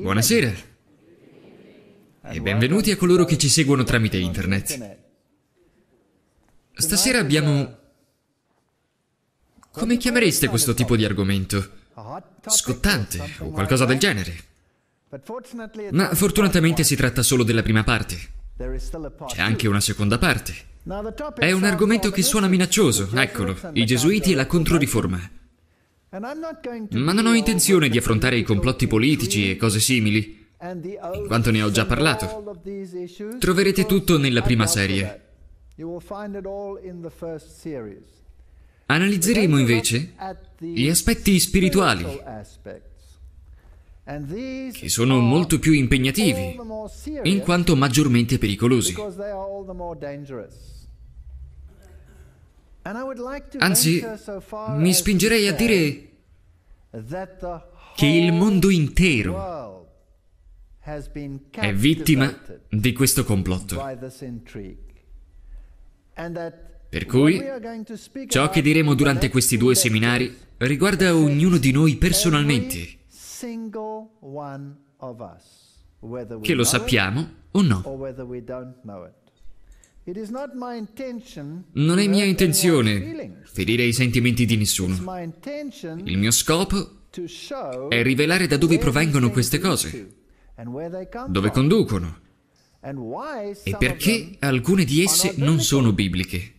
Buonasera e benvenuti a coloro che ci seguono tramite internet. Stasera abbiamo... Come chiamereste questo tipo di argomento? Scottante o qualcosa del genere. Ma fortunatamente si tratta solo della prima parte. C'è anche una seconda parte. È un argomento che suona minaccioso, eccolo, i gesuiti e la controriforma. Ma non ho intenzione di affrontare i complotti politici e cose simili, in quanto ne ho già parlato. Troverete tutto nella prima serie. Analizzeremo invece gli aspetti spirituali, che sono molto più impegnativi, in quanto maggiormente pericolosi. Anzi, mi spingerei a dire che il mondo intero è vittima di questo complotto. Per cui, ciò che diremo durante questi due seminari riguarda ognuno di noi personalmente, che lo sappiamo o no. Non è mia intenzione ferire i sentimenti di nessuno. Il mio scopo è rivelare da dove provengono queste cose, dove conducono e perché alcune di esse non sono bibliche.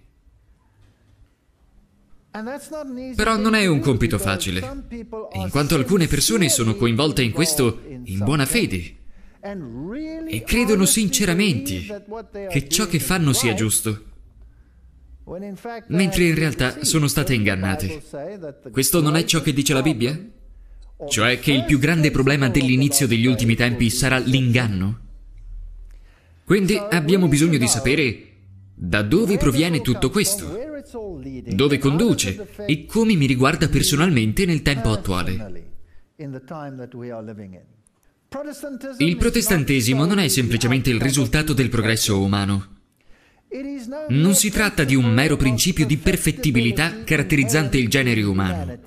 Però non è un compito facile, in quanto alcune persone sono coinvolte in questo in buona fede e credono sinceramente che ciò che fanno sia giusto, mentre in realtà sono state ingannate. Questo non è ciò che dice la Bibbia? Cioè che il più grande problema dell'inizio degli ultimi tempi sarà l'inganno? Quindi abbiamo bisogno di sapere da dove proviene tutto questo, dove conduce e come mi riguarda personalmente nel tempo attuale. Il protestantesimo non è semplicemente il risultato del progresso umano. Non si tratta di un mero principio di perfettibilità caratterizzante il genere umano,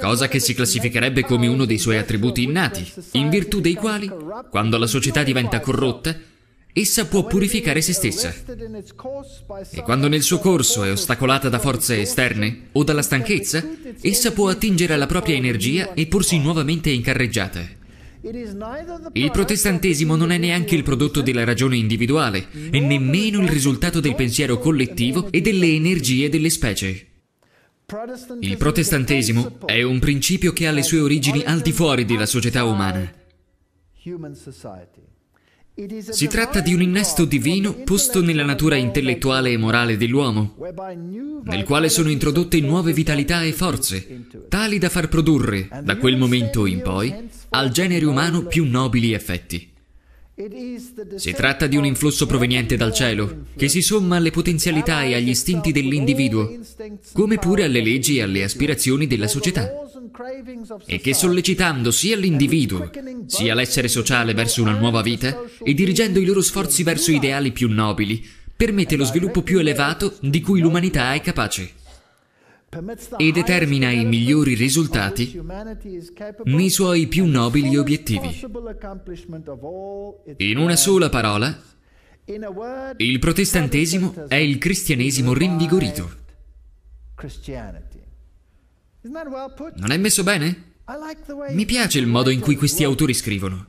cosa che si classificherebbe come uno dei suoi attributi innati, in virtù dei quali, quando la società diventa corrotta, essa può purificare se stessa. E quando nel suo corso è ostacolata da forze esterne o dalla stanchezza, essa può attingere alla propria energia e porsi nuovamente in carreggiata. Il protestantesimo non è neanche il prodotto della ragione individuale e nemmeno il risultato del pensiero collettivo e delle energie delle specie. Il protestantesimo è un principio che ha le sue origini al di fuori della società umana. Human society. Si tratta di un innesto divino posto nella natura intellettuale e morale dell'uomo, nel quale sono introdotte nuove vitalità e forze, tali da far produrre, da quel momento in poi, al genere umano più nobili effetti. Si tratta di un influsso proveniente dal cielo, che si somma alle potenzialità e agli istinti dell'individuo, come pure alle leggi e alle aspirazioni della società e che sollecitando sia l'individuo sia l'essere sociale verso una nuova vita e dirigendo i loro sforzi verso ideali più nobili, permette lo sviluppo più elevato di cui l'umanità è capace e determina i migliori risultati nei suoi più nobili obiettivi. In una sola parola, il protestantesimo è il cristianesimo rinvigorito. Non è messo bene? Mi piace il modo in cui questi autori scrivono.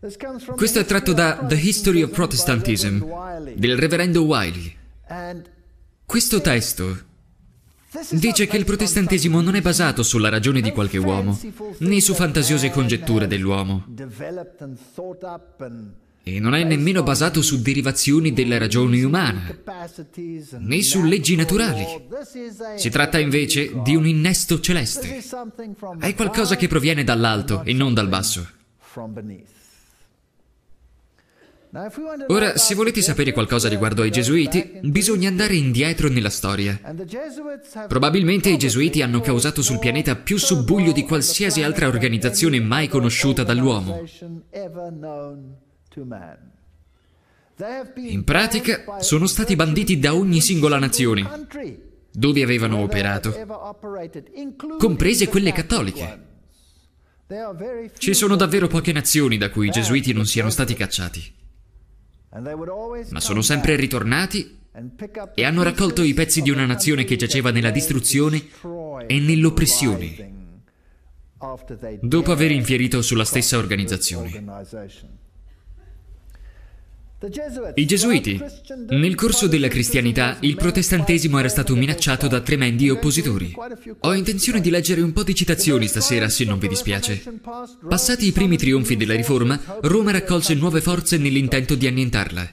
Questo è tratto da The History of Protestantism del reverendo Wiley. Questo testo dice che il protestantesimo non è basato sulla ragione di qualche uomo, né su fantasiose congetture dell'uomo e non è nemmeno basato su derivazioni della ragione umana, né su leggi naturali. Si tratta invece di un innesto celeste. È qualcosa che proviene dall'alto e non dal basso. Ora, se volete sapere qualcosa riguardo ai gesuiti, bisogna andare indietro nella storia. Probabilmente i gesuiti hanno causato sul pianeta più subbuglio di qualsiasi altra organizzazione mai conosciuta dall'uomo. In pratica sono stati banditi da ogni singola nazione dove avevano operato, comprese quelle cattoliche. Ci sono davvero poche nazioni da cui i gesuiti non siano stati cacciati, ma sono sempre ritornati e hanno raccolto i pezzi di una nazione che giaceva nella distruzione e nell'oppressione, dopo aver infierito sulla stessa organizzazione. I gesuiti. Nel corso della cristianità il protestantesimo era stato minacciato da tremendi oppositori. Ho intenzione di leggere un po' di citazioni stasera, se non vi dispiace. Passati i primi trionfi della Riforma, Roma raccolse nuove forze nell'intento di annientarla.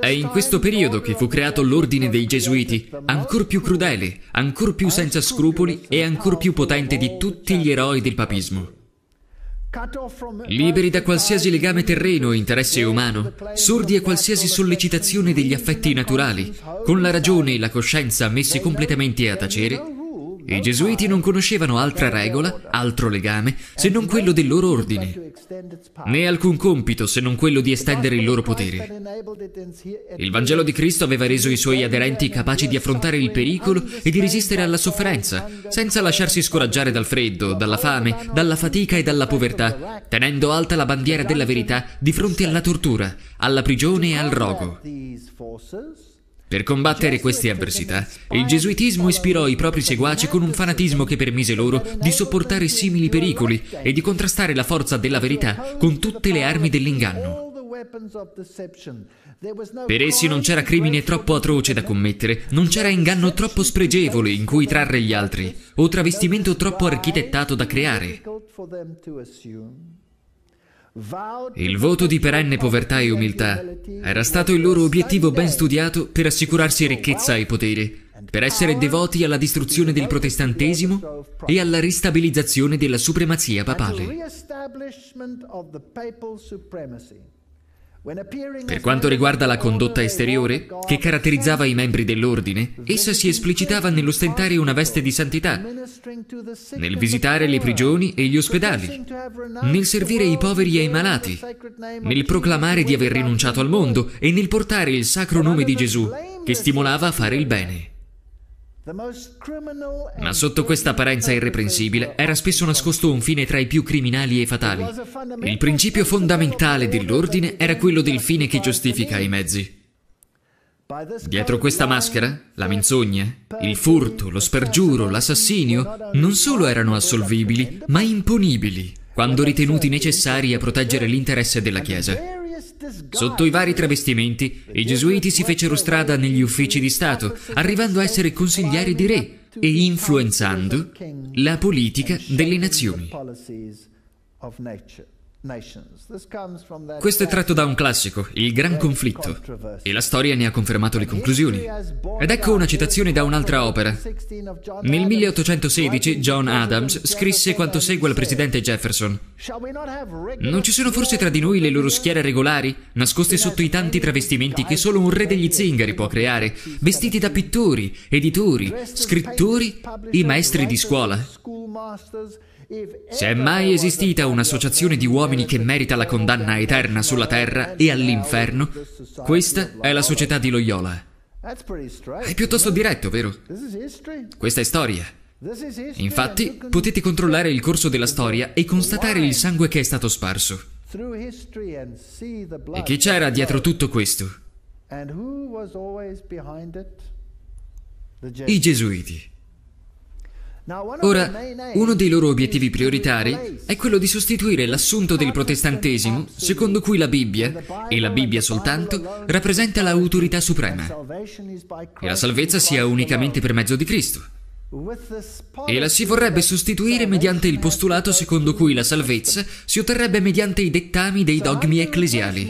È in questo periodo che fu creato l'ordine dei Gesuiti, ancor più crudele, ancor più senza scrupoli e ancor più potente di tutti gli eroi del papismo. Liberi da qualsiasi legame terreno e interesse umano, sordi a qualsiasi sollecitazione degli affetti naturali, con la ragione e la coscienza messi completamente a tacere, i gesuiti non conoscevano altra regola, altro legame, se non quello del loro ordine, né alcun compito se non quello di estendere il loro potere. Il Vangelo di Cristo aveva reso i suoi aderenti capaci di affrontare il pericolo e di resistere alla sofferenza, senza lasciarsi scoraggiare dal freddo, dalla fame, dalla fatica e dalla povertà, tenendo alta la bandiera della verità di fronte alla tortura, alla prigione e al rogo. Per combattere queste avversità, il gesuitismo ispirò i propri seguaci con un fanatismo che permise loro di sopportare simili pericoli e di contrastare la forza della verità con tutte le armi dell'inganno. Per essi non c'era crimine troppo atroce da commettere, non c'era inganno troppo spregevole in cui trarre gli altri, o travestimento troppo architettato da creare. Il voto di perenne povertà e umiltà era stato il loro obiettivo ben studiato per assicurarsi ricchezza e potere, per essere devoti alla distruzione del protestantesimo e alla ristabilizzazione della supremazia papale. Per quanto riguarda la condotta esteriore, che caratterizzava i membri dell'ordine, essa si esplicitava nell'ostentare una veste di santità, nel visitare le prigioni e gli ospedali, nel servire i poveri e i malati, nel proclamare di aver rinunciato al mondo e nel portare il sacro nome di Gesù, che stimolava a fare il bene. Ma sotto questa apparenza irreprensibile era spesso nascosto un fine tra i più criminali e fatali. Il principio fondamentale dell'ordine era quello del fine che giustifica i mezzi. Dietro questa maschera, la menzogna, il furto, lo spergiuro, l'assassinio non solo erano assolvibili, ma imponibili, quando ritenuti necessari a proteggere l'interesse della Chiesa. Sotto i vari travestimenti, i gesuiti si fecero strada negli uffici di Stato, arrivando a essere consiglieri di re e influenzando la politica delle nazioni. Questo è tratto da un classico, Il Gran Conflitto, e la storia ne ha confermato le conclusioni. Ed ecco una citazione da un'altra opera. Nel 1816 John Adams scrisse quanto segue al presidente Jefferson. Non ci sono forse tra di noi le loro schiere regolari, nascoste sotto i tanti travestimenti che solo un re degli zingari può creare, vestiti da pittori, editori, scrittori, i maestri di scuola? Se è mai esistita un'associazione di uomini che merita la condanna eterna sulla terra e all'inferno, questa è la società di Loyola. È piuttosto diretto, vero? Questa è storia. Infatti, potete controllare il corso della storia e constatare il sangue che è stato sparso. E chi c'era dietro tutto questo? I gesuiti. Ora, uno dei loro obiettivi prioritari è quello di sostituire l'assunto del protestantesimo secondo cui la Bibbia, e la Bibbia soltanto, rappresenta l'autorità suprema e la salvezza sia unicamente per mezzo di Cristo. E la si vorrebbe sostituire mediante il postulato secondo cui la salvezza si otterrebbe mediante i dettami dei dogmi ecclesiali.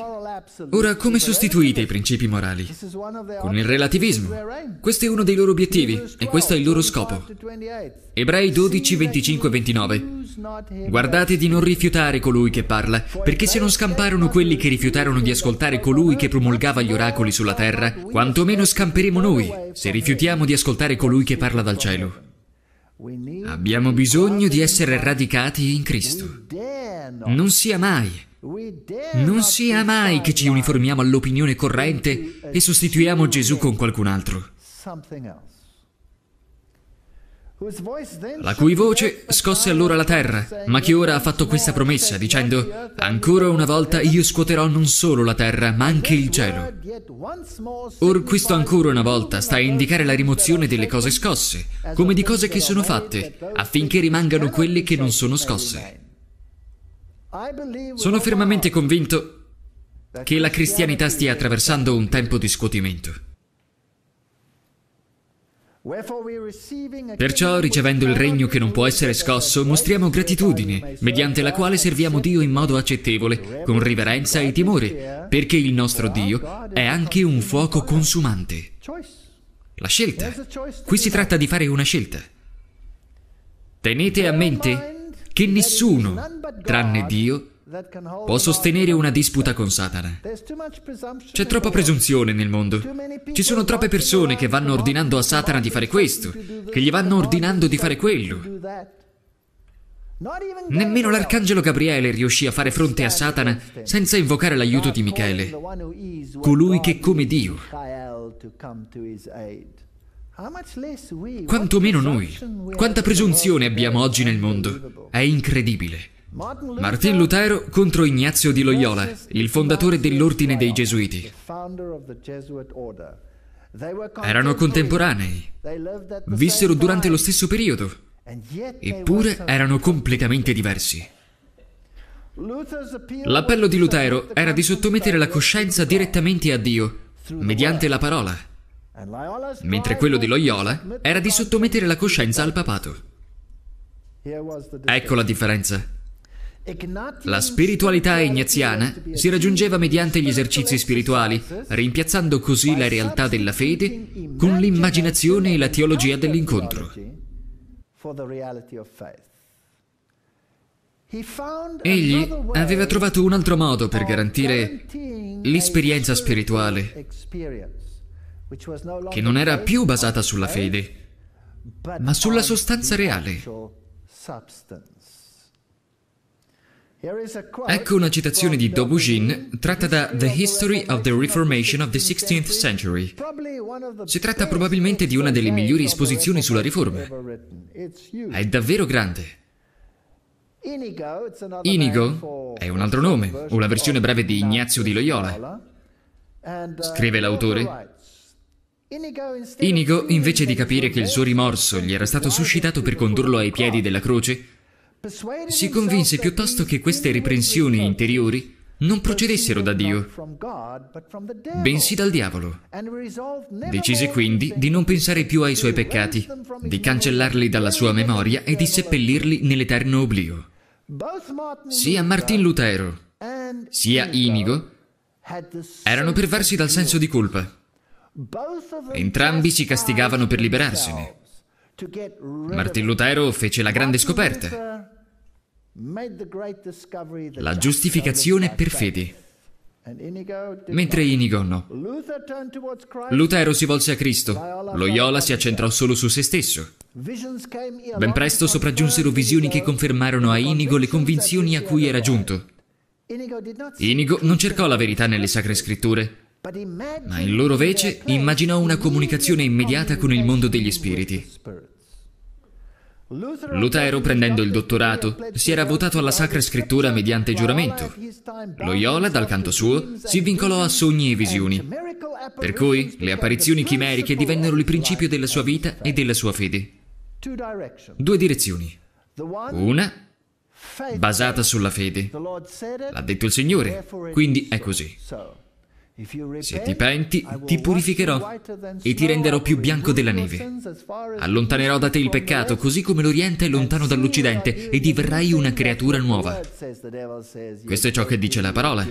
Ora, come sostituite i principi morali? Con il relativismo. Questo è uno dei loro obiettivi e questo è il loro scopo. Ebrei 12, 25 e 29. Guardate di non rifiutare colui che parla, perché se non scamparono quelli che rifiutarono di ascoltare colui che promulgava gli oracoli sulla terra, quantomeno scamperemo noi, se rifiutiamo di ascoltare colui che parla dal cielo. Abbiamo bisogno di essere radicati in Cristo. Non sia mai, non sia mai che ci uniformiamo all'opinione corrente e sostituiamo Gesù con qualcun altro la cui voce scosse allora la terra, ma che ora ha fatto questa promessa dicendo «Ancora una volta io scuoterò non solo la terra, ma anche il cielo». Or questo ancora una volta sta a indicare la rimozione delle cose scosse, come di cose che sono fatte, affinché rimangano quelle che non sono scosse. Sono fermamente convinto che la cristianità stia attraversando un tempo di scuotimento. Perciò, ricevendo il regno che non può essere scosso, mostriamo gratitudine, mediante la quale serviamo Dio in modo accettevole, con riverenza e timore, perché il nostro Dio è anche un fuoco consumante. La scelta. Qui si tratta di fare una scelta. Tenete a mente che nessuno, tranne Dio, può sostenere una disputa con Satana. C'è troppa presunzione nel mondo. Ci sono troppe persone che vanno ordinando a Satana di fare questo, che gli vanno ordinando di fare quello. Nemmeno l'arcangelo Gabriele riuscì a fare fronte a Satana senza invocare l'aiuto di Michele, colui che è come Dio. Quanto meno noi. Quanta presunzione abbiamo oggi nel mondo. È incredibile. Martin Lutero contro Ignazio di Loyola, il fondatore dell'ordine dei Gesuiti. Erano contemporanei, vissero durante lo stesso periodo, eppure erano completamente diversi. L'appello di Lutero era di sottomettere la coscienza direttamente a Dio, mediante la parola, mentre quello di Loyola era di sottomettere la coscienza al papato. Ecco la differenza. La spiritualità ignaziana si raggiungeva mediante gli esercizi spirituali, rimpiazzando così la realtà della fede con l'immaginazione e la teologia dell'incontro. Egli aveva trovato un altro modo per garantire l'esperienza spirituale, che non era più basata sulla fede, ma sulla sostanza reale. Ecco una citazione di Dobugin tratta da The History of the Reformation of the 16th Century. Si tratta probabilmente di una delle migliori esposizioni sulla Riforma. È davvero grande. Inigo è un altro nome, o la versione breve di Ignazio di Loyola. Uh, Scrive l'autore. Inigo, invece di capire che il suo rimorso gli era stato suscitato per condurlo ai piedi della croce, si convinse piuttosto che queste riprensioni interiori non procedessero da Dio, bensì dal diavolo. Decise quindi di non pensare più ai suoi peccati, di cancellarli dalla sua memoria e di seppellirli nell'eterno oblio. Sia Martin Lutero sia Inigo erano perversi dal senso di colpa. Entrambi si castigavano per liberarsene. Martin Lutero fece la grande scoperta. La giustificazione per fede. Mentre Inigo no. Lutero si volse a Cristo, Loyola si accentrò solo su se stesso. Ben presto sopraggiunsero visioni che confermarono a Inigo le convinzioni a cui era giunto. Inigo non cercò la verità nelle sacre scritture, ma in loro vece immaginò una comunicazione immediata con il mondo degli spiriti. Lutero, prendendo il dottorato, si era votato alla Sacra Scrittura mediante giuramento. Loyola, dal canto suo, si vincolò a sogni e visioni, per cui le apparizioni chimeriche divennero il principio della sua vita e della sua fede. Due direzioni. Una, basata sulla fede. L'ha detto il Signore, quindi è così. Se ti penti, ti purificherò e ti renderò più bianco della neve. Allontanerò da te il peccato, così come l'Oriente è lontano dall'Occidente, e diverrai una creatura nuova. Questo è ciò che dice la parola.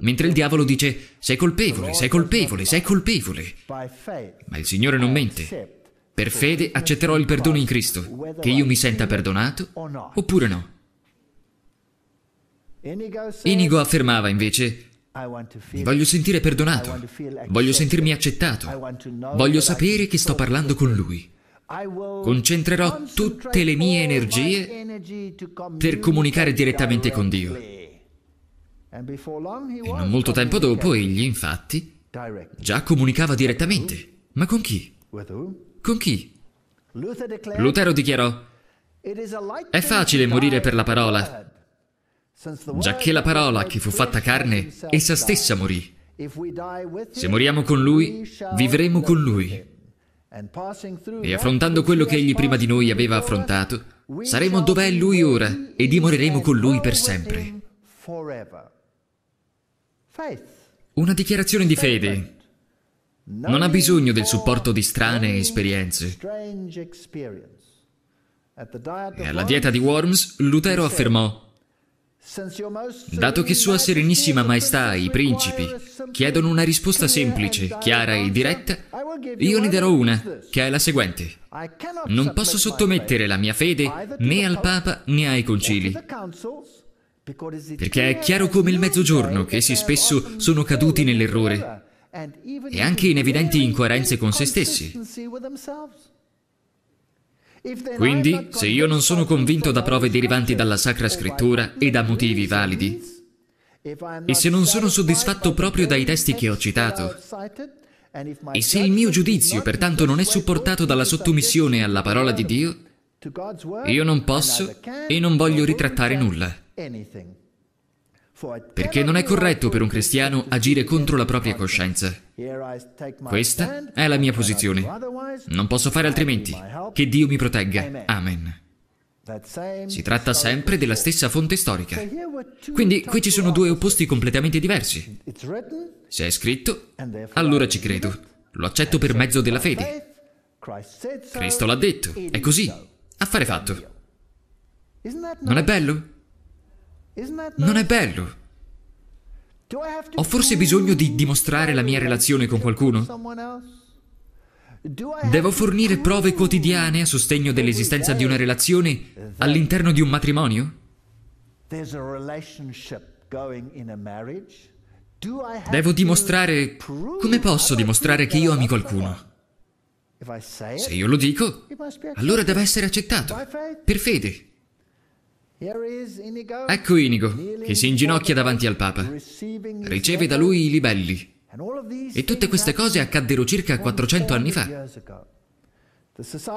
Mentre il diavolo dice, sei colpevole, sei colpevole, sei colpevole. Ma il Signore non mente. Per fede accetterò il perdono in Cristo, che io mi senta perdonato oppure no. Inigo affermava invece, Voglio sentire perdonato, voglio sentirmi accettato, voglio sapere che sto parlando con lui. Concentrerò tutte le mie energie per comunicare direttamente con Dio. E non molto tempo dopo egli, infatti, già comunicava direttamente. Ma con chi? Con chi? Lutero dichiarò, è facile morire per la parola, Giacché la parola che fu fatta carne, essa stessa morì. Se moriamo con Lui, vivremo con Lui. E affrontando quello che Egli prima di noi aveva affrontato, saremo dov'è Lui ora e dimoreremo con Lui per sempre. Una dichiarazione di fede non ha bisogno del supporto di strane esperienze. E alla dieta di Worms, Lutero affermò Dato che Sua Serenissima Maestà i principi chiedono una risposta semplice, chiara e diretta, io ne darò una, che è la seguente. Non posso sottomettere la mia fede né al Papa né ai concili, perché è chiaro come il mezzogiorno che essi spesso sono caduti nell'errore e anche in evidenti incoerenze con se stessi. Quindi, se io non sono convinto da prove derivanti dalla Sacra Scrittura e da motivi validi, e se non sono soddisfatto proprio dai testi che ho citato, e se il mio giudizio pertanto non è supportato dalla sottomissione alla parola di Dio, io non posso e non voglio ritrattare nulla. Perché non è corretto per un cristiano agire contro la propria coscienza. Questa è la mia posizione. Non posso fare altrimenti. Che Dio mi protegga. Amen. Si tratta sempre della stessa fonte storica. Quindi qui ci sono due opposti completamente diversi. Se è scritto, allora ci credo. Lo accetto per mezzo della fede. Cristo l'ha detto. È così. Affare fatto. Non è bello? Non è bello. Ho forse bisogno di dimostrare la mia relazione con qualcuno? Devo fornire prove quotidiane a sostegno dell'esistenza di una relazione all'interno di un matrimonio? Devo dimostrare... Come posso dimostrare che io ami qualcuno? Se io lo dico, allora deve essere accettato, per fede. Ecco Inigo, che si inginocchia davanti al Papa. Riceve da lui i libelli. E tutte queste cose accaddero circa 400 anni fa.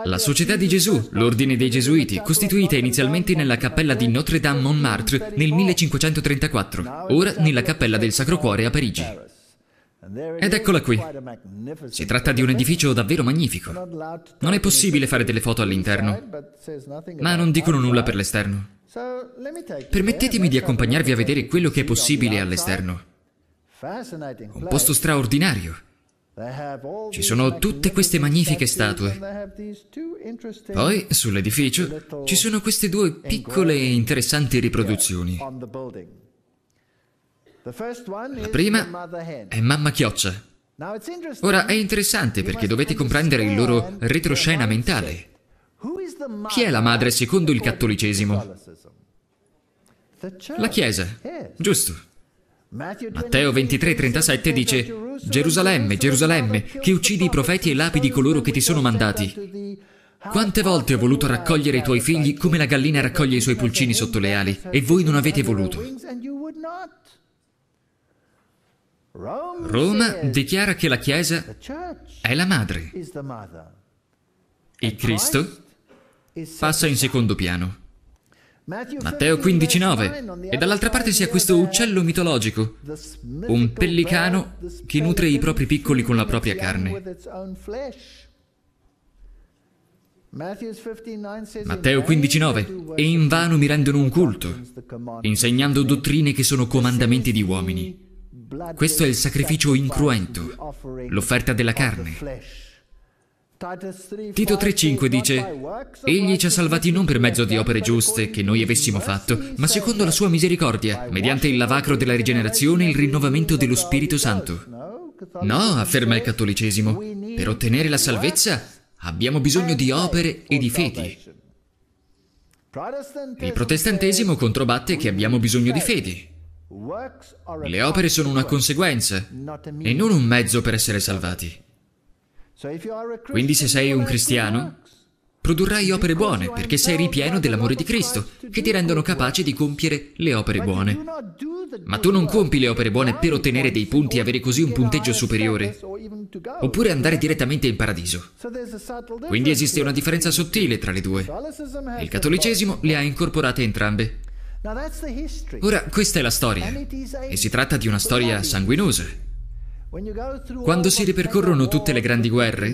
La Società di Gesù, l'Ordine dei Gesuiti, costituita inizialmente nella cappella di Notre-Dame Montmartre nel 1534, ora nella cappella del Sacro Cuore a Parigi. Ed eccola qui. Si tratta di un edificio davvero magnifico. Non è possibile fare delle foto all'interno, ma non dicono nulla per l'esterno. Permettetemi di accompagnarvi a vedere quello che è possibile all'esterno. Un posto straordinario. Ci sono tutte queste magnifiche statue. Poi, sull'edificio, ci sono queste due piccole e interessanti riproduzioni. La prima è Mamma Chioccia. Ora è interessante perché dovete comprendere il loro retroscena mentale. Chi è la madre secondo il cattolicesimo? La Chiesa, giusto. Matteo 23:37 dice, Gerusalemme, Gerusalemme, che uccidi i profeti e lapidi coloro che ti sono mandati. Quante volte ho voluto raccogliere i tuoi figli come la gallina raccoglie i suoi pulcini sotto le ali, e voi non avete voluto. Roma dichiara che la Chiesa è la madre. E Cristo passa in secondo piano. Matteo 15,9 e dall'altra parte si ha questo uccello mitologico, un pellicano che nutre i propri piccoli con la propria carne. Matteo 15,9 E invano mi rendono un culto, insegnando dottrine che sono comandamenti di uomini. Questo è il sacrificio incruento, l'offerta della carne. Tito 3.5 dice, Egli ci ha salvati non per mezzo di opere giuste che noi avessimo fatto, ma secondo la sua misericordia, mediante il lavacro della rigenerazione e il rinnovamento dello Spirito Santo. No, afferma il cattolicesimo, per ottenere la salvezza abbiamo bisogno di opere e di fedi. Il protestantesimo controbatte che abbiamo bisogno di fedi. Le opere sono una conseguenza e non un mezzo per essere salvati. Quindi se sei un cristiano, produrrai opere buone perché sei ripieno dell'amore di Cristo, che ti rendono capace di compiere le opere buone. Ma tu non compi le opere buone per ottenere dei punti e avere così un punteggio superiore, oppure andare direttamente in paradiso. Quindi esiste una differenza sottile tra le due. Il cattolicesimo le ha incorporate entrambe. Ora, questa è la storia, e si tratta di una storia sanguinosa. Quando si ripercorrono tutte le grandi guerre,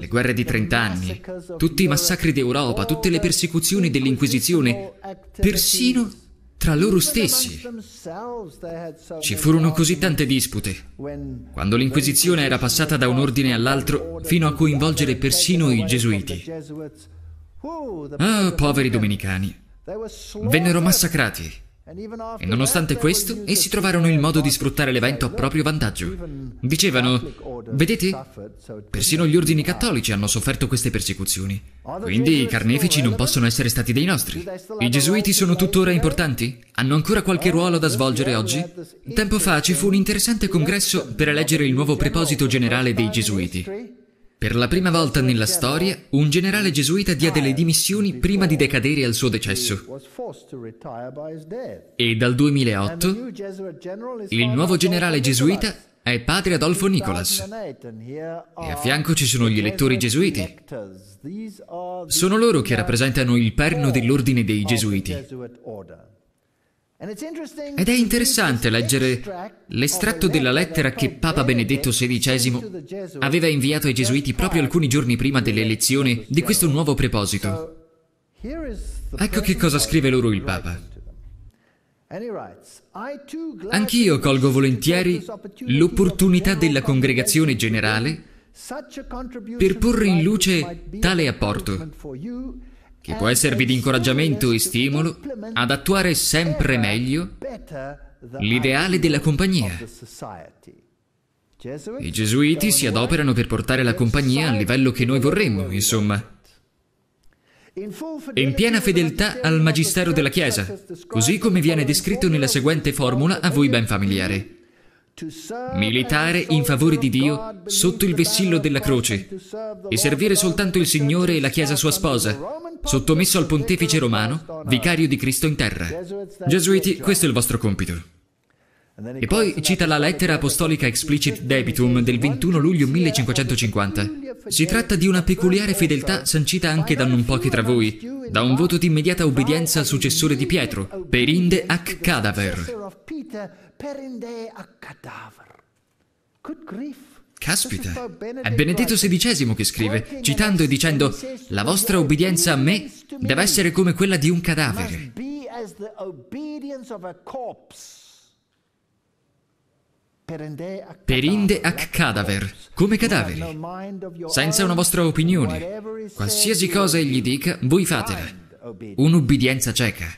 le guerre di trent'anni, tutti i massacri d'Europa, tutte le persecuzioni dell'Inquisizione, persino tra loro stessi. Ci furono così tante dispute, quando l'Inquisizione era passata da un ordine all'altro fino a coinvolgere persino i gesuiti. Ah, poveri domenicani. Vennero massacrati. E nonostante questo, essi trovarono il modo di sfruttare l'evento a proprio vantaggio. Dicevano, vedete, persino gli ordini cattolici hanno sofferto queste persecuzioni. Quindi i carnefici non possono essere stati dei nostri. I gesuiti sono tuttora importanti? Hanno ancora qualche ruolo da svolgere oggi? Tempo fa ci fu un interessante congresso per eleggere il nuovo preposito generale dei gesuiti. Per la prima volta nella storia, un generale gesuita dia delle dimissioni prima di decadere al suo decesso. E dal 2008, il nuovo generale gesuita è padre Adolfo Nicolas. E a fianco ci sono gli elettori gesuiti. Sono loro che rappresentano il perno dell'ordine dei gesuiti. Ed è interessante leggere l'estratto della lettera che Papa Benedetto XVI aveva inviato ai gesuiti proprio alcuni giorni prima dell'elezione di questo nuovo preposito. Ecco che cosa scrive loro il Papa. Anch'io colgo volentieri l'opportunità della congregazione generale per porre in luce tale apporto che può esservi di incoraggiamento e stimolo ad attuare sempre meglio l'ideale della compagnia. I gesuiti si adoperano per portare la compagnia al livello che noi vorremmo, insomma. In piena fedeltà al magistero della Chiesa, così come viene descritto nella seguente formula a voi ben familiare. Militare in favore di Dio sotto il vessillo della croce e servire soltanto il Signore e la Chiesa sua sposa, sottomesso al pontefice romano, vicario di Cristo in terra. Gesuiti, questo è il vostro compito. E poi cita la lettera apostolica explicit debitum del 21 luglio 1550. Si tratta di una peculiare fedeltà sancita anche da non pochi tra voi, da un voto di immediata obbedienza al successore di Pietro, per inde ac cadaver perinde a cadaver. Good grief. Caspita, è Benedetto XVI che scrive, citando e dicendo «La vostra obbedienza a me deve essere come quella di un cadavere». Perinde ac cadaver, come cadaveri, senza una vostra opinione. Qualsiasi cosa egli dica, voi fatela. Oh, un'ubbidienza cieca.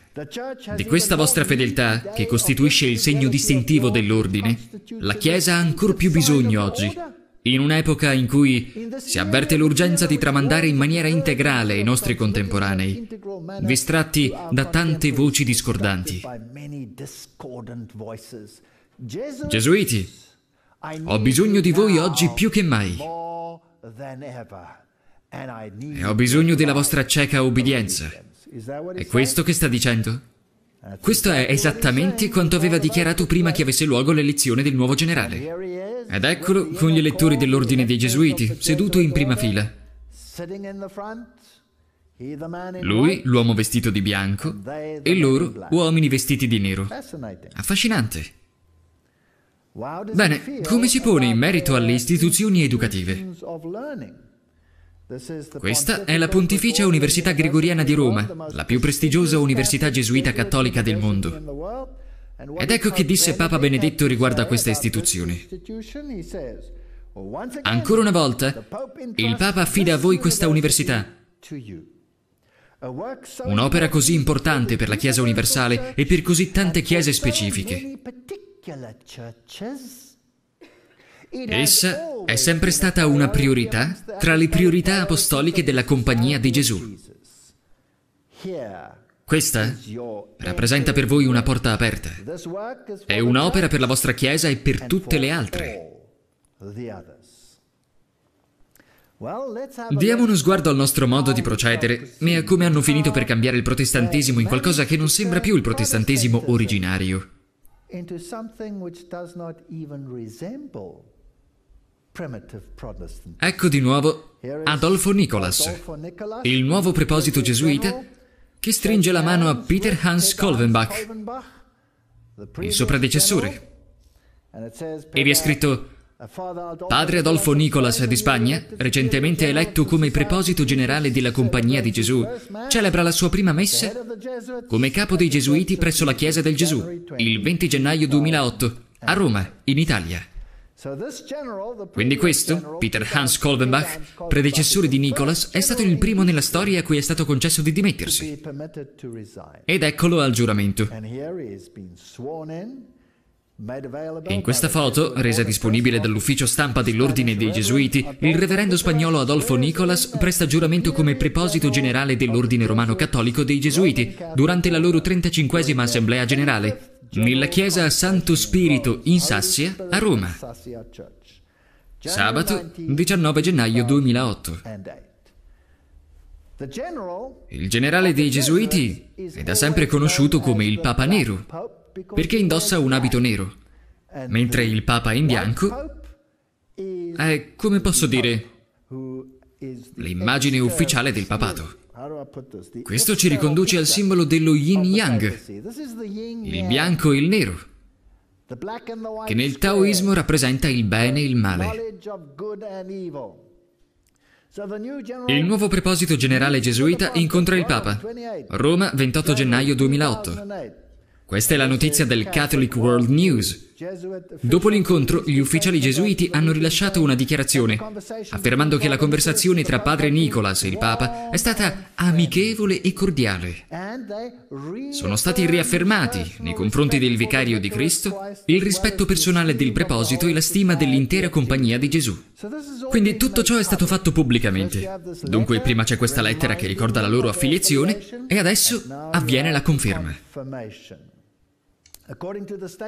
Di questa vostra fedeltà, che costituisce il segno distintivo dell'ordine, la Chiesa ha ancor più bisogno oggi, in un'epoca in cui si avverte l'urgenza di tramandare in maniera integrale i nostri contemporanei, distratti da tante voci discordanti. Gesuiti, ho bisogno di voi oggi più che mai. E ho bisogno della vostra cieca obbedienza. È questo che sta dicendo? Questo è esattamente quanto aveva dichiarato prima che avesse luogo l'elezione del nuovo generale. Ed eccolo con gli elettori dell'ordine dei Gesuiti, seduto in prima fila. Lui, l'uomo vestito di bianco, e loro, uomini vestiti di nero. Affascinante. Bene, come si pone in merito alle istituzioni educative? Questa è la Pontificia Università Gregoriana di Roma, la più prestigiosa università gesuita cattolica del mondo. Ed ecco che disse Papa Benedetto riguardo a questa istituzione. Ancora una volta, il Papa affida a voi questa università. Un'opera così importante per la Chiesa universale e per così tante chiese specifiche. Essa è sempre stata una priorità tra le priorità apostoliche della Compagnia di Gesù. Questa rappresenta per voi una porta aperta. È un'opera per la vostra Chiesa e per tutte le altre. Diamo uno sguardo al nostro modo di procedere e a come hanno finito per cambiare il protestantesimo in qualcosa che non sembra più il protestantesimo originario. into something which does not Ecco di nuovo Adolfo Nicholas, il nuovo preposito gesuita che stringe la mano a Peter Hans Kolvenbach, il suo predecessore. E vi è scritto Padre Adolfo Nicolas di Spagna, recentemente eletto come preposito generale della Compagnia di Gesù, celebra la sua prima messa come capo dei Gesuiti presso la Chiesa del Gesù il 20 gennaio 2008 a Roma, in Italia. Quindi questo, Peter Hans Kolbenbach, predecessore di Nicholas, è stato il primo nella storia a cui è stato concesso di dimettersi. Ed eccolo al giuramento. In questa foto, resa disponibile dall'ufficio stampa dell'Ordine dei Gesuiti, il reverendo spagnolo Adolfo Nicolas presta giuramento come preposito generale dell'Ordine Romano Cattolico dei Gesuiti durante la loro 35esima Assemblea Generale, nella chiesa Santo Spirito in Sassia a Roma, sabato 19 gennaio 2008. Il generale dei Gesuiti è da sempre conosciuto come il Papa Nero, perché indossa un abito nero, mentre il Papa in bianco è, come posso dire, l'immagine ufficiale del papato. Questo ci riconduce al simbolo dello yin oh, yang, il bianco e il nero, che nel taoismo rappresenta il bene e il male. Il nuovo preposito generale gesuita incontra il Papa. Roma, 28 gennaio 2008. Questa è la notizia del Catholic World News. Dopo l'incontro, gli ufficiali gesuiti hanno rilasciato una dichiarazione, affermando che la conversazione tra padre Nicolas e il Papa è stata amichevole e cordiale. Sono stati riaffermati, nei confronti del Vicario di Cristo, il rispetto personale del preposito e la stima dell'intera compagnia di Gesù. Quindi tutto ciò è stato fatto pubblicamente. Dunque prima c'è questa lettera che ricorda la loro affiliazione e adesso avviene la conferma.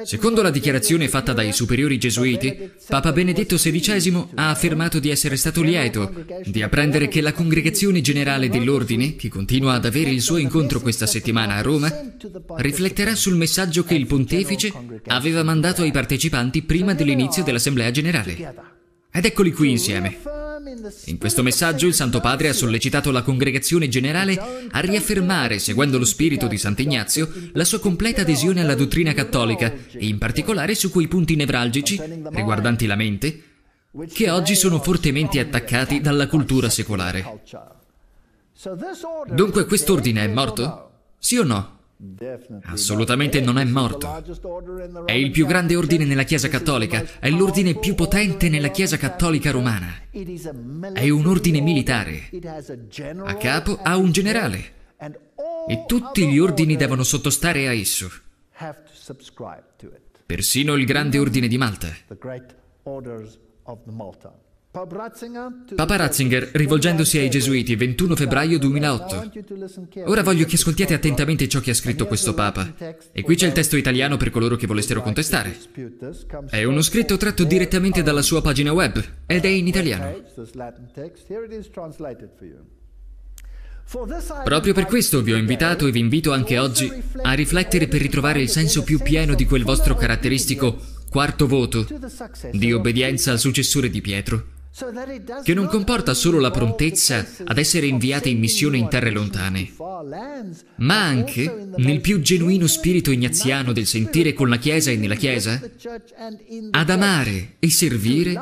Secondo la dichiarazione fatta dai superiori gesuiti, Papa Benedetto XVI ha affermato di essere stato lieto di apprendere che la Congregazione Generale dell'Ordine, che continua ad avere il suo incontro questa settimana a Roma, rifletterà sul messaggio che il pontefice aveva mandato ai partecipanti prima dell'inizio dell'Assemblea Generale. Ed eccoli qui insieme. In questo messaggio il Santo Padre ha sollecitato la congregazione generale a riaffermare, seguendo lo spirito di Sant'Ignazio, la sua completa adesione alla dottrina cattolica e in particolare su quei punti nevralgici riguardanti la mente che oggi sono fortemente attaccati dalla cultura secolare. Dunque quest'ordine è morto? Sì o no? Assolutamente non è morto. È il più grande ordine nella Chiesa Cattolica, è l'ordine più potente nella Chiesa Cattolica romana. È un ordine militare. A capo ha un generale e tutti gli ordini devono sottostare a esso. Persino il grande ordine di Malta. Papa Ratzinger, rivolgendosi ai Gesuiti, 21 febbraio 2008. Ora voglio che ascoltiate attentamente ciò che ha scritto questo Papa. E qui c'è il testo italiano per coloro che volessero contestare. È uno scritto tratto direttamente dalla sua pagina web ed è in italiano. Proprio per questo vi ho invitato e vi invito anche oggi a riflettere per ritrovare il senso più pieno di quel vostro caratteristico quarto voto di obbedienza al successore di Pietro che non comporta solo la prontezza ad essere inviate in missione in terre lontane, ma anche nel più genuino spirito ignaziano del sentire con la Chiesa e nella Chiesa, ad amare e servire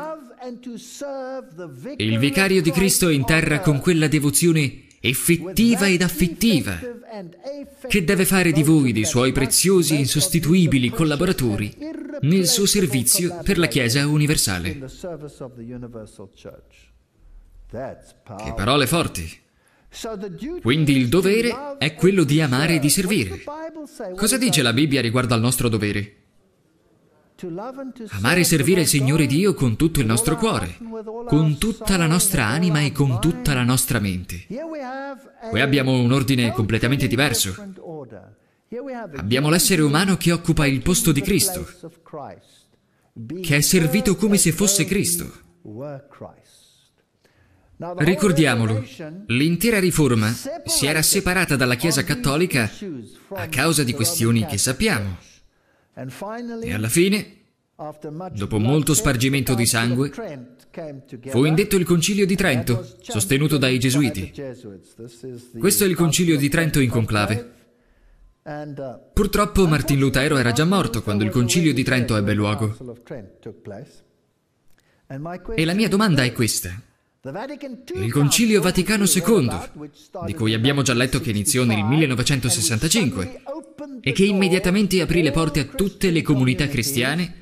il vicario di Cristo in terra con quella devozione effettiva ed affettiva che deve fare di voi, dei suoi preziosi e insostituibili collaboratori, nel suo servizio per la Chiesa universale. Che parole forti! Quindi il dovere è quello di amare e di servire. Cosa dice la Bibbia riguardo al nostro dovere? Amare e servire il Signore Dio con tutto il nostro cuore, con tutta la nostra anima e con tutta la nostra mente. Qui abbiamo un ordine completamente diverso. Abbiamo l'essere umano che occupa il posto di Cristo, che è servito come se fosse Cristo. Ricordiamolo, l'intera riforma si era separata dalla Chiesa Cattolica a causa di questioni che sappiamo. E alla fine, dopo molto spargimento di sangue, fu indetto il Concilio di Trento, sostenuto dai Gesuiti. Questo è il Concilio di Trento in conclave. Uh, Purtroppo Martin Lutero era già morto quando il concilio di Trento ebbe luogo. E la mia domanda è questa. Il concilio Vaticano II, di cui abbiamo già letto che iniziò nel 1965 e che immediatamente aprì le porte a tutte le comunità cristiane,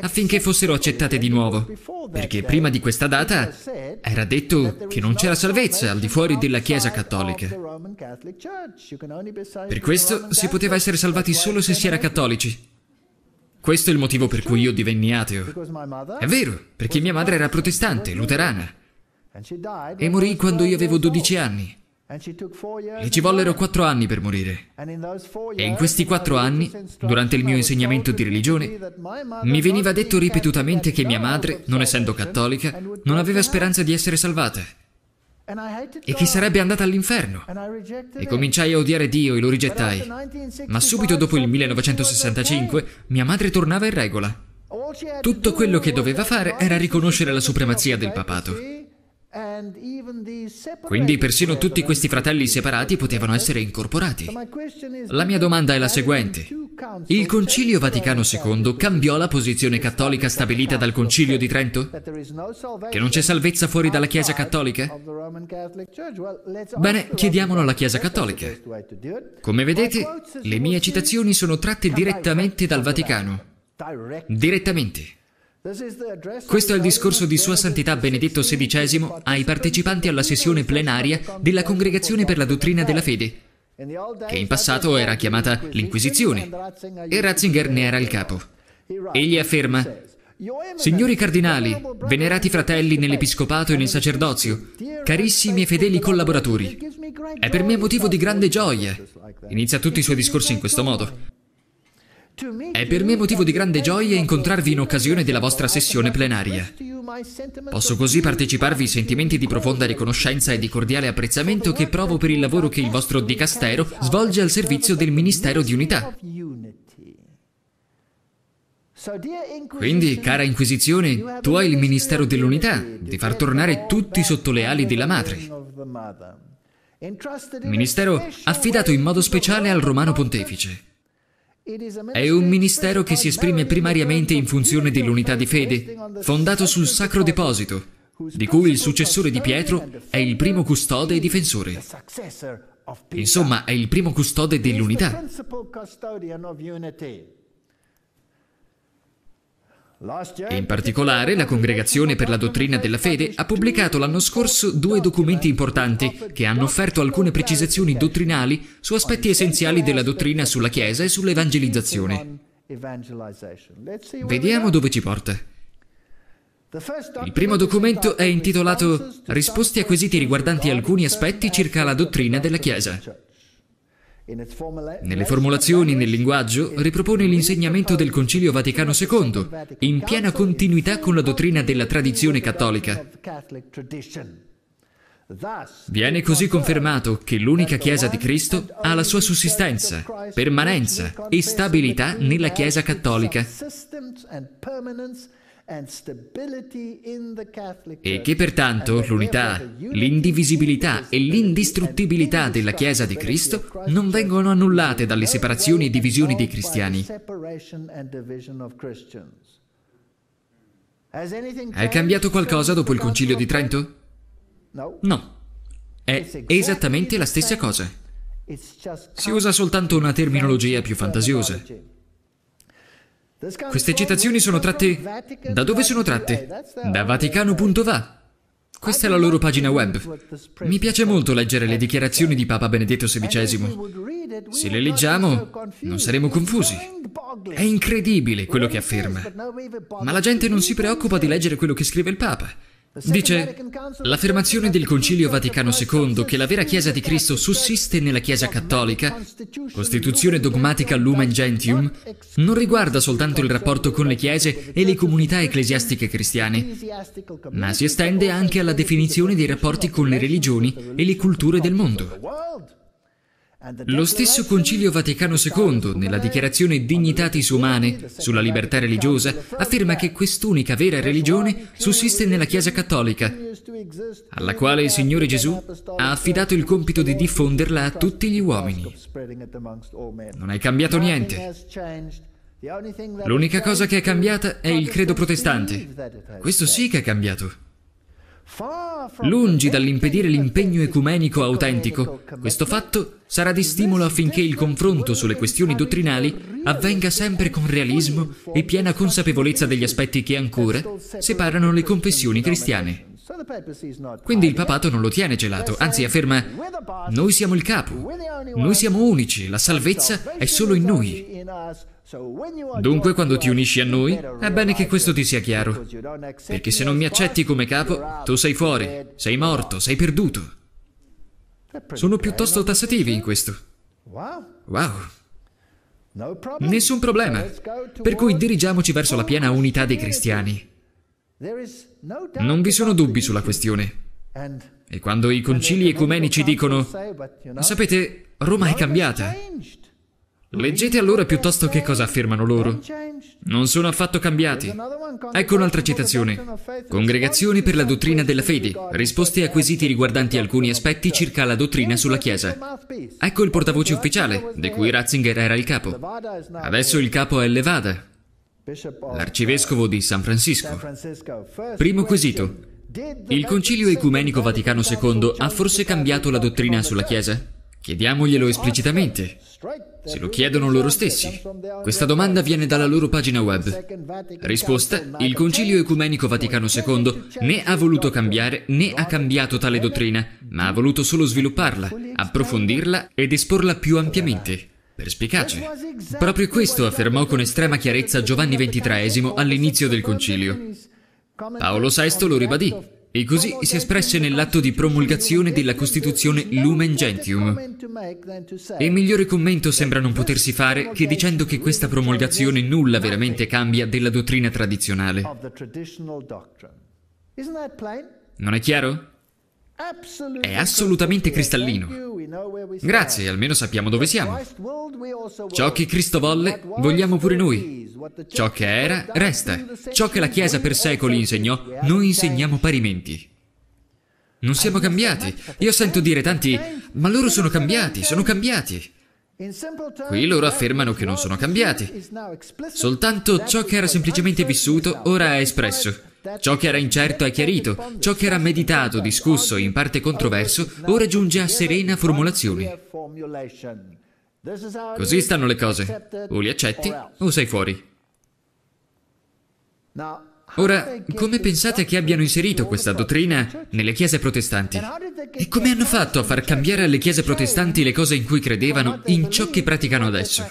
affinché fossero accettate di nuovo, perché prima di questa data era detto che non c'era salvezza al di fuori della Chiesa cattolica. Per questo si poteva essere salvati solo se si era cattolici. Questo è il motivo per cui io divenni ateo. È vero, perché mia madre era protestante, luterana, e morì quando io avevo 12 anni. E ci vollero quattro anni per morire. E in questi quattro anni, durante il mio insegnamento di religione, mi veniva detto ripetutamente che mia madre, non essendo cattolica, non aveva speranza di essere salvata e che sarebbe andata all'inferno. E cominciai a odiare Dio e lo rigettai. Ma subito dopo il 1965 mia madre tornava in regola. Tutto quello che doveva fare era riconoscere la supremazia del papato. Quindi persino tutti questi fratelli separati potevano essere incorporati. La mia domanda è la seguente. Il Concilio Vaticano II cambiò la posizione cattolica stabilita dal Concilio di Trento? Che non c'è salvezza fuori dalla Chiesa Cattolica? Bene, chiediamolo alla Chiesa Cattolica. Come vedete, le mie citazioni sono tratte direttamente dal Vaticano. Direttamente. Questo è il discorso di Sua Santità Benedetto XVI ai partecipanti alla sessione plenaria della Congregazione per la Dottrina della Fede, che in passato era chiamata l'Inquisizione, e Ratzinger ne era il capo. Egli afferma, Signori cardinali, venerati fratelli nell'episcopato e nel sacerdozio, carissimi e fedeli collaboratori, è per me motivo di grande gioia. Inizia tutti i suoi discorsi in questo modo è per me motivo di grande gioia incontrarvi in occasione della vostra sessione plenaria. Posso così parteciparvi ai sentimenti di profonda riconoscenza e di cordiale apprezzamento che provo per il lavoro che il vostro dicastero svolge al servizio del Ministero di Unità. Quindi, cara Inquisizione, tu hai il Ministero dell'Unità di far tornare tutti sotto le ali della Madre. Ministero affidato in modo speciale al Romano Pontefice. È un ministero che si esprime primariamente in funzione dell'unità di fede, fondato sul sacro deposito, di cui il successore di Pietro è il primo custode e difensore. Insomma, è il primo custode dell'unità in particolare la Congregazione per la Dottrina della Fede ha pubblicato l'anno scorso due documenti importanti che hanno offerto alcune precisazioni dottrinali su aspetti essenziali della dottrina sulla Chiesa e sull'evangelizzazione. Vediamo dove ci porta. Il primo documento è intitolato Risposte a quesiti riguardanti alcuni aspetti circa la dottrina della Chiesa. Nelle formulazioni, nel linguaggio, ripropone l'insegnamento del Concilio Vaticano II, in piena continuità con la dottrina della tradizione cattolica. Viene così confermato che l'unica Chiesa di Cristo ha la sua sussistenza, permanenza e stabilità nella Chiesa cattolica e che pertanto l'unità, l'indivisibilità e l'indistruttibilità della Chiesa di Cristo non vengono annullate dalle separazioni e divisioni dei cristiani. È cambiato qualcosa dopo il Concilio di Trento? No. È esattamente la stessa cosa. Si usa soltanto una terminologia più fantasiosa. Queste citazioni sono tratte... Da dove sono tratte? Da vaticano.va. Questa è la loro pagina web. Mi piace molto leggere le dichiarazioni di Papa Benedetto XVI. Se le leggiamo, non saremo confusi. È incredibile quello che afferma. Ma la gente non si preoccupa di leggere quello che scrive il Papa. Dice, l'affermazione del Concilio Vaticano II che la vera Chiesa di Cristo sussiste nella Chiesa Cattolica, Costituzione dogmatica Lumen Gentium, non riguarda soltanto il rapporto con le Chiese e le comunità ecclesiastiche cristiane, ma si estende anche alla definizione dei rapporti con le religioni e le culture del mondo. Lo stesso Concilio Vaticano II, nella dichiarazione Dignitatis Humane sulla libertà religiosa, afferma che quest'unica vera religione sussiste nella Chiesa Cattolica, alla quale il Signore Gesù ha affidato il compito di diffonderla a tutti gli uomini. Non è cambiato niente. L'unica cosa che è cambiata è il credo protestante. Questo sì che è cambiato. Lungi dall'impedire l'impegno ecumenico autentico, questo fatto sarà di stimolo affinché il confronto sulle questioni dottrinali avvenga sempre con realismo e piena consapevolezza degli aspetti che ancora separano le confessioni cristiane. Quindi il papato non lo tiene gelato, anzi afferma noi siamo il capo, noi siamo unici, la salvezza è solo in noi. Dunque quando ti unisci a noi, è bene che questo ti sia chiaro, perché se non mi accetti come capo, tu sei fuori, sei morto, sei perduto. Sono piuttosto tassativi in questo. Wow. Nessun problema. Per cui dirigiamoci verso la piena oh, unità dei cristiani. Non vi sono dubbi sulla questione. E quando i concili ecumenici dicono, sapete, Roma è cambiata, Leggete allora piuttosto che cosa affermano loro. Non sono affatto cambiati. Ecco un'altra citazione. Congregazioni per la dottrina della fede, risposte a quesiti riguardanti alcuni aspetti circa la dottrina sulla Chiesa. Ecco il portavoce ufficiale, di cui Ratzinger era il capo. Adesso il capo è Levada, l'arcivescovo di San Francisco. Primo quesito. Il Concilio Ecumenico Vaticano II ha forse cambiato la dottrina sulla Chiesa? Chiediamoglielo esplicitamente. Se lo chiedono loro stessi. Questa domanda viene dalla loro pagina web. Risposta: Il Concilio Ecumenico Vaticano II né ha voluto cambiare né ha cambiato tale dottrina, ma ha voluto solo svilupparla, approfondirla ed esporla più ampiamente. Perspicace. Proprio questo affermò con estrema chiarezza Giovanni XXIII all'inizio del Concilio. Paolo VI lo ribadì e così si espresse nell'atto di promulgazione della Costituzione Lumen Gentium. E migliore commento sembra non potersi fare che dicendo che questa promulgazione nulla veramente cambia della dottrina tradizionale. Non è chiaro? È assolutamente cristallino. Grazie, almeno sappiamo dove siamo. Ciò che Cristo volle, vogliamo pure noi. Ciò che era, resta. Ciò che la Chiesa per secoli insegnò, noi insegniamo parimenti. Non siamo cambiati. Io sento dire tanti, ma loro sono cambiati, sono cambiati. Qui loro affermano che non sono cambiati. Soltanto ciò che era semplicemente vissuto ora è espresso. Ciò che era incerto è chiarito, ciò che era meditato, discusso e in parte controverso ora giunge a serena formulazione. Così stanno le cose, o li accetti o sei fuori. Ora, come pensate che abbiano inserito questa dottrina nelle chiese protestanti? E come hanno fatto a far cambiare alle chiese protestanti le cose in cui credevano in ciò che praticano adesso?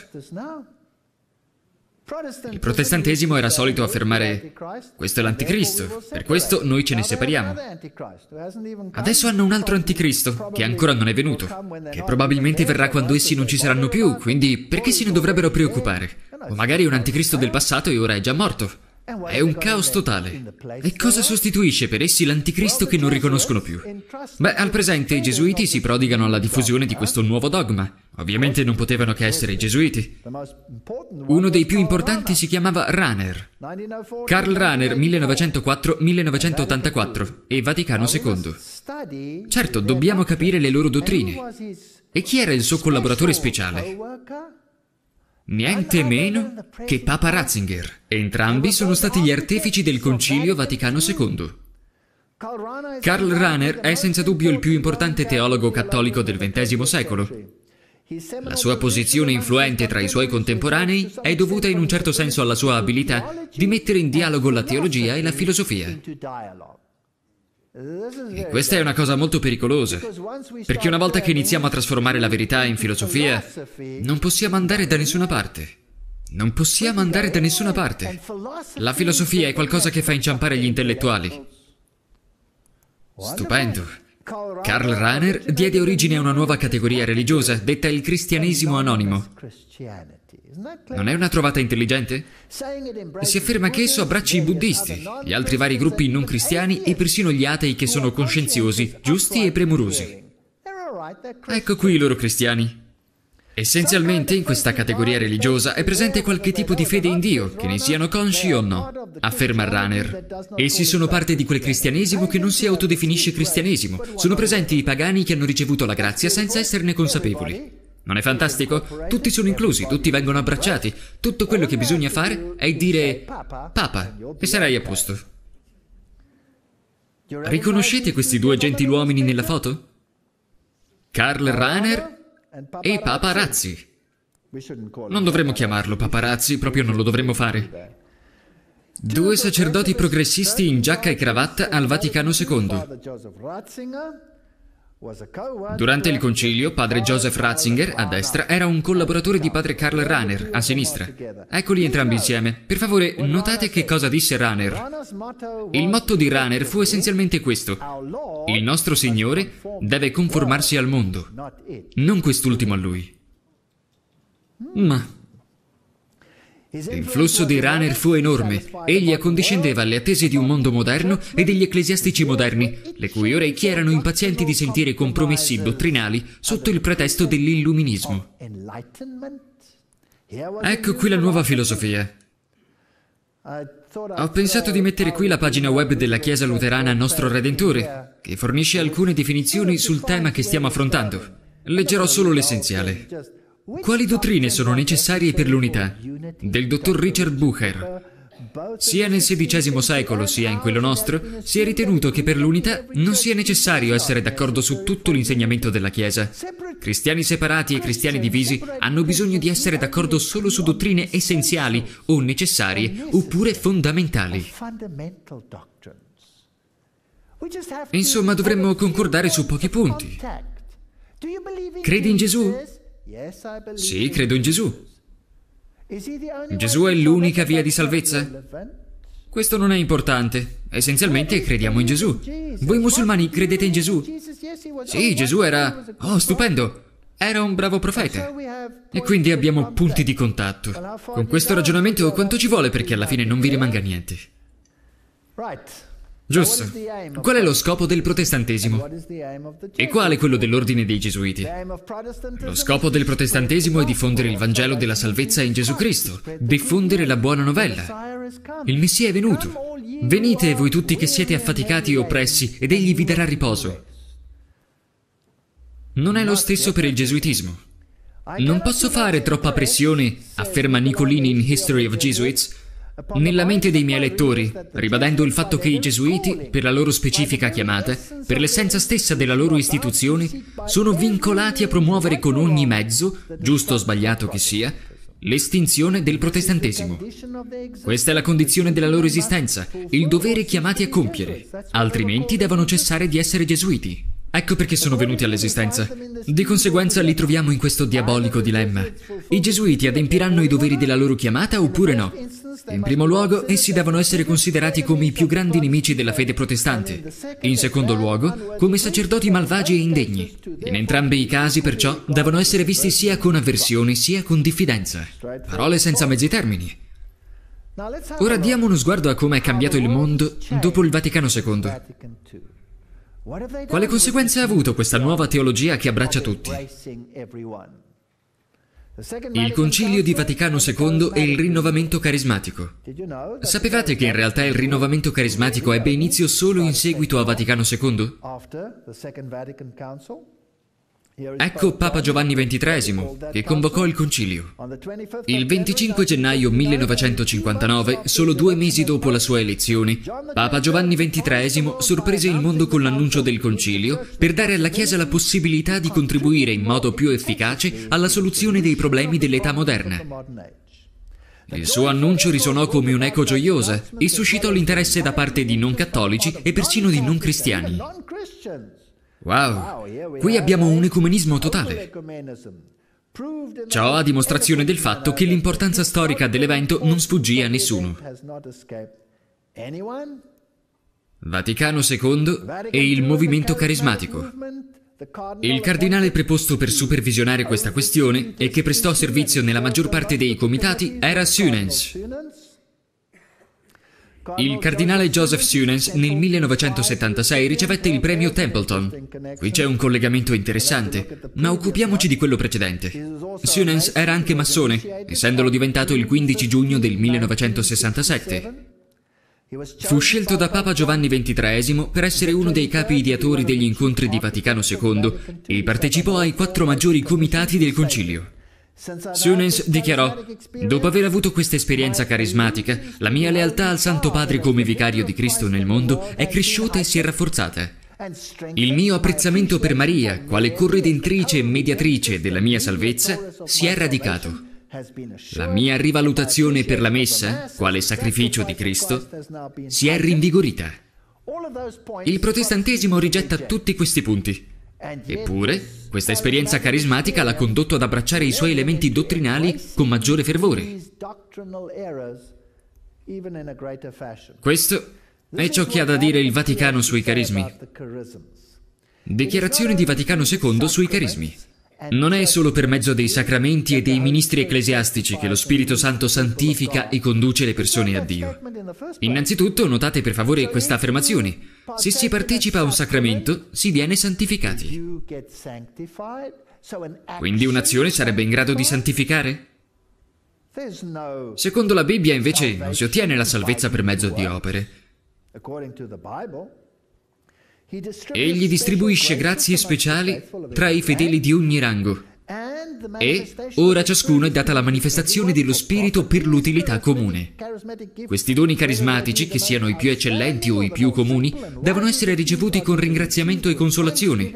Il protestantesimo era solito affermare questo è l'anticristo, per questo noi ce ne separiamo. Adesso hanno un altro anticristo, che ancora non è venuto, che probabilmente verrà quando essi non ci saranno più, quindi perché se ne dovrebbero preoccupare? O magari un anticristo del passato e ora è già morto. È un caos totale. E cosa sostituisce per essi l'anticristo che non riconoscono più? Beh, al presente i gesuiti si prodigano alla diffusione di questo nuovo dogma. Ovviamente non potevano che essere i gesuiti. Uno dei più importanti si chiamava Runner. Karl Runner 1904-1984, e Vaticano II. Certo, dobbiamo capire le loro dottrine. E chi era il suo collaboratore speciale? Niente meno che Papa Ratzinger. Entrambi sono stati gli artefici del Concilio Vaticano II. Karl Rahner è senza dubbio il più importante teologo cattolico del XX secolo. La sua posizione influente tra i suoi contemporanei è dovuta in un certo senso alla sua abilità di mettere in dialogo la teologia e la filosofia. E questa è una cosa molto pericolosa, perché una volta che iniziamo a trasformare la verità in filosofia, non possiamo andare da nessuna parte. Non possiamo andare da nessuna parte. La filosofia è qualcosa che fa inciampare gli intellettuali. Stupendo. Karl Rahner diede origine a una nuova categoria religiosa, detta il cristianesimo anonimo. Non è una trovata intelligente? Si afferma che esso abbracci i buddisti, gli altri vari gruppi non cristiani e persino gli atei che sono coscienziosi, giusti e premurosi. Ecco qui i loro cristiani. Essenzialmente in questa categoria religiosa è presente qualche tipo di fede in Dio, che ne siano consci o no, afferma Runner. Essi sono parte di quel cristianesimo che non si autodefinisce cristianesimo. Sono presenti i pagani che hanno ricevuto la grazia senza esserne consapevoli. Non è fantastico? Tutti sono inclusi, tutti vengono abbracciati. Tutto quello che bisogna fare è dire Papa e sarai a posto. Riconoscete questi due gentiluomini nella foto? Karl Rahner e Papa Razzi. Non dovremmo chiamarlo Papa Razzi, proprio non lo dovremmo fare. Due sacerdoti progressisti in giacca e cravatta al Vaticano II. Durante il concilio, padre Joseph Ratzinger, a destra, era un collaboratore di padre Karl Rahner, a sinistra. Eccoli entrambi insieme. Per favore, notate che cosa disse Rahner. Il motto di Rahner fu essenzialmente questo. Il nostro Signore deve conformarsi al mondo, non quest'ultimo a Lui. Ma... Il flusso di runner fu enorme. Egli accondiscendeva alle attese di un mondo moderno e degli ecclesiastici moderni, le cui orecchie erano impazienti di sentire compromessi dottrinali sotto il pretesto dell'illuminismo. Ecco qui la nuova filosofia. Ho pensato di mettere qui la pagina web della Chiesa Luterana Nostro Redentore, che fornisce alcune definizioni sul tema che stiamo affrontando. Leggerò solo l'essenziale. Quali dottrine sono necessarie per l'unità? Del dottor Richard Bucher. Sia nel XVI secolo sia in quello nostro, si è ritenuto che per l'unità non sia necessario essere d'accordo su tutto l'insegnamento della Chiesa. Cristiani separati e cristiani divisi hanno bisogno di essere d'accordo solo su dottrine essenziali o necessarie oppure fondamentali. Insomma, dovremmo concordare su pochi punti. Credi in Gesù? Sì, credo in Gesù. Gesù è l'unica via di salvezza? Questo non è importante. Essenzialmente crediamo in Gesù. Voi musulmani credete in Gesù? Sì, Gesù era... Oh, stupendo! Era un bravo profeta. E quindi abbiamo punti di contatto. Con questo ragionamento quanto ci vuole perché alla fine non vi rimanga niente? Right. Giusto. Qual è lo scopo del protestantesimo? E qual è quello dell'ordine dei gesuiti? Lo scopo del protestantesimo è diffondere il Vangelo della salvezza in Gesù Cristo, diffondere la buona novella. Il Messia è venuto. Venite voi tutti che siete affaticati e oppressi, ed egli vi darà riposo. Non è lo stesso per il gesuitismo. Non posso fare troppa pressione, afferma Nicolini in History of Jesuits, nella mente dei miei lettori, ribadendo il fatto che i gesuiti, per la loro specifica chiamata, per l'essenza stessa della loro istituzione, sono vincolati a promuovere con ogni mezzo, giusto o sbagliato che sia, l'estinzione del protestantesimo. Questa è la condizione della loro esistenza, il dovere chiamati a compiere, altrimenti devono cessare di essere gesuiti. Ecco perché sono venuti all'esistenza. Di conseguenza li troviamo in questo diabolico dilemma. I gesuiti adempiranno i doveri della loro chiamata oppure no? In primo luogo, essi devono essere considerati come i più grandi nemici della fede protestante. In secondo luogo, come sacerdoti malvagi e indegni. In entrambi i casi, perciò, devono essere visti sia con avversione sia con diffidenza. Parole senza mezzi termini. Ora diamo uno sguardo a come è cambiato il mondo dopo il Vaticano II. Quale conseguenze ha avuto questa nuova teologia che abbraccia tutti? Il Concilio di Vaticano II e il rinnovamento carismatico. Sapevate che in realtà il rinnovamento carismatico ebbe inizio solo in seguito a Vaticano II? Ecco Papa Giovanni XXIII che convocò il concilio. Il 25 gennaio 1959, solo due mesi dopo la sua elezione, Papa Giovanni XXIII sorprese il mondo con l'annuncio del concilio per dare alla Chiesa la possibilità di contribuire in modo più efficace alla soluzione dei problemi dell'età moderna. Il suo annuncio risuonò come un'eco gioiosa e suscitò l'interesse da parte di non cattolici e persino di non cristiani. Wow, qui abbiamo un ecumenismo totale. Ciò a dimostrazione del fatto che l'importanza storica dell'evento non sfuggì a nessuno. Vaticano II e il movimento carismatico. Il cardinale preposto per supervisionare questa questione e che prestò servizio nella maggior parte dei comitati era Sunens. Il cardinale Joseph Sunens nel 1976 ricevette il premio Templeton. Qui c'è un collegamento interessante, ma occupiamoci di quello precedente. Sunens era anche massone, essendolo diventato il 15 giugno del 1967. Fu scelto da Papa Giovanni XXIII per essere uno dei capi ideatori degli incontri di Vaticano II e partecipò ai quattro maggiori comitati del concilio. Sunens dichiarò, dopo aver avuto questa esperienza carismatica, la mia lealtà al Santo Padre come vicario di Cristo nel mondo è cresciuta e si è rafforzata. Il mio apprezzamento per Maria, quale corredentrice e mediatrice della mia salvezza, si è radicato. La mia rivalutazione per la Messa, quale sacrificio di Cristo, si è rinvigorita. Il protestantesimo rigetta tutti questi punti. Eppure, questa esperienza carismatica l'ha condotto ad abbracciare i suoi elementi dottrinali con maggiore fervore. Questo è ciò che ha da dire il Vaticano sui carismi. Dichiarazione di Vaticano II sui carismi. Non è solo per mezzo dei sacramenti e dei ministri ecclesiastici che lo Spirito Santo santifica e conduce le persone a Dio. Innanzitutto notate per favore questa affermazione. Se si partecipa a un sacramento, si viene santificati. Quindi un'azione sarebbe in grado di santificare? Secondo la Bibbia invece non si ottiene la salvezza per mezzo di opere. Egli distribuisce grazie speciali tra i fedeli di ogni rango. E ora ciascuno è data la manifestazione dello Spirito per l'utilità comune. Questi doni carismatici, che siano i più eccellenti o i più comuni, devono essere ricevuti con ringraziamento e consolazione,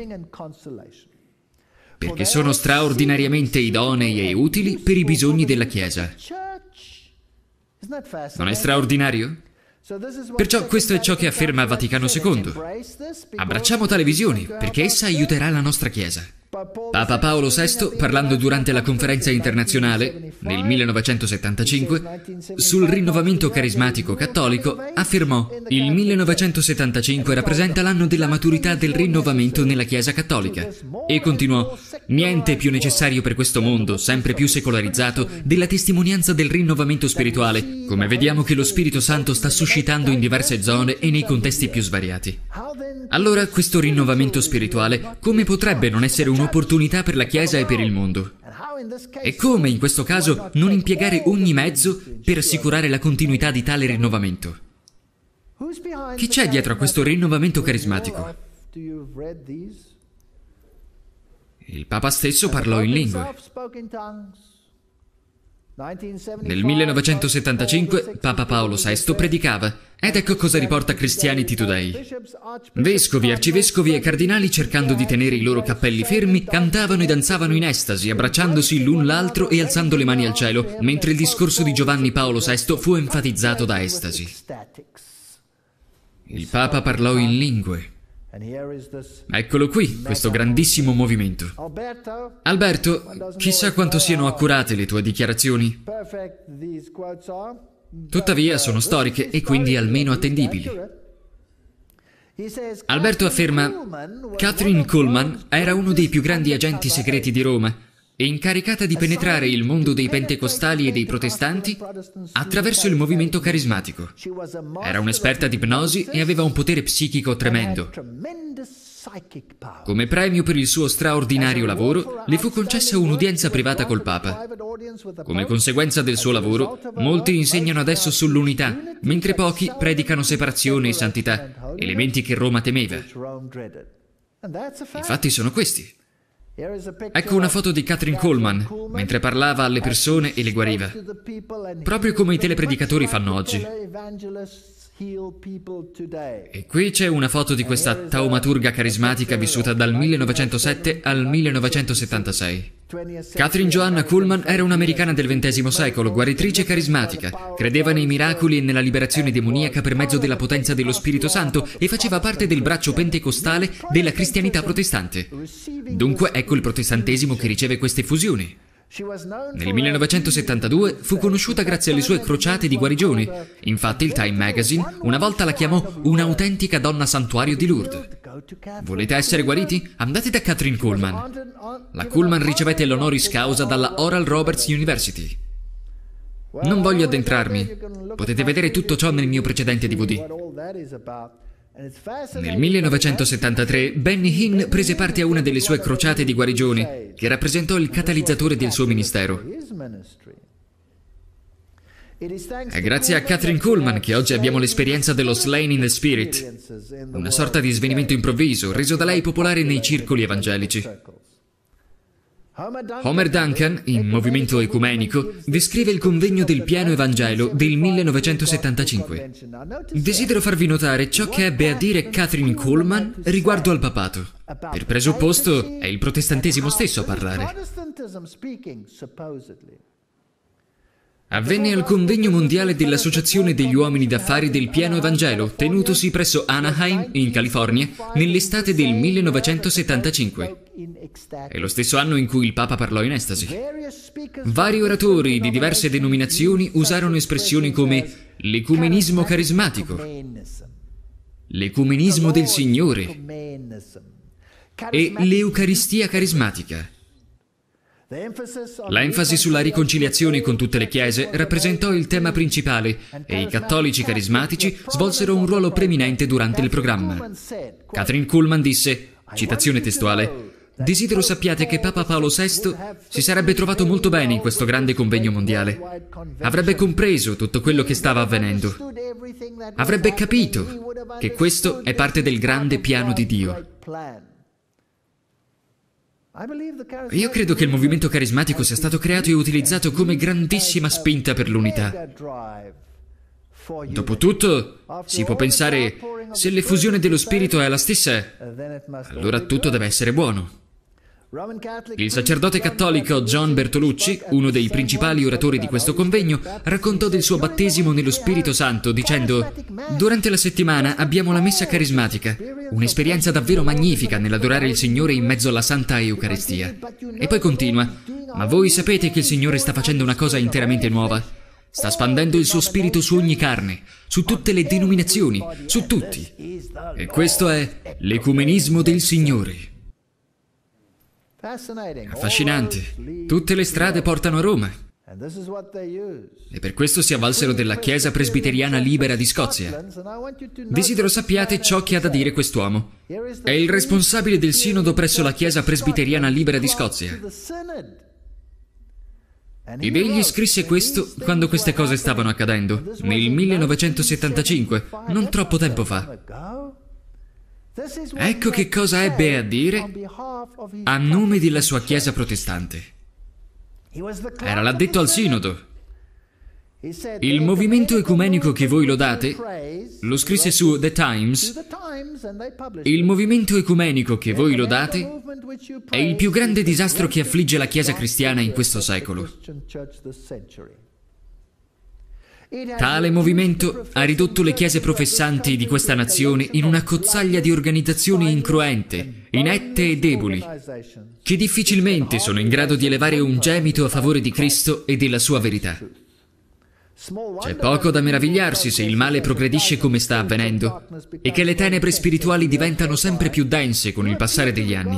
perché sono straordinariamente idonei e utili per i bisogni della Chiesa. Non è straordinario? Perciò questo è ciò che afferma Vaticano II. Abbracciamo tale visione perché essa aiuterà la nostra Chiesa. Papa Paolo VI, parlando durante la conferenza internazionale nel 1975 sul rinnovamento carismatico cattolico, affermò il 1975 rappresenta l'anno della maturità del rinnovamento nella Chiesa cattolica e continuò niente è più necessario per questo mondo, sempre più secolarizzato, della testimonianza del rinnovamento spirituale, come vediamo che lo Spirito Santo sta suscitando in diverse zone e nei contesti più svariati. Allora questo rinnovamento spirituale come potrebbe non essere un un'opportunità per la Chiesa e per il mondo. E come in questo caso non impiegare ogni mezzo per assicurare la continuità di tale rinnovamento? Chi c'è dietro a questo rinnovamento carismatico? Il Papa stesso parlò in lingua. Nel 1975 Papa Paolo VI predicava ed ecco cosa riporta Christianity Today. Vescovi, arcivescovi e cardinali cercando di tenere i loro cappelli fermi cantavano e danzavano in estasi, abbracciandosi l'un l'altro e alzando le mani al cielo, mentre il discorso di Giovanni Paolo VI fu enfatizzato da estasi. Il Papa parlò in lingue. Eccolo qui, questo grandissimo movimento. Alberto, chissà quanto siano accurate le tue dichiarazioni. Tuttavia sono storiche e quindi almeno attendibili. Alberto afferma, Catherine Coleman era uno dei più grandi agenti segreti di Roma e incaricata di penetrare il mondo dei pentecostali e dei protestanti attraverso il movimento carismatico. Era un'esperta di ipnosi e aveva un potere psichico tremendo. Come premio per il suo straordinario lavoro, le fu concessa un'udienza privata col Papa. Come conseguenza del suo lavoro, molti insegnano adesso sull'unità, mentre pochi predicano separazione e santità, elementi che Roma temeva. I fatti sono questi. Ecco una foto di Katrin Coleman mentre parlava alle persone e le guariva, proprio come i telepredicatori fanno oggi. E qui c'è una foto di questa taumaturga carismatica vissuta dal 1907 al 1976. Catherine Joanna Kuhlman era un'americana del XX secolo, guaritrice carismatica, credeva nei miracoli e nella liberazione demoniaca per mezzo della potenza dello Spirito Santo e faceva parte del braccio pentecostale della cristianità protestante. Dunque ecco il protestantesimo che riceve queste fusioni. Nel 1972 fu conosciuta grazie alle sue crociate di guarigione. Infatti il Time Magazine una volta la chiamò un'autentica donna santuario di Lourdes. Volete essere guariti? Andate da Catherine Kuhlman. La Kuhlman ricevette l'honoris causa dalla Oral Roberts University. Non voglio addentrarmi. Potete vedere tutto ciò nel mio precedente DVD. Nel 1973 Benny Hinn prese parte a una delle sue crociate di guarigione che rappresentò il catalizzatore del suo ministero. È grazie a Catherine Coleman che oggi abbiamo l'esperienza dello Slain in the Spirit, una sorta di svenimento improvviso reso da lei popolare nei circoli evangelici. Homer Duncan, in Movimento Ecumenico, descrive il convegno del piano Evangelo del 1975. Desidero farvi notare ciò che ebbe a dire Catherine Coleman riguardo al papato. Per presupposto, è il protestantesimo stesso a parlare avvenne al convegno mondiale dell'Associazione degli uomini d'affari del pieno evangelo, tenutosi presso Anaheim, in California, nell'estate del 1975. È lo stesso anno in cui il Papa parlò in estasi. Vari oratori di diverse denominazioni usarono espressioni come l'ecumenismo carismatico, l'ecumenismo del Signore e l'Eucaristia carismatica. L'enfasi sulla riconciliazione con tutte le chiese rappresentò il tema principale e i cattolici carismatici svolsero un ruolo preminente durante il programma. Catherine Kuhlman disse, citazione testuale, Desidero sappiate che Papa Paolo VI si sarebbe trovato molto bene in questo grande convegno mondiale. Avrebbe compreso tutto quello che stava avvenendo. Avrebbe capito che questo è parte del grande piano di Dio. Io credo che il movimento carismatico sia stato creato e utilizzato come grandissima spinta per l'unità. Dopotutto, si può pensare, se l'effusione dello spirito è la stessa, allora tutto deve essere buono. Il sacerdote cattolico John Bertolucci, uno dei principali oratori di questo convegno, raccontò del suo battesimo nello Spirito Santo dicendo Durante la settimana abbiamo la messa carismatica, un'esperienza davvero magnifica nell'adorare il Signore in mezzo alla Santa Eucaristia. E poi continua Ma voi sapete che il Signore sta facendo una cosa interamente nuova? Sta spandendo il suo spirito su ogni carne, su tutte le denominazioni, su tutti. E questo è l'ecumenismo del Signore. Affascinante. Tutte le strade portano a Roma. E per questo si avvalsero della Chiesa Presbiteriana Libera di Scozia. Desidero sappiate ciò che ha da dire quest'uomo. È il responsabile del sinodo presso la Chiesa Presbiteriana Libera di Scozia. Ed egli scrisse questo quando queste cose stavano accadendo, nel 1975, non troppo tempo fa. Ecco che cosa ebbe a dire a nome della sua Chiesa protestante. Era l'addetto al sinodo. Il movimento ecumenico che voi lodate, lo scrisse su The Times, il movimento ecumenico che voi lodate è il più grande disastro che affligge la Chiesa cristiana in questo secolo. Tale movimento ha ridotto le chiese professanti di questa nazione in una cozzaglia di organizzazioni incruente, inette e deboli, che difficilmente sono in grado di elevare un gemito a favore di Cristo e della sua verità. C'è poco da meravigliarsi se il male progredisce come sta avvenendo e che le tenebre spirituali diventano sempre più dense con il passare degli anni.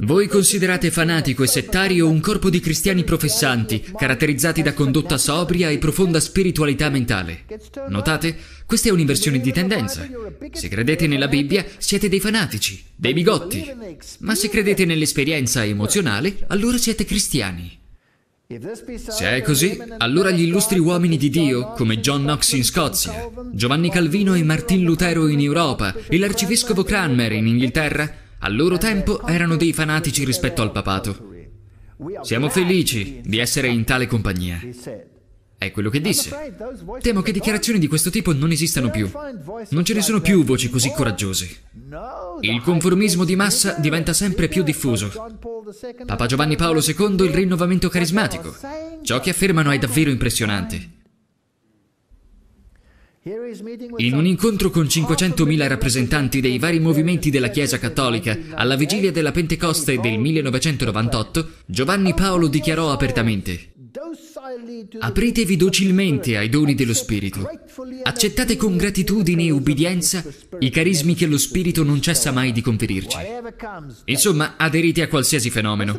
Voi considerate fanatico e settario un corpo di cristiani professanti, caratterizzati da condotta sobria e profonda spiritualità mentale. Notate? Questa è un'inversione di tendenza. Se credete nella Bibbia, siete dei fanatici, dei bigotti. Ma se credete nell'esperienza emozionale, allora siete cristiani. Se è così, allora gli illustri uomini di Dio, come John Knox in Scozia, Giovanni Calvino e Martin Lutero in Europa e l'arcivescovo Cranmer in Inghilterra, al loro tempo erano dei fanatici rispetto al papato. Siamo felici di essere in tale compagnia. È quello che disse. Temo che dichiarazioni di questo tipo non esistano più. Non ce ne sono più voci così coraggiose. Il conformismo di massa diventa sempre più diffuso. Papa Giovanni Paolo II il rinnovamento carismatico. Ciò che affermano è davvero impressionante. In un incontro con 500.000 rappresentanti dei vari movimenti della Chiesa Cattolica alla vigilia della Pentecoste del 1998, Giovanni Paolo dichiarò apertamente Apritevi docilmente ai doni dello Spirito. Accettate con gratitudine e ubbidienza i carismi che lo Spirito non cessa mai di conferirci. Insomma, aderite a qualsiasi fenomeno.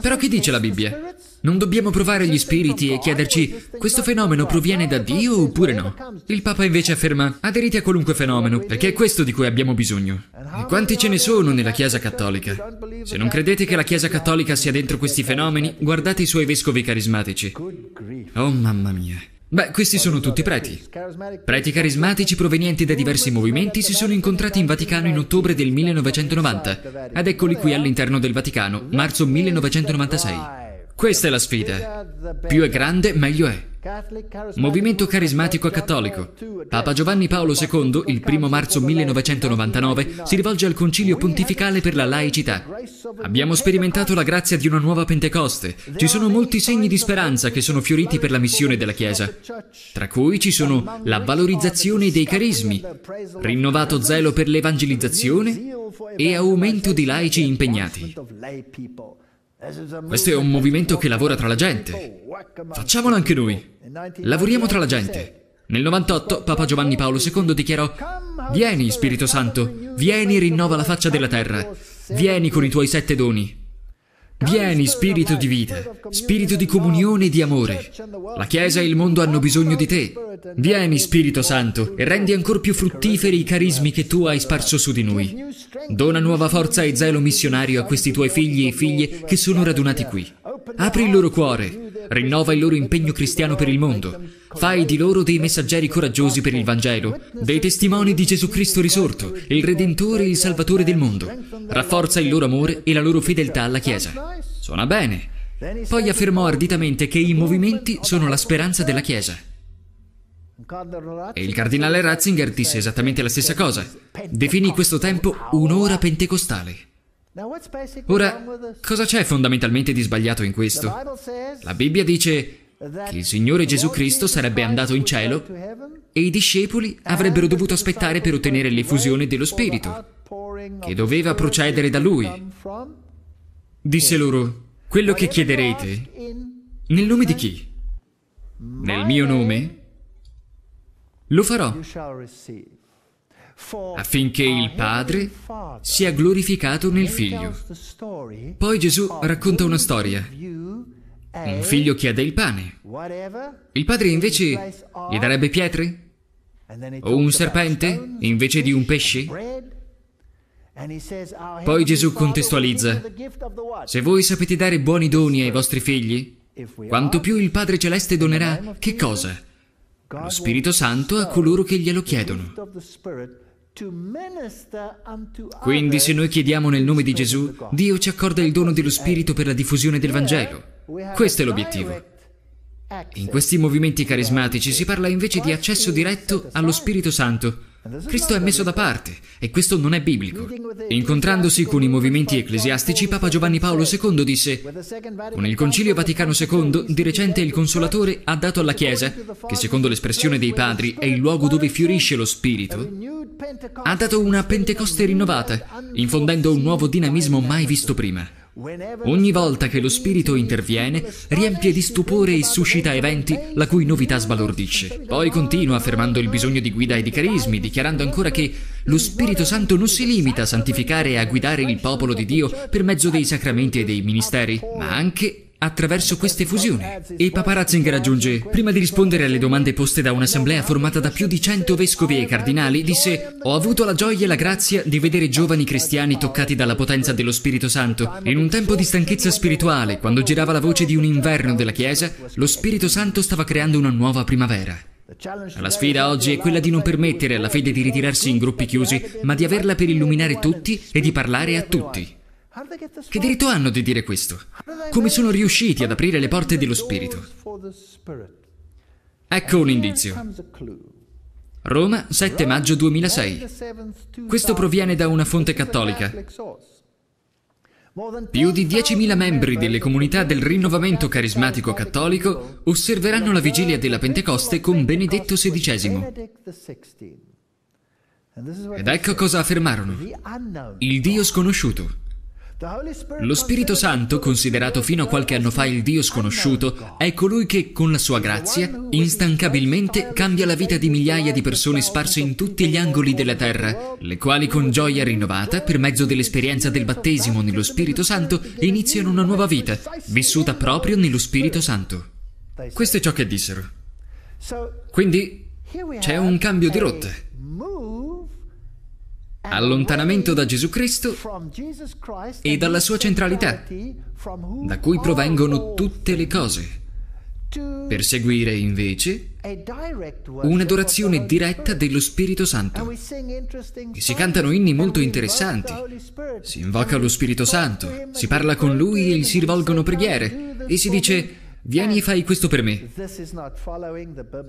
Però che dice la Bibbia? Non dobbiamo provare gli spiriti e chiederci questo fenomeno proviene da Dio oppure no. Il Papa invece afferma aderite a qualunque fenomeno perché è questo di cui abbiamo bisogno. E quanti ce ne sono nella Chiesa Cattolica? Se non credete che la Chiesa Cattolica sia dentro questi fenomeni, guardate i suoi vescovi carismatici. Oh mamma mia. Beh, questi sono tutti preti. Preti carismatici provenienti da diversi movimenti si sono incontrati in Vaticano in ottobre del 1990 ed eccoli qui all'interno del Vaticano, marzo 1996. Questa è la sfida. Più è grande, meglio è. Movimento carismatico cattolico. Papa Giovanni Paolo II, il 1 marzo 1999, si rivolge al Concilio Pontificale per la laicità. Abbiamo sperimentato la grazia di una nuova Pentecoste. Ci sono molti segni di speranza che sono fioriti per la missione della Chiesa, tra cui ci sono la valorizzazione dei carismi, rinnovato zelo per l'evangelizzazione e aumento di laici impegnati. Questo è un movimento che lavora tra la gente. Facciamolo anche noi. Lavoriamo tra la gente. Nel 98 Papa Giovanni Paolo II dichiarò Vieni Spirito Santo, vieni e rinnova la faccia della terra, vieni con i tuoi sette doni. Vieni, spirito di vita, spirito di comunione e di amore. La Chiesa e il mondo hanno bisogno di te. Vieni, Spirito Santo, e rendi ancora più fruttiferi i carismi che tu hai sparso su di noi. Dona nuova forza e zelo missionario a questi tuoi figli e figlie che sono radunati qui. Apri il loro cuore, rinnova il loro impegno cristiano per il mondo, fai di loro dei messaggeri coraggiosi per il Vangelo, dei testimoni di Gesù Cristo risorto, il Redentore e il Salvatore del mondo. Rafforza il loro amore e la loro fedeltà alla Chiesa. Suona bene. Poi affermò arditamente che i movimenti sono la speranza della Chiesa. E il cardinale Ratzinger disse esattamente la stessa cosa. Definì questo tempo un'ora pentecostale. Ora, cosa c'è fondamentalmente di sbagliato in questo? La Bibbia dice che il Signore Gesù Cristo sarebbe andato in cielo e i discepoli avrebbero dovuto aspettare per ottenere l'effusione dello Spirito, che doveva procedere da Lui. Disse loro, quello che chiederete, nel nome di chi? Nel mio nome? Lo farò affinché il Padre sia glorificato nel Figlio. Poi Gesù racconta una storia. Un figlio chiede il pane. Il padre invece gli darebbe pietre? O un serpente invece di un pesce? Poi Gesù contestualizza, se voi sapete dare buoni doni ai vostri figli, quanto più il Padre Celeste donerà che cosa? Lo Spirito Santo a coloro che glielo chiedono. Quindi se noi chiediamo nel nome di Gesù, Dio ci accorda il dono dello Spirito per la diffusione del Vangelo. Questo è l'obiettivo. In questi movimenti carismatici si parla invece di accesso diretto allo Spirito Santo Cristo è messo da parte e questo non è biblico. Incontrandosi con i movimenti ecclesiastici, Papa Giovanni Paolo II disse Con il Concilio Vaticano II, di recente il Consolatore ha dato alla Chiesa, che secondo l'espressione dei padri è il luogo dove fiorisce lo Spirito, ha dato una Pentecoste rinnovata, infondendo un nuovo dinamismo mai visto prima. Ogni volta che lo spirito interviene, riempie di stupore e suscita eventi la cui novità sbalordisce. Poi continua affermando il bisogno di guida e di carismi, dichiarando ancora che lo Spirito Santo non si limita a santificare e a guidare il popolo di Dio per mezzo dei sacramenti e dei ministeri, ma anche attraverso queste fusioni. E Papa Ratzinger aggiunge, prima di rispondere alle domande poste da un'assemblea formata da più di 100 vescovi e cardinali, disse «Ho avuto la gioia e la grazia di vedere giovani cristiani toccati dalla potenza dello Spirito Santo. In un tempo di stanchezza spirituale, quando girava la voce di un inverno della Chiesa, lo Spirito Santo stava creando una nuova primavera». La sfida oggi è quella di non permettere alla fede di ritirarsi in gruppi chiusi, ma di averla per illuminare tutti e di parlare a tutti. Che diritto hanno di dire questo? Come sono riusciti ad aprire le porte dello spirito? Ecco un indizio. Roma, 7 maggio 2006. Questo proviene da una fonte cattolica. Più di 10.000 membri delle comunità del rinnovamento carismatico cattolico osserveranno la vigilia della Pentecoste con Benedetto XVI. Ed ecco cosa affermarono. Il Dio sconosciuto. Lo Spirito Santo, considerato fino a qualche anno fa il Dio sconosciuto, è colui che, con la sua grazia, instancabilmente cambia la vita di migliaia di persone sparse in tutti gli angoli della terra, le quali con gioia rinnovata, per mezzo dell'esperienza del battesimo nello Spirito Santo, iniziano una nuova vita, vissuta proprio nello Spirito Santo. Questo è ciò che dissero. Quindi c'è un cambio di rotta allontanamento da Gesù Cristo e dalla sua centralità, da cui provengono tutte le cose, per seguire invece un'adorazione diretta dello Spirito Santo. E si cantano inni molto interessanti, si invoca lo Spirito Santo, si parla con lui e gli si rivolgono preghiere e si dice Vieni e fai questo per me.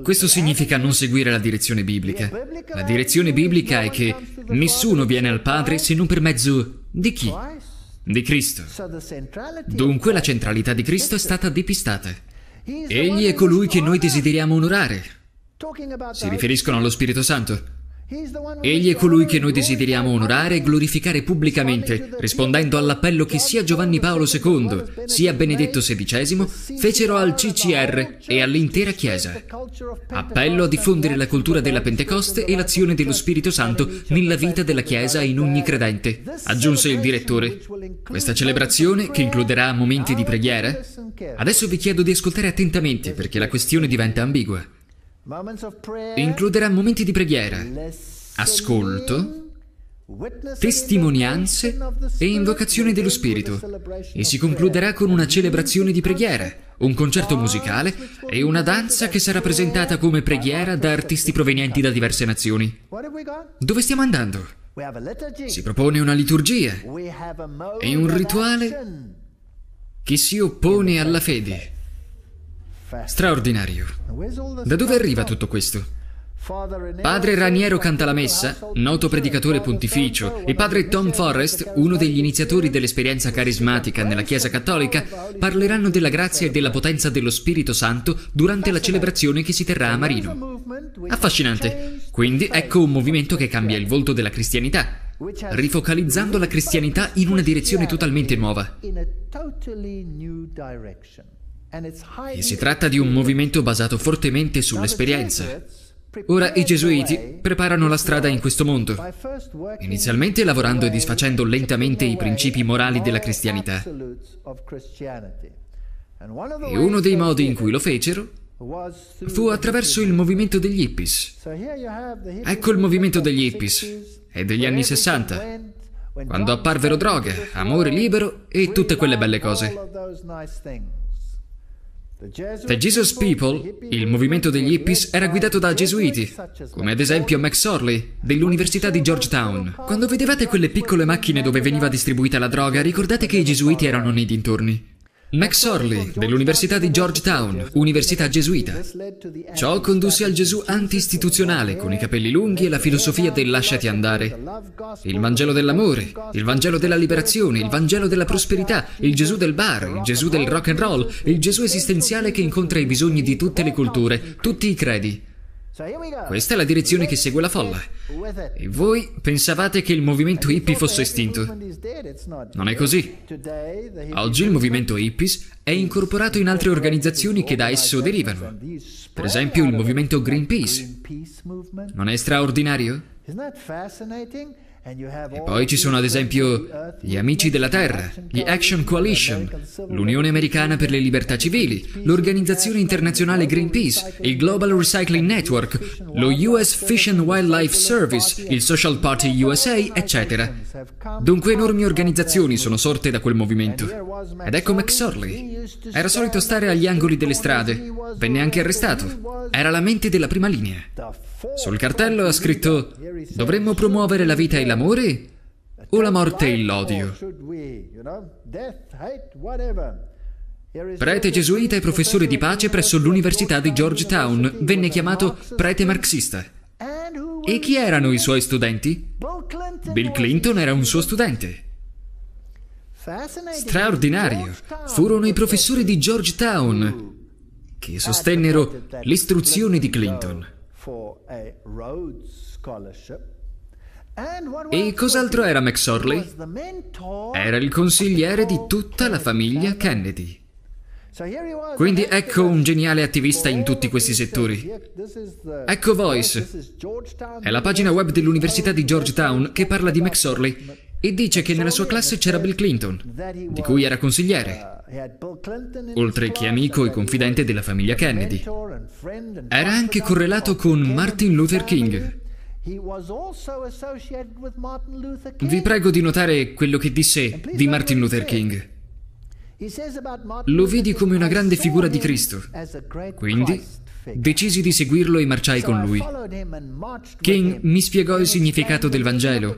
Questo significa non seguire la direzione biblica. La direzione biblica è che nessuno viene al Padre se non per mezzo di chi? Di Cristo. Dunque la centralità di Cristo è stata depistata. Egli è colui che noi desideriamo onorare. Si riferiscono allo Spirito Santo. Egli è colui che noi desideriamo onorare e glorificare pubblicamente, rispondendo all'appello che sia Giovanni Paolo II sia Benedetto XVI fecero al CCR e all'intera Chiesa. Appello a diffondere la cultura della Pentecoste e l'azione dello Spirito Santo nella vita della Chiesa in ogni credente, aggiunse il direttore. Questa celebrazione, che includerà momenti di preghiera, adesso vi chiedo di ascoltare attentamente perché la questione diventa ambigua. Includerà momenti di preghiera, ascolto, testimonianze e invocazione dello Spirito e si concluderà con una celebrazione di preghiera, un concerto musicale e una danza che sarà presentata come preghiera da artisti provenienti da diverse nazioni. Dove stiamo andando? Si propone una liturgia e un rituale che si oppone alla fede. Straordinario. Da dove arriva tutto questo? Padre Raniero canta la messa, noto predicatore pontificio, e padre Tom Forrest, uno degli iniziatori dell'esperienza carismatica nella Chiesa Cattolica, parleranno della grazia e della potenza dello Spirito Santo durante la celebrazione che si terrà a Marino. Affascinante. Quindi ecco un movimento che cambia il volto della cristianità, rifocalizzando la cristianità in una direzione totalmente nuova. E Si tratta di un movimento basato fortemente sull'esperienza. Ora i gesuiti preparano la strada in questo mondo, inizialmente lavorando e disfacendo lentamente i principi morali della cristianità. E uno dei modi in cui lo fecero fu attraverso il movimento degli hippies. Ecco il movimento degli hippies, è degli anni 60, quando apparvero droghe, amore libero e tutte quelle belle cose. The Jesus People, il movimento degli hippies, era guidato da gesuiti, come ad esempio Max Orley, dell'Università di Georgetown. Quando vedevate quelle piccole macchine dove veniva distribuita la droga, ricordate che i gesuiti erano nei dintorni. Max Orley, dell'Università di Georgetown, università gesuita. Ciò condusse al Gesù anti-istituzionale, con i capelli lunghi e la filosofia del lasciati andare. Il Vangelo dell'amore, il Vangelo della liberazione, il Vangelo della prosperità, il Gesù del bar, il Gesù del rock and roll, il Gesù esistenziale che incontra i bisogni di tutte le culture, tutti i credi. Cioè, Questa è la direzione che segue la folla. E voi pensavate che il movimento hippie fosse estinto. Non è così. Oggi il movimento hippies è incorporato in altre organizzazioni che da esso derivano. Per esempio il movimento Greenpeace. Non è straordinario? E poi ci sono ad esempio uh, gli Amici della Terra, gli Action Coalition, l'Unione Americana per le Libertà Civili, l'Organizzazione Internazionale Greenpeace, il Global Recycling Network, lo US Fish and Wildlife Service, il Social Party USA, eccetera. Dunque enormi organizzazioni sono sorte da quel movimento. Ed ecco McSorley. Era solito stare agli angoli delle strade. Venne anche arrestato. Era la mente della prima linea. Sul cartello ha scritto dovremmo promuovere la vita e l'amore o la morte e l'odio. Prete gesuita e professore di pace presso l'Università di Georgetown, venne chiamato prete marxista. E chi erano i suoi studenti? Bill Clinton era un suo studente. Straordinario. Furono i professori di Georgetown che sostennero l'istruzione di Clinton. E cos'altro era McSorley? Era il consigliere di tutta la famiglia Kennedy. Quindi ecco un geniale attivista in tutti questi settori. Ecco Voice. È la pagina web dell'Università di Georgetown che parla di McSorley e dice che nella sua classe c'era Bill Clinton, di cui era consigliere, oltre che amico e confidente della famiglia Kennedy. Era anche correlato con Martin Luther King. Vi prego di notare quello che disse di Martin Luther King. Lo vedi come una grande figura di Cristo. Quindi Decisi di seguirlo e marciai con lui. King mi spiegò il significato del Vangelo.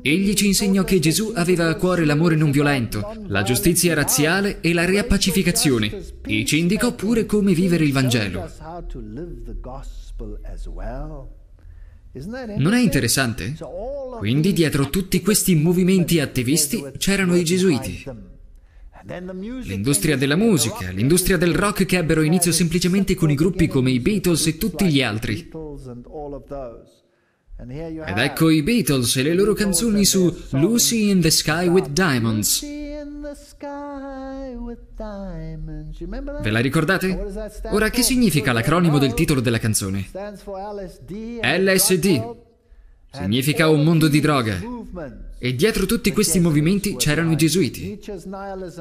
Egli ci insegnò che Gesù aveva a cuore l'amore non violento, la giustizia razziale e la riappacificazione. E ci indicò pure come vivere il Vangelo. Non è interessante? Quindi dietro tutti questi movimenti attivisti c'erano i gesuiti. L'industria della musica, l'industria del rock che ebbero inizio semplicemente con i gruppi come i Beatles e tutti gli altri. Ed ecco i Beatles e le loro canzoni su Lucy in the Sky with Diamonds. Ve la ricordate? Ora che significa l'acronimo del titolo della canzone? LSD, Significa un mondo di droghe. E dietro tutti questi movimenti c'erano i gesuiti.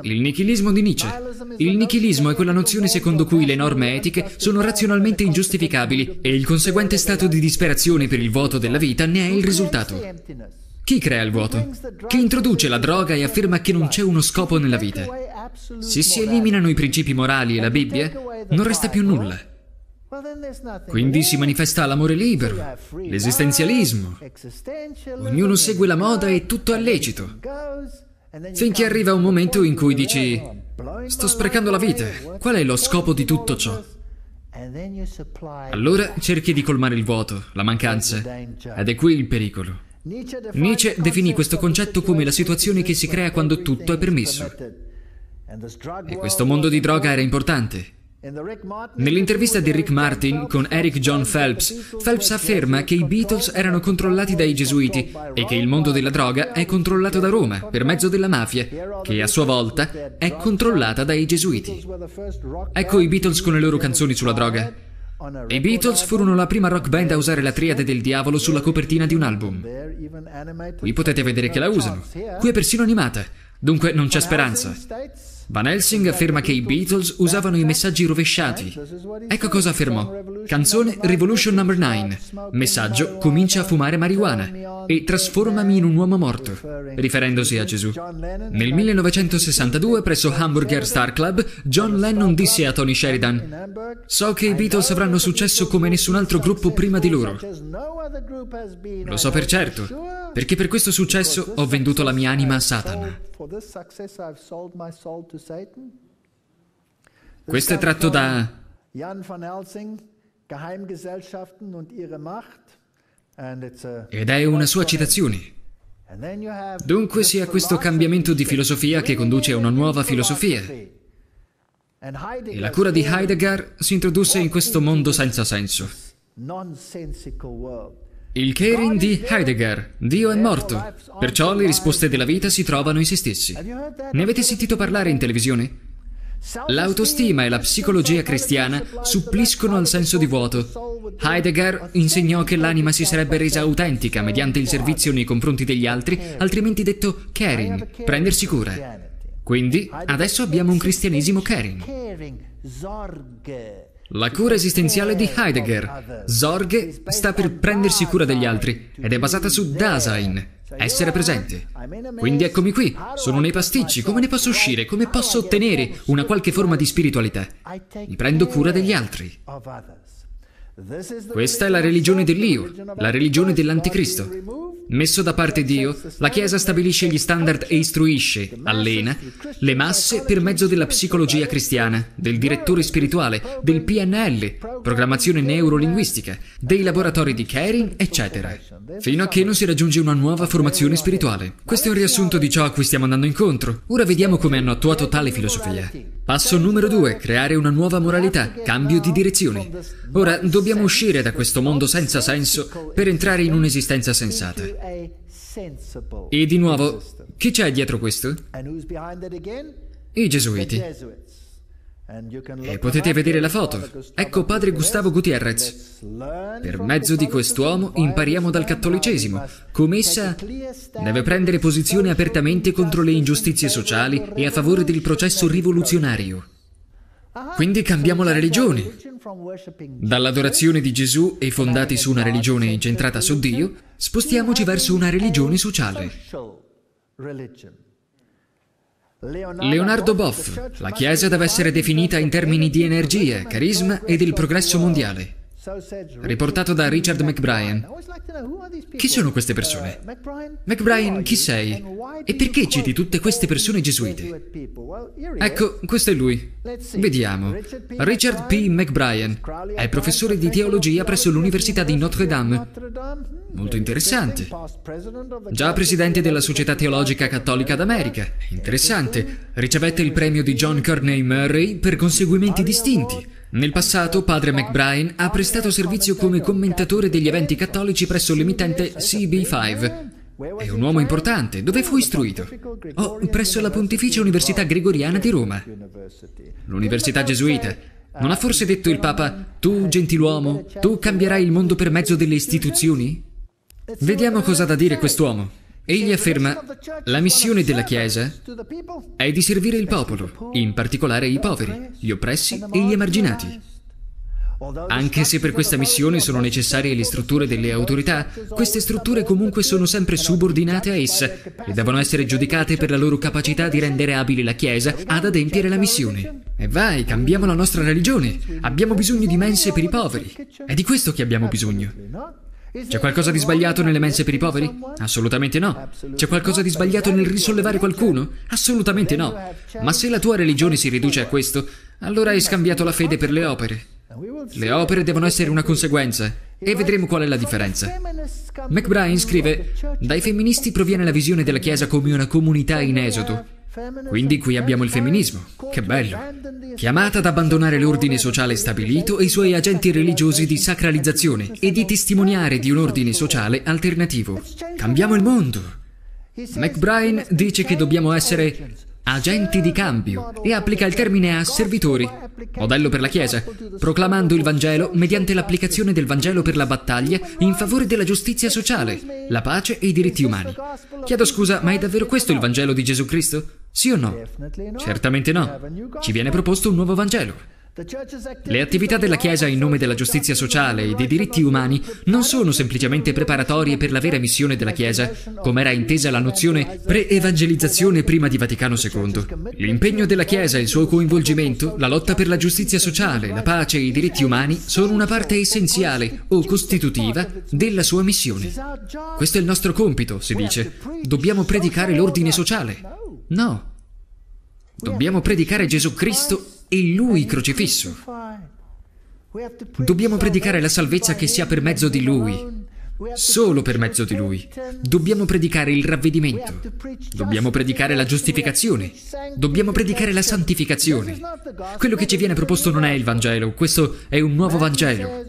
Il nichilismo di Nietzsche. Il nichilismo è quella nozione secondo cui le norme etiche sono razionalmente ingiustificabili e il conseguente stato di disperazione per il vuoto della vita ne è il risultato. Chi crea il vuoto? Chi introduce la droga e afferma che non c'è uno scopo nella vita? Se si eliminano i principi morali e la Bibbia, non resta più nulla. Quindi si manifesta l'amore libero, l'esistenzialismo. Ah, Ognuno segue la moda e tutto è lecito. Finché arriva un momento in cui dici, sto sprecando la vita, qual è lo scopo di tutto ciò? Allora cerchi di colmare il vuoto, la mancanza, ed è qui il pericolo. Nietzsche definì questo concetto come la situazione che si crea quando tutto è permesso. E questo mondo di droga era importante. Nell'intervista di Rick Martin con Eric John Phelps, Phelps afferma che i Beatles erano controllati dai gesuiti e che il mondo della droga è controllato da Roma per mezzo della mafia, che a sua volta è controllata dai gesuiti. Ecco i Beatles con le loro canzoni sulla droga. I Beatles furono la prima rock band a usare la triade del diavolo sulla copertina di un album. Qui potete vedere che la usano. Qui è persino animata, dunque non c'è speranza. Van Helsing afferma che i Beatles usavano i messaggi rovesciati. Ecco cosa affermò. Canzone Revolution No. 9. Messaggio Comincia a fumare marijuana e Trasformami in un uomo morto, riferendosi a Gesù. Nel 1962, presso Hamburger Star Club, John Lennon disse a Tony Sheridan So che i Beatles avranno successo come nessun altro gruppo prima di loro. Lo so per certo, perché per questo successo ho venduto la mia anima a Satana. For this success I've sold my soul to Satan. Questo è tratto da Jan van Helsing, Geheimgesellschaften und ihre Macht. Ed è una sua citazione. Dunque si ha questo cambiamento di filosofia che conduce a una nuova filosofia. E la cura di Heidegger si introdusse in questo mondo senza senso. Il Kering di Heidegger, Dio è morto, perciò le risposte della vita si trovano in se stessi. Ne avete sentito parlare in televisione? L'autostima e la psicologia cristiana suppliscono al senso di vuoto. Heidegger insegnò che l'anima si sarebbe resa autentica mediante il servizio nei confronti degli altri, altrimenti detto caring, prendersi cura. Quindi adesso abbiamo un cristianesimo caring. La cura esistenziale di Heidegger. Sorge sta per prendersi cura degli altri ed è basata su Dasein, essere presente. Quindi eccomi qui, sono nei pasticci, come ne posso uscire, come posso ottenere una qualche forma di spiritualità? Mi prendo cura degli altri. Questa è la religione dell'io, la religione dell'anticristo. Messo da parte Dio, la Chiesa stabilisce gli standard e istruisce, allena, le masse per mezzo della psicologia cristiana, del direttore spirituale, del PNL, programmazione neurolinguistica, dei laboratori di Caring, eccetera, fino a che non si raggiunge una nuova formazione spirituale. Questo è un riassunto di ciò a cui stiamo andando incontro. Ora vediamo come hanno attuato tale filosofia. Passo numero due, Creare una nuova moralità, cambio di direzione. Ora dobbiamo uscire da questo mondo senza senso per entrare in un'esistenza sensata. E di nuovo, chi c'è dietro questo? I gesuiti. E potete vedere la foto. Ecco padre Gustavo Gutierrez. Per mezzo di quest'uomo impariamo dal cattolicesimo, come essa deve prendere posizione apertamente contro le ingiustizie sociali e a favore del processo rivoluzionario. Ah, Quindi cambiamo la religione. Dall'adorazione di Gesù e fondati su una religione incentrata su Dio, spostiamoci verso una religione sociale. Leonardo Boff, la Chiesa deve essere definita in termini di energie, carisma ed il progresso mondiale riportato da Richard McBrien. Chi sono queste persone? McBrien, chi sei? E perché citi tutte queste persone gesuite? Ecco, questo è lui. Vediamo. Richard P. McBrien è professore di teologia presso l'Università di Notre Dame. Molto interessante. Già presidente della Società Teologica Cattolica d'America. Interessante. Ricevette il premio di John Corney Murray per conseguimenti distinti. Nel passato padre McBrien ha prestato servizio come commentatore degli eventi cattolici presso l'emittente CB5. È un uomo importante, dove fu istruito? Oh, presso la Pontificia Università Gregoriana di Roma. L'università gesuita. Non ha forse detto il Papa, tu gentiluomo, tu cambierai il mondo per mezzo delle istituzioni? Vediamo cosa ha da dire quest'uomo. Egli afferma, la missione della Chiesa è di servire il popolo, in particolare i poveri, gli oppressi e gli emarginati. Anche se per questa missione sono necessarie le strutture delle autorità, queste strutture comunque sono sempre subordinate a essa e devono essere giudicate per la loro capacità di rendere abile la Chiesa ad adempiere la missione. E vai, cambiamo la nostra religione. Abbiamo bisogno di mense per i poveri. È di questo che abbiamo bisogno. C'è qualcosa di sbagliato nelle mense per i poveri? Assolutamente no. C'è qualcosa di sbagliato nel risollevare qualcuno? Assolutamente no. Ma se la tua religione si riduce a questo, allora hai scambiato la fede per le opere. Le opere devono essere una conseguenza e vedremo qual è la differenza. McBrien scrive: Dai femministi proviene la visione della Chiesa come una comunità in esodo. Quindi qui abbiamo il femminismo, che bello. Chiamata ad abbandonare l'ordine sociale stabilito e i suoi agenti religiosi di sacralizzazione e di testimoniare di un ordine sociale alternativo. Cambiamo il mondo. McBride dice che dobbiamo essere agenti di cambio e applica il termine a servitori, modello per la Chiesa, proclamando il Vangelo mediante l'applicazione del Vangelo per la battaglia in favore della giustizia sociale, la pace e i diritti umani. Chiedo scusa, ma è davvero questo il Vangelo di Gesù Cristo? Sì o no? Certamente no. Ci viene proposto un nuovo Vangelo. Le attività della Chiesa in nome della giustizia sociale e dei diritti umani non sono semplicemente preparatorie per la vera missione della Chiesa, come era intesa la nozione pre-evangelizzazione prima di Vaticano II. L'impegno della Chiesa e il suo coinvolgimento, la lotta per la giustizia sociale, la pace e i diritti umani sono una parte essenziale o costitutiva della sua missione. Questo è il nostro compito, si dice. Dobbiamo predicare l'ordine sociale. No. Dobbiamo predicare Gesù Cristo e lui crocifisso. Dobbiamo predicare la salvezza che sia per mezzo di lui, solo per mezzo di lui. Dobbiamo predicare il ravvedimento, dobbiamo predicare la giustificazione, dobbiamo predicare la santificazione. Quello che ci viene proposto non è il Vangelo, questo è un nuovo Vangelo.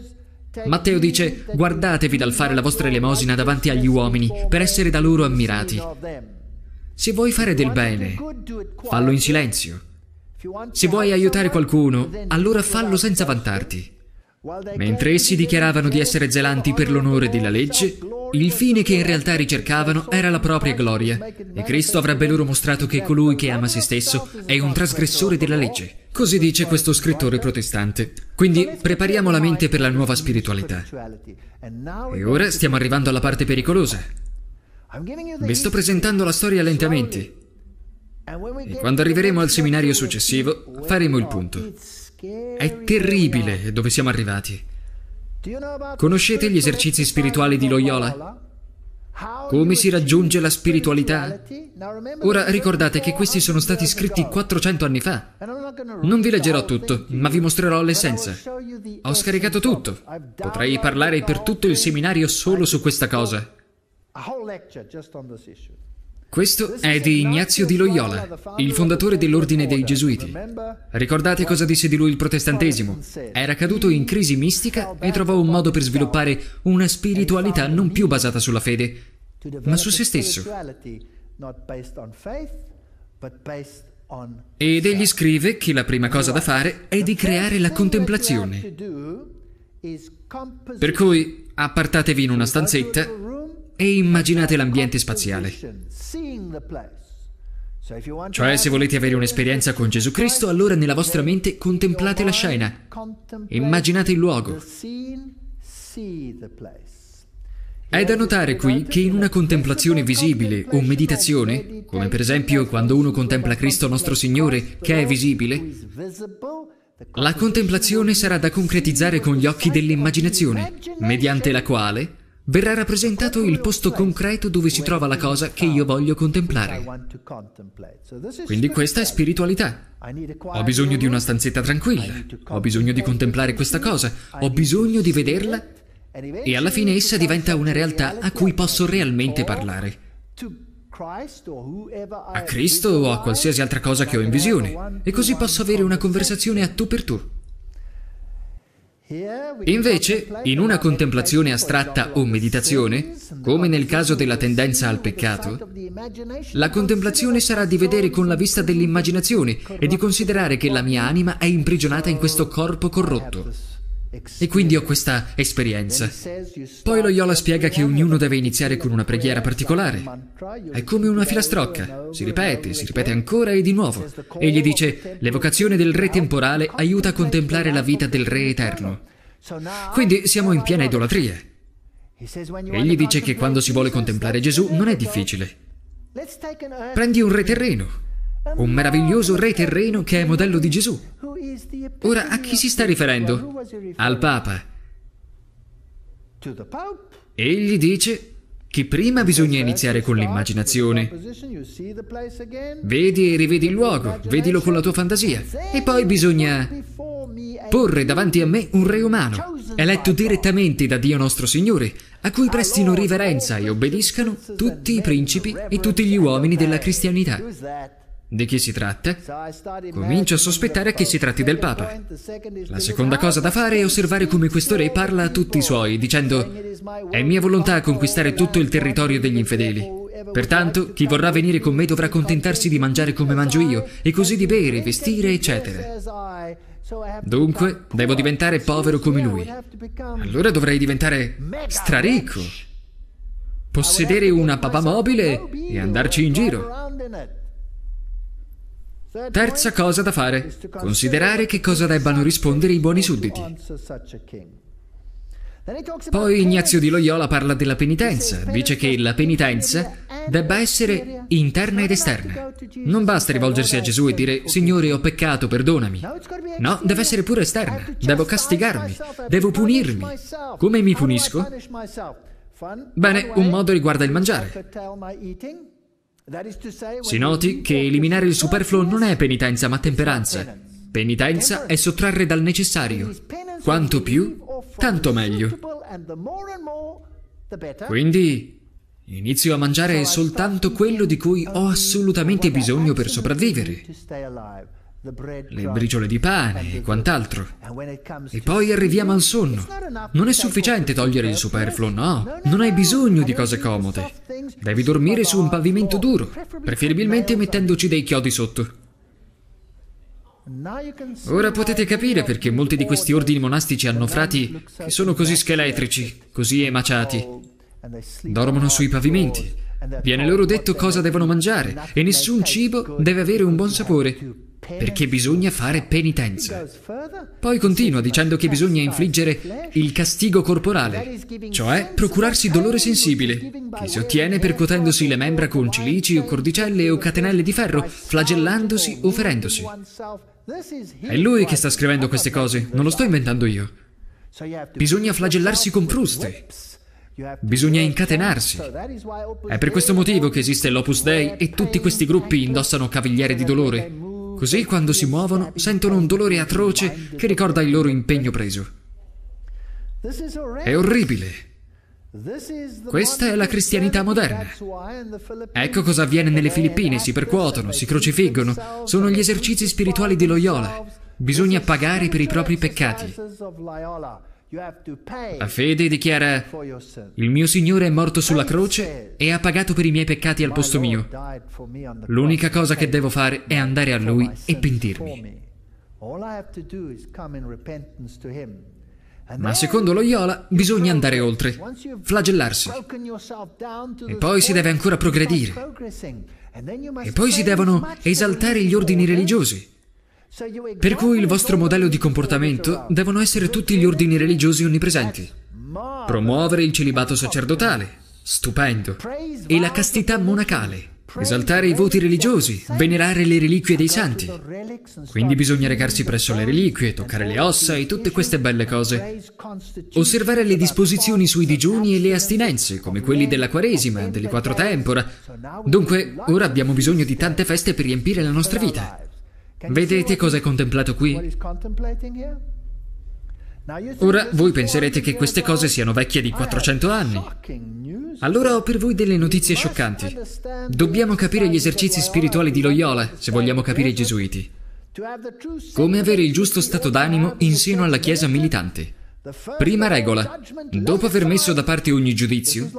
Matteo dice, guardatevi dal fare la vostra elemosina davanti agli uomini per essere da loro ammirati. Se vuoi fare del bene, fallo in silenzio. Se vuoi aiutare qualcuno, allora fallo senza vantarti. Mentre essi dichiaravano di essere zelanti per l'onore della legge, il fine che in realtà ricercavano era la propria gloria, e Cristo avrebbe loro mostrato che colui che ama se stesso è un trasgressore della legge. Così dice questo scrittore protestante. Quindi prepariamo la mente per la nuova spiritualità. E ora stiamo arrivando alla parte pericolosa. Vi sto presentando la storia lentamente. E quando arriveremo al seminario successivo, faremo il punto. È terribile dove siamo arrivati. Conoscete gli esercizi spirituali di Loyola? Come si raggiunge la spiritualità? Ora ricordate che questi sono stati scritti 400 anni fa. Non vi leggerò tutto, ma vi mostrerò l'essenza. Ho scaricato tutto. Potrei parlare per tutto il seminario solo su questa cosa. Questo è di Ignazio di Loyola, il fondatore dell'Ordine dei Gesuiti. Ricordate cosa disse di lui il protestantesimo? Era caduto in crisi mistica e trovò un modo per sviluppare una spiritualità non più basata sulla fede, ma su se stesso. Ed egli scrive che la prima cosa da fare è di creare la contemplazione. Per cui appartatevi in una stanzetta e immaginate l'ambiente spaziale. Cioè, se volete avere un'esperienza con Gesù Cristo, allora nella vostra mente contemplate la scena, immaginate il luogo. È da notare qui che in una contemplazione visibile o meditazione, come per esempio quando uno contempla Cristo nostro Signore, che è visibile, la contemplazione sarà da concretizzare con gli occhi dell'immaginazione, mediante la quale verrà rappresentato il posto concreto dove si trova la cosa che io voglio contemplare. Quindi questa è spiritualità. Ho bisogno di una stanzetta tranquilla, ho bisogno di contemplare questa cosa, ho bisogno di vederla e alla fine essa diventa una realtà a cui posso realmente parlare. A Cristo o a qualsiasi altra cosa che ho in visione e così posso avere una conversazione a tu per tu. Invece, in una contemplazione astratta o meditazione, come nel caso della tendenza al peccato, la contemplazione sarà di vedere con la vista dell'immaginazione e di considerare che la mia anima è imprigionata in questo corpo corrotto. E quindi ho questa esperienza. Poi lo Yola spiega che ognuno deve iniziare con una preghiera particolare. È come una filastrocca. Si ripete, si ripete ancora e di nuovo. Egli dice, l'evocazione del re temporale aiuta a contemplare la vita del re eterno. Quindi siamo in piena idolatria. Egli dice che quando si vuole contemplare Gesù non è difficile. Prendi un re terreno un meraviglioso re terreno che è modello di Gesù. Ora a chi si sta riferendo? Al Papa. Egli dice che prima bisogna iniziare con l'immaginazione. Vedi e rivedi il luogo, vedilo con la tua fantasia e poi bisogna porre davanti a me un re umano, eletto direttamente da Dio nostro Signore, a cui prestino riverenza e obbediscano tutti i principi e tutti gli uomini della cristianità. Di chi si tratta? Comincio a sospettare che si tratti del Papa. La seconda cosa da fare è osservare come questo re parla a tutti i suoi, dicendo «È mia volontà conquistare tutto il territorio degli infedeli». Pertanto, chi vorrà venire con me dovrà contentarsi di mangiare come mangio io, e così di bere, vestire, eccetera. Dunque, devo diventare povero come lui. Allora dovrei diventare straricco, possedere una papà mobile e andarci in giro. Terza cosa da fare, considerare che cosa debbano rispondere i buoni sudditi. Poi Ignazio di Loyola parla della penitenza, dice che la penitenza debba essere interna ed esterna. Non basta rivolgersi a Gesù e dire Signore ho peccato, perdonami. No, deve essere pure esterna, devo castigarmi, devo punirmi. Come mi punisco? Bene, un modo riguarda il mangiare. Si noti che eliminare il superfluo non è penitenza ma temperanza. Penitenza è sottrarre dal necessario. Quanto più, tanto meglio. Quindi inizio a mangiare soltanto quello di cui ho assolutamente bisogno per sopravvivere le briciole di pane e quant'altro. E poi arriviamo al sonno. Non è sufficiente togliere il superfluo, no. Non hai bisogno di cose comode. Devi dormire su un pavimento duro, preferibilmente mettendoci dei chiodi sotto. Ora potete capire perché molti di questi ordini monastici hanno frati che sono così scheletrici, così emaciati. Dormono sui pavimenti. Viene loro detto cosa devono mangiare e nessun cibo deve avere un buon sapore perché bisogna fare penitenza. Poi continua dicendo che bisogna infliggere il castigo corporale, cioè procurarsi dolore sensibile, che si ottiene percuotendosi le membra con cilici o cordicelle o catenelle di ferro, flagellandosi o ferendosi. È lui che sta scrivendo queste cose, non lo sto inventando io. Bisogna flagellarsi con fruste. Bisogna incatenarsi. È per questo motivo che esiste l'Opus Dei e tutti questi gruppi indossano cavigliere di dolore, Così quando si muovono sentono un dolore atroce che ricorda il loro impegno preso. È orribile. Questa è la cristianità moderna. Ecco cosa avviene nelle Filippine, si percuotono, si crocifiggono, sono gli esercizi spirituali di Loyola. Bisogna pagare per i propri peccati. La fede dichiara, il mio Signore è morto sulla croce e ha pagato per i miei peccati al posto mio. L'unica cosa che devo fare è andare a Lui e pentirmi. Ma secondo Loyola bisogna andare oltre, flagellarsi. E poi si deve ancora progredire. E poi si devono esaltare gli ordini religiosi. Per cui il vostro modello di comportamento devono essere tutti gli ordini religiosi onnipresenti. Promuovere il celibato sacerdotale, stupendo, e la castità monacale. Esaltare i voti religiosi, venerare le reliquie dei santi. Quindi bisogna recarsi presso le reliquie, toccare le ossa e tutte queste belle cose. Osservare le disposizioni sui digiuni e le astinenze, come quelli della Quaresima, delle quattro tempora. Dunque, ora abbiamo bisogno di tante feste per riempire la nostra vita. Vedete cosa è contemplato qui? Ora voi penserete che queste cose siano vecchie di 400 anni. Allora ho per voi delle notizie scioccanti. Dobbiamo capire gli esercizi spirituali di Loyola se vogliamo capire i gesuiti. Come avere il giusto stato d'animo in seno alla Chiesa militante. Prima regola, dopo aver messo da parte ogni giudizio,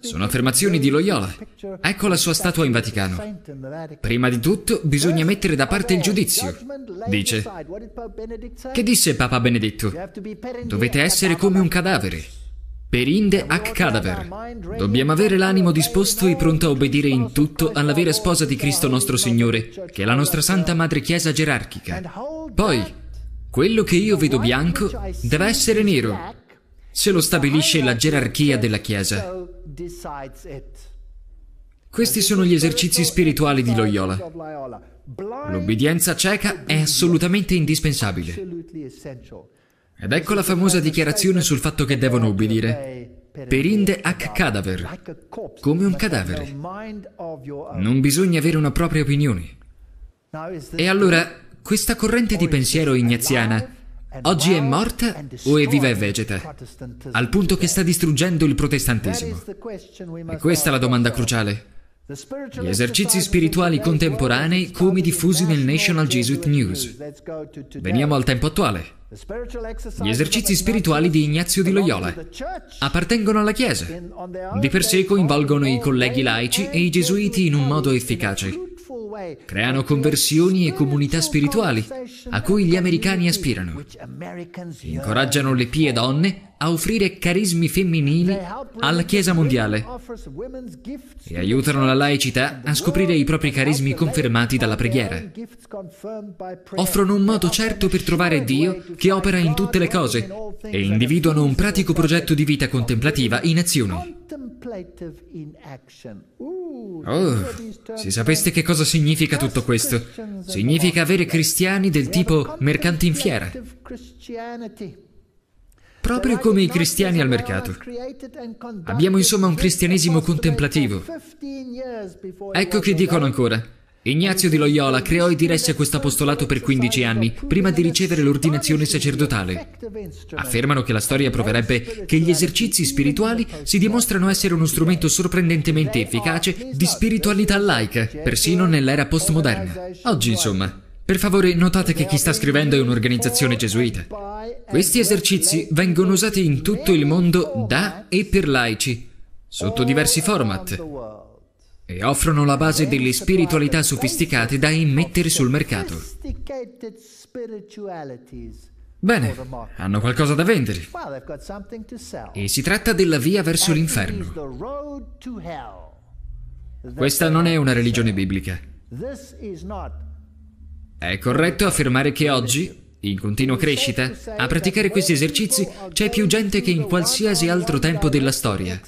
sono affermazioni di Loyola. Ecco la sua statua in Vaticano. Prima di tutto bisogna mettere da parte il giudizio, dice. Che disse Papa Benedetto? Dovete essere come un cadavere. Perinde ac cadaver. Dobbiamo avere l'animo disposto e pronto a obbedire in tutto alla vera sposa di Cristo nostro Signore, che è la nostra Santa Madre Chiesa gerarchica. Poi, quello che io vedo bianco deve essere nero. Se lo stabilisce la gerarchia della Chiesa. Questi sono gli esercizi spirituali di Loyola. L'obbedienza cieca è assolutamente indispensabile. Ed ecco la famosa dichiarazione sul fatto che devono obbedire. Perinde ac cadaver, come un cadavere. Non bisogna avere una propria opinione. E allora questa corrente di pensiero ignaziana oggi è morta o è viva e vegeta, al punto che sta distruggendo il protestantesimo? E questa è la domanda cruciale. Gli esercizi spirituali contemporanei come diffusi nel National Jesuit News. Veniamo al tempo attuale. Gli esercizi spirituali di Ignazio di Loyola appartengono alla Chiesa. Di per sé coinvolgono i colleghi laici e i gesuiti in un modo efficace. Creano conversioni e comunità spirituali a cui gli americani aspirano. Incoraggiano le pie donne a offrire carismi femminili alla Chiesa mondiale e aiutano la laicità a scoprire i propri carismi confermati dalla preghiera. Offrono un modo certo per trovare Dio che opera in tutte le cose e individuano un pratico progetto di vita contemplativa in azione. Oh, se sapeste che cosa significa tutto questo, significa avere cristiani del tipo mercanti in fiera, proprio come i cristiani al mercato. Abbiamo insomma un cristianesimo contemplativo. Ecco che dicono ancora. Ignazio di Loyola creò e diresse questo apostolato per 15 anni, prima di ricevere l'ordinazione sacerdotale. Affermano che la storia proverebbe che gli esercizi spirituali si dimostrano essere uno strumento sorprendentemente efficace di spiritualità laica, persino nell'era postmoderna. Oggi, insomma. Per favore, notate che chi sta scrivendo è un'organizzazione gesuita. Questi esercizi vengono usati in tutto il mondo da e per laici, sotto diversi format, e offrono la base delle spiritualità sofisticate da immettere sul mercato. Bene, hanno qualcosa da vendere. E si tratta della via verso l'inferno. Questa non è una religione biblica. È corretto affermare che oggi, in continua crescita, a praticare questi esercizi c'è più gente che in qualsiasi altro tempo della storia.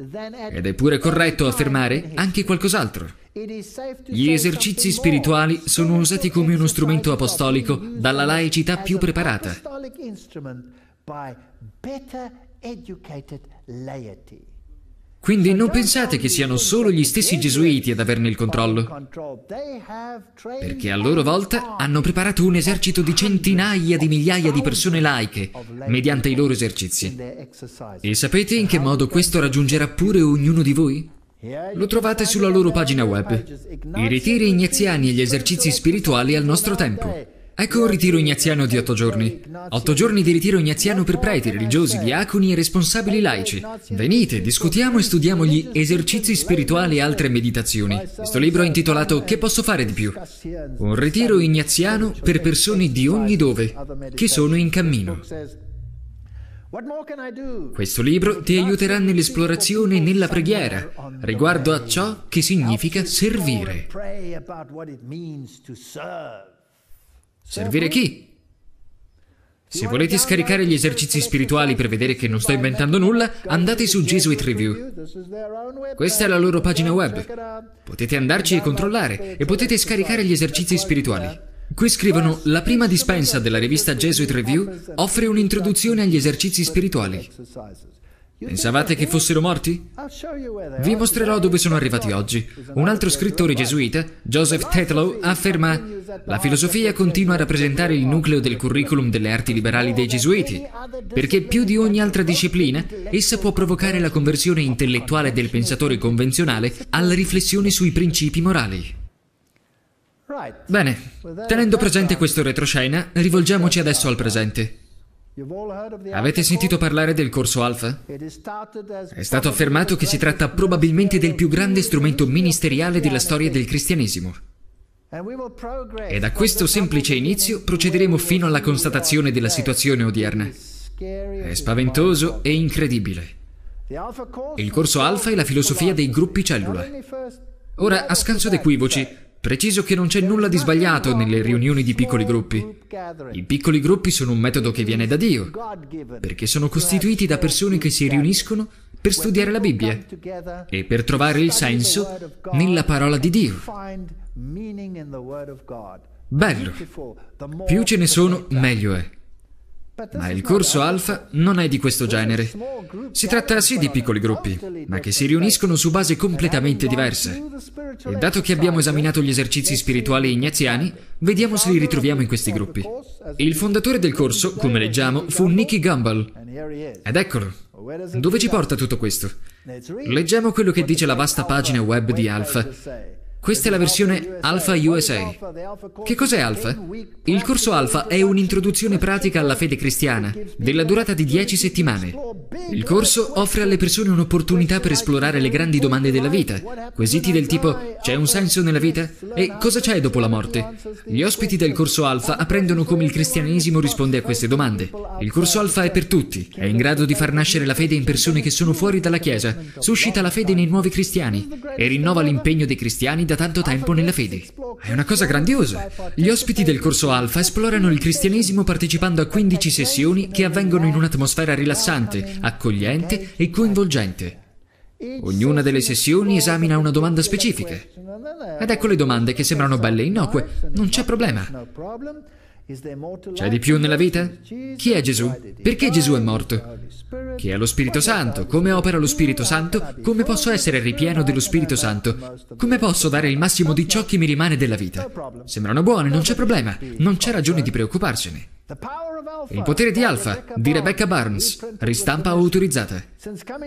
Ed è pure corretto affermare anche qualcos'altro. Gli esercizi spirituali sono usati come uno strumento apostolico dalla laicità più preparata. Quindi non pensate che siano solo gli stessi gesuiti ad averne il controllo, perché a loro volta hanno preparato un esercito di centinaia di migliaia di persone laiche mediante i loro esercizi. E sapete in che modo questo raggiungerà pure ognuno di voi? Lo trovate sulla loro pagina web. I ritiri ignaziani e gli esercizi spirituali al nostro tempo. Ecco un ritiro ignaziano di otto giorni. Otto giorni di ritiro ignaziano per preti, religiosi, diaconi e responsabili laici. Venite, discutiamo e studiamo gli esercizi spirituali e altre meditazioni. Questo libro è intitolato Che posso fare di più? Un ritiro ignaziano per persone di ogni dove che sono in cammino. Questo libro ti aiuterà nell'esplorazione e nella preghiera riguardo a ciò che significa servire. Servire chi? Se volete scaricare gli esercizi spirituali per vedere che non sto inventando nulla, andate su Jesuit Review. Questa è la loro pagina web. Potete andarci e controllare e potete scaricare gli esercizi spirituali. Qui scrivono la prima dispensa della rivista Jesuit Review offre un'introduzione agli esercizi spirituali. Pensavate che fossero morti? Vi mostrerò dove sono arrivati oggi. Un altro scrittore gesuita, Joseph Tetlow, afferma «La filosofia continua a rappresentare il nucleo del curriculum delle arti liberali dei gesuiti, perché più di ogni altra disciplina essa può provocare la conversione intellettuale del pensatore convenzionale alla riflessione sui principi morali». Bene, tenendo presente questo retroscena, rivolgiamoci adesso al presente. Avete sentito parlare del corso Alfa? È stato affermato che si tratta probabilmente del più grande strumento ministeriale della storia del cristianesimo. E da questo semplice inizio procederemo fino alla constatazione della situazione odierna. È spaventoso e incredibile. Il corso Alfa è la filosofia dei gruppi cellula. Ora, a scanso d'equivoci, Preciso che non c'è nulla di sbagliato nelle riunioni di piccoli gruppi. I piccoli gruppi sono un metodo che viene da Dio, perché sono costituiti da persone che si riuniscono per studiare la Bibbia e per trovare il senso nella parola di Dio. Bello. Più ce ne sono, meglio è. Ma il corso alfa non è di questo genere. Si tratta sì di piccoli gruppi, ma che si riuniscono su base completamente diverse. E dato che abbiamo esaminato gli esercizi spirituali ignaziani, vediamo se li ritroviamo in questi gruppi. Il fondatore del corso, come leggiamo, fu Nicky Gumball. Ed eccolo. Dove ci porta tutto questo? Leggiamo quello che dice la vasta pagina web di Alfa. Questa è la versione Alpha USA. Che cos'è Alpha? Il corso Alpha è un'introduzione pratica alla fede cristiana, della durata di 10 settimane. Il corso offre alle persone un'opportunità per esplorare le grandi domande della vita, quesiti del tipo c'è un senso nella vita? E cosa c'è dopo la morte? Gli ospiti del corso Alpha apprendono come il cristianesimo risponde a queste domande. Il corso Alpha è per tutti, è in grado di far nascere la fede in persone che sono fuori dalla Chiesa, suscita la fede nei nuovi cristiani e rinnova l'impegno dei cristiani da tanto tempo nella fede. È una cosa grandiosa. Gli ospiti del corso Alfa esplorano il cristianesimo partecipando a 15 sessioni che avvengono in un'atmosfera rilassante, accogliente e coinvolgente. Ognuna delle sessioni esamina una domanda specifica. Ed ecco le domande che sembrano belle e innocue, non c'è problema. C'è di più nella vita? Chi è Gesù? Perché Gesù è morto? Chi è lo Spirito Santo? Come opera lo Spirito Santo? Come posso essere ripieno dello Spirito Santo? Come posso dare il massimo di ciò che mi rimane della vita? Sembrano buone, non c'è problema, non c'è ragione di preoccuparsene. Il potere di Alfa di Rebecca Barnes, ristampa autorizzata.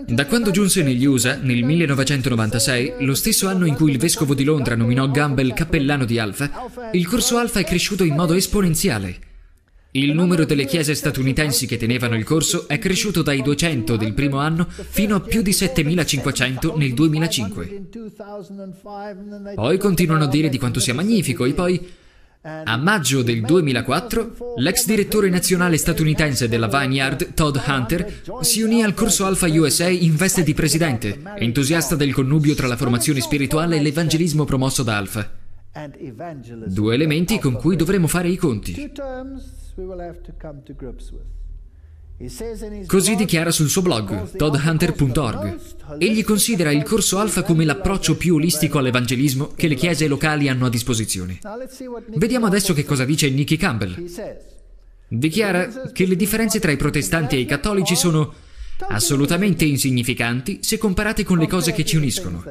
Da quando giunse negli USA nel 1996, lo stesso anno in cui il vescovo di Londra nominò Gamble cappellano di Alfa, il corso Alfa è cresciuto in modo esponenziale. Il numero delle chiese statunitensi che tenevano il corso è cresciuto dai 200 del primo anno fino a più di 7500 nel 2005. Poi continuano a dire di quanto sia magnifico e poi a maggio del 2004, l'ex direttore nazionale statunitense della Vineyard, Todd Hunter, si unì al corso Alpha USA in veste di presidente, entusiasta del connubio tra la formazione spirituale e l'evangelismo promosso da Alpha. Due elementi con cui dovremo fare i conti. Così dichiara sul suo blog, toddhunter.org. Egli considera il corso alfa come l'approccio più olistico all'evangelismo che le chiese locali hanno a disposizione. Vediamo adesso che cosa dice Nicky Campbell. Dichiara che le differenze tra i protestanti e i cattolici sono assolutamente insignificanti se comparate con le cose che ci uniscono.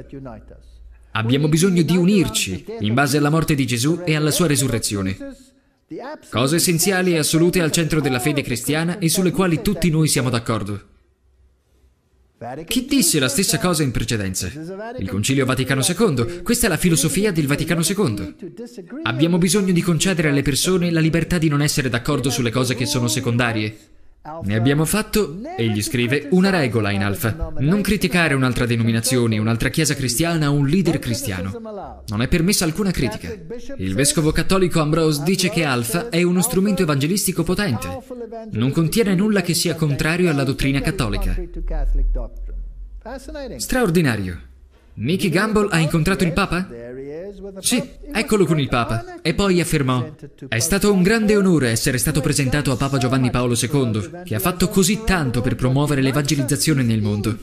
Abbiamo bisogno di unirci in base alla morte di Gesù e alla sua resurrezione. Cose essenziali e assolute al centro della fede cristiana e sulle quali tutti noi siamo d'accordo. Chi disse la stessa cosa in precedenza? Il Concilio Vaticano II. Questa è la filosofia del Vaticano II. Abbiamo bisogno di concedere alle persone la libertà di non essere d'accordo sulle cose che sono secondarie. Ne abbiamo fatto, egli scrive, una regola in Alfa. Non criticare un'altra denominazione, un'altra chiesa cristiana, o un leader cristiano. Non è permessa alcuna critica. Il vescovo cattolico Ambrose dice che Alfa è uno strumento evangelistico potente. Non contiene nulla che sia contrario alla dottrina cattolica. Straordinario. Mickey Gumball ha incontrato il Papa? Sì, eccolo con il Papa. E poi affermò, è stato un grande onore essere stato presentato a Papa Giovanni Paolo II, che ha fatto così tanto per promuovere l'evangelizzazione nel mondo.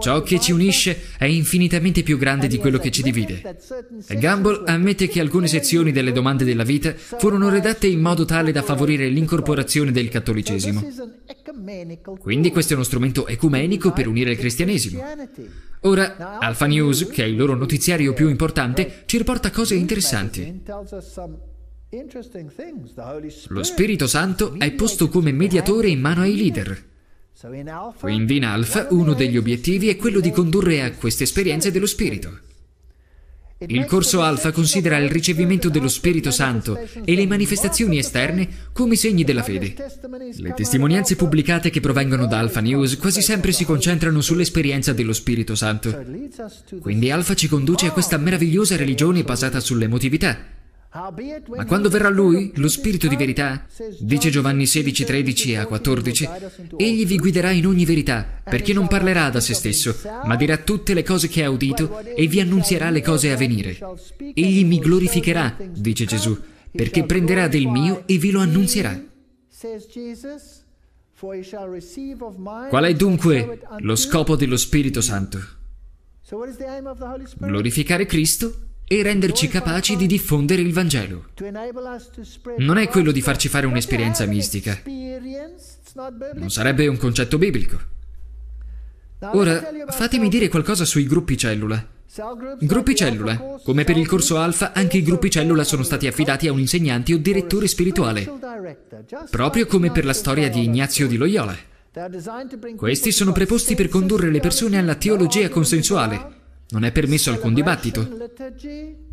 Ciò che ci unisce è infinitamente più grande di quello che ci divide. E Gamble ammette che alcune sezioni delle domande della vita furono redatte in modo tale da favorire l'incorporazione del cattolicesimo. Quindi questo è uno strumento ecumenico per unire il cristianesimo. Ora, Alpha News, che è il loro notiziario più importante, ci riporta cose interessanti. Lo Spirito Santo è posto come mediatore in mano ai leader. Quindi in Alpha uno degli obiettivi è quello di condurre a queste esperienze dello Spirito. Il corso Alfa considera il ricevimento dello Spirito Santo e le manifestazioni esterne come segni della fede. Le testimonianze pubblicate che provengono da Alfa News quasi sempre si concentrano sull'esperienza dello Spirito Santo. Quindi Alfa ci conduce a questa meravigliosa religione basata sull'emotività, ma quando verrà Lui, lo Spirito di verità, dice Giovanni 16, 13 a 14, Egli vi guiderà in ogni verità, perché non parlerà da se stesso, ma dirà tutte le cose che ha udito e vi annunzierà le cose a venire. Egli mi glorificherà, dice Gesù, perché prenderà del mio e vi lo annunzierà. Qual è dunque lo scopo dello Spirito Santo? Glorificare Cristo e renderci capaci di diffondere il Vangelo. Non è quello di farci fare un'esperienza mistica. Non sarebbe un concetto biblico. Ora, fatemi dire qualcosa sui gruppi cellula. Gruppi cellula. Come per il corso alfa, anche i gruppi cellula sono stati affidati a un insegnante o direttore spirituale, proprio come per la storia di Ignazio di Loyola. Questi sono preposti per condurre le persone alla teologia consensuale, non è permesso alcun dibattito.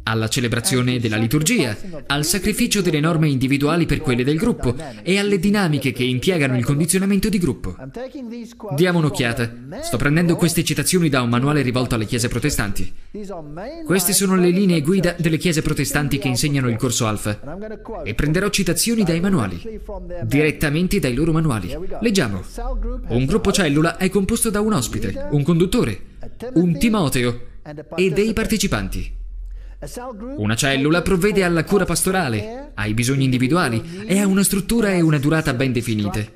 Alla celebrazione della liturgia, al sacrificio delle norme individuali per quelle del gruppo e alle dinamiche che impiegano il condizionamento di gruppo. Diamo un'occhiata. Sto prendendo queste citazioni da un manuale rivolto alle chiese protestanti. Queste sono le linee guida delle chiese protestanti che insegnano il corso alfa. E prenderò citazioni dai manuali, direttamente dai loro manuali. Leggiamo. Un gruppo cellula è composto da un ospite, un conduttore, un Timoteo e dei partecipanti. Una cellula provvede alla cura pastorale, ai bisogni individuali e ha una struttura e una durata ben definite.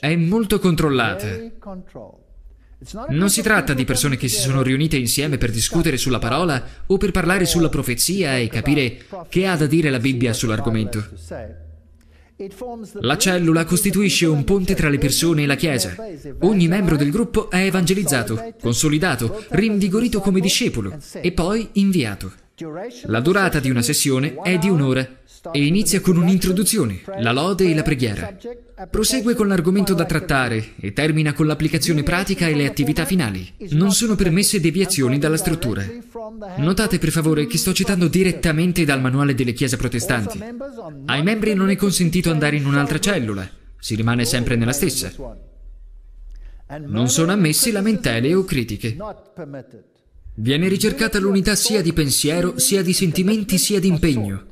È molto controllata. Non si tratta di persone che si sono riunite insieme per discutere sulla parola o per parlare sulla profezia e capire che ha da dire la Bibbia sull'argomento. La cellula costituisce un ponte tra le persone e la Chiesa. Ogni membro del gruppo è evangelizzato, consolidato, rinvigorito come discepolo e poi inviato. La durata di una sessione è di un'ora e inizia con un'introduzione, la lode e la preghiera. Prosegue con l'argomento da trattare e termina con l'applicazione pratica e le attività finali. Non sono permesse deviazioni dalla struttura. Notate per favore che sto citando direttamente dal manuale delle chiese protestanti. Ai membri non è consentito andare in un'altra cellula, si rimane sempre nella stessa. Non sono ammessi lamentele o critiche. Viene ricercata l'unità sia di pensiero, sia di sentimenti, sia di impegno.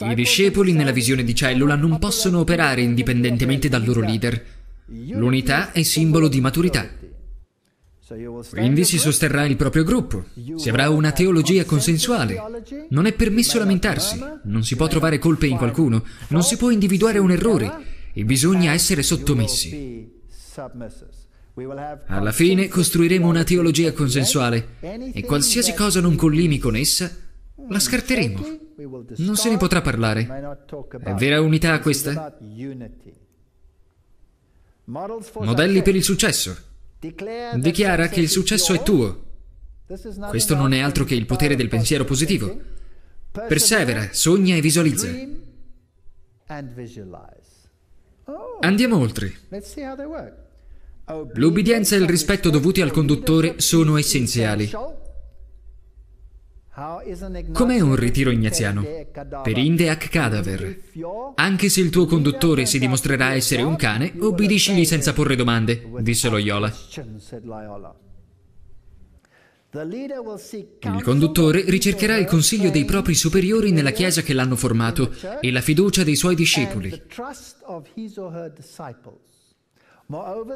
I discepoli nella visione di cellula non possono operare indipendentemente dal loro leader. L'unità è simbolo di maturità. Quindi si sosterrà il proprio gruppo, si avrà una teologia consensuale, non è permesso lamentarsi, non si può trovare colpe in qualcuno, non si può individuare un errore e bisogna essere sottomessi. Alla fine costruiremo una teologia consensuale e qualsiasi cosa non collimi con essa, hmm, la scarteremo. Non se ne potrà parlare. È vera unità questa? Modelli per il successo. Dichiara che il successo è tuo. Questo non è altro che il potere del pensiero positivo. Persevera, sogna e visualizza. Oh. Andiamo oltre. L'obbedienza e il rispetto dovuti al conduttore sono essenziali. Com'è un ritiro ignaziano? Per Indeac Cadaver. Anche se il tuo conduttore si dimostrerà essere un cane, obbediscili senza porre domande, disse Loyola. Il conduttore ricercherà il consiglio dei propri superiori nella chiesa che l'hanno formato e la fiducia dei suoi discepoli.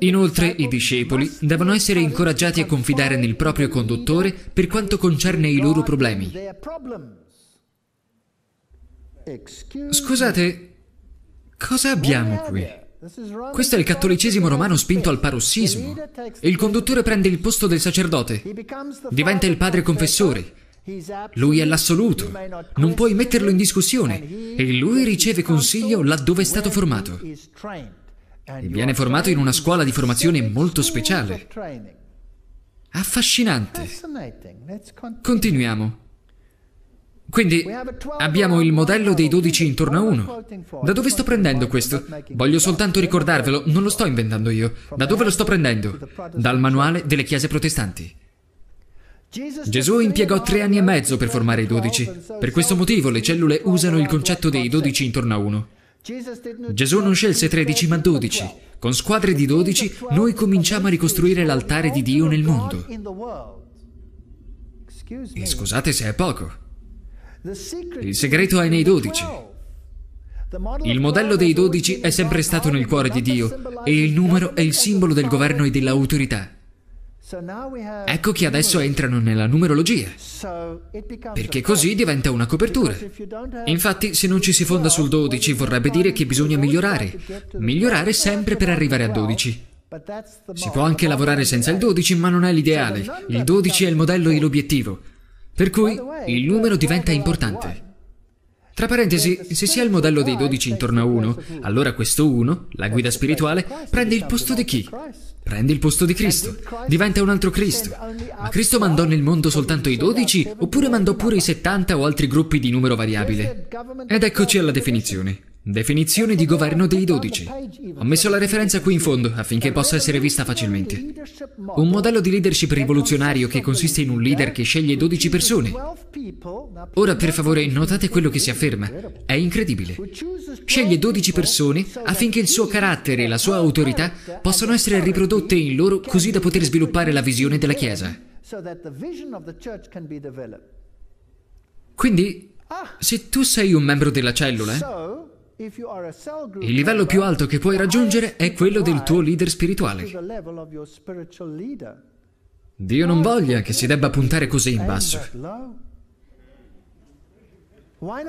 Inoltre i discepoli devono essere incoraggiati a confidare nel proprio conduttore per quanto concerne i loro problemi. Scusate, cosa abbiamo qui? Questo è il cattolicesimo romano spinto al parossismo. Il conduttore prende il posto del sacerdote, diventa il padre confessore. Lui è l'assoluto, non puoi metterlo in discussione e lui riceve consiglio laddove è stato formato e viene formato in una scuola di formazione molto speciale. Affascinante. Continuiamo. Quindi abbiamo il modello dei 12 intorno a 1. Da dove sto prendendo questo? Voglio soltanto ricordarvelo, non lo sto inventando io. Da dove lo sto prendendo? Dal manuale delle chiese protestanti. Gesù impiegò tre anni e mezzo per formare i 12. Per questo motivo le cellule usano il concetto dei 12 intorno a 1. Gesù non scelse 13 ma 12. Con squadre di 12 noi cominciamo a ricostruire l'altare di Dio nel mondo. E scusate se è poco. Il segreto è nei 12. Il modello dei 12 è sempre stato nel cuore di Dio e il numero è il simbolo del governo e dell'autorità. Ecco che adesso entrano nella numerologia, perché così diventa una copertura. Infatti, se non ci si fonda sul 12 vorrebbe dire che bisogna migliorare, migliorare sempre per arrivare a 12. Si può anche lavorare senza il 12, ma non è l'ideale. Il 12 è il modello e l'obiettivo. Per cui il numero diventa importante. Tra parentesi, se si ha il modello dei 12 intorno a 1, allora questo 1, la guida spirituale, prende il posto di chi? Prendi il posto di Cristo, diventa un altro Cristo. Ma Cristo mandò nel mondo soltanto i dodici oppure mandò pure i settanta o altri gruppi di numero variabile? Ed eccoci alla definizione. Definizione di governo dei dodici. Ho messo la referenza qui in fondo affinché possa essere vista facilmente. Un modello di leadership rivoluzionario che consiste in un leader che sceglie 12 persone. Ora per favore notate quello che si afferma. È incredibile. Sceglie 12 persone affinché il suo carattere e la sua autorità possano essere riprodotte in loro così da poter sviluppare la visione della Chiesa. Quindi, se tu sei un membro della cellula, il livello più alto che puoi raggiungere è quello del tuo leader spirituale. Dio non voglia che si debba puntare così in basso.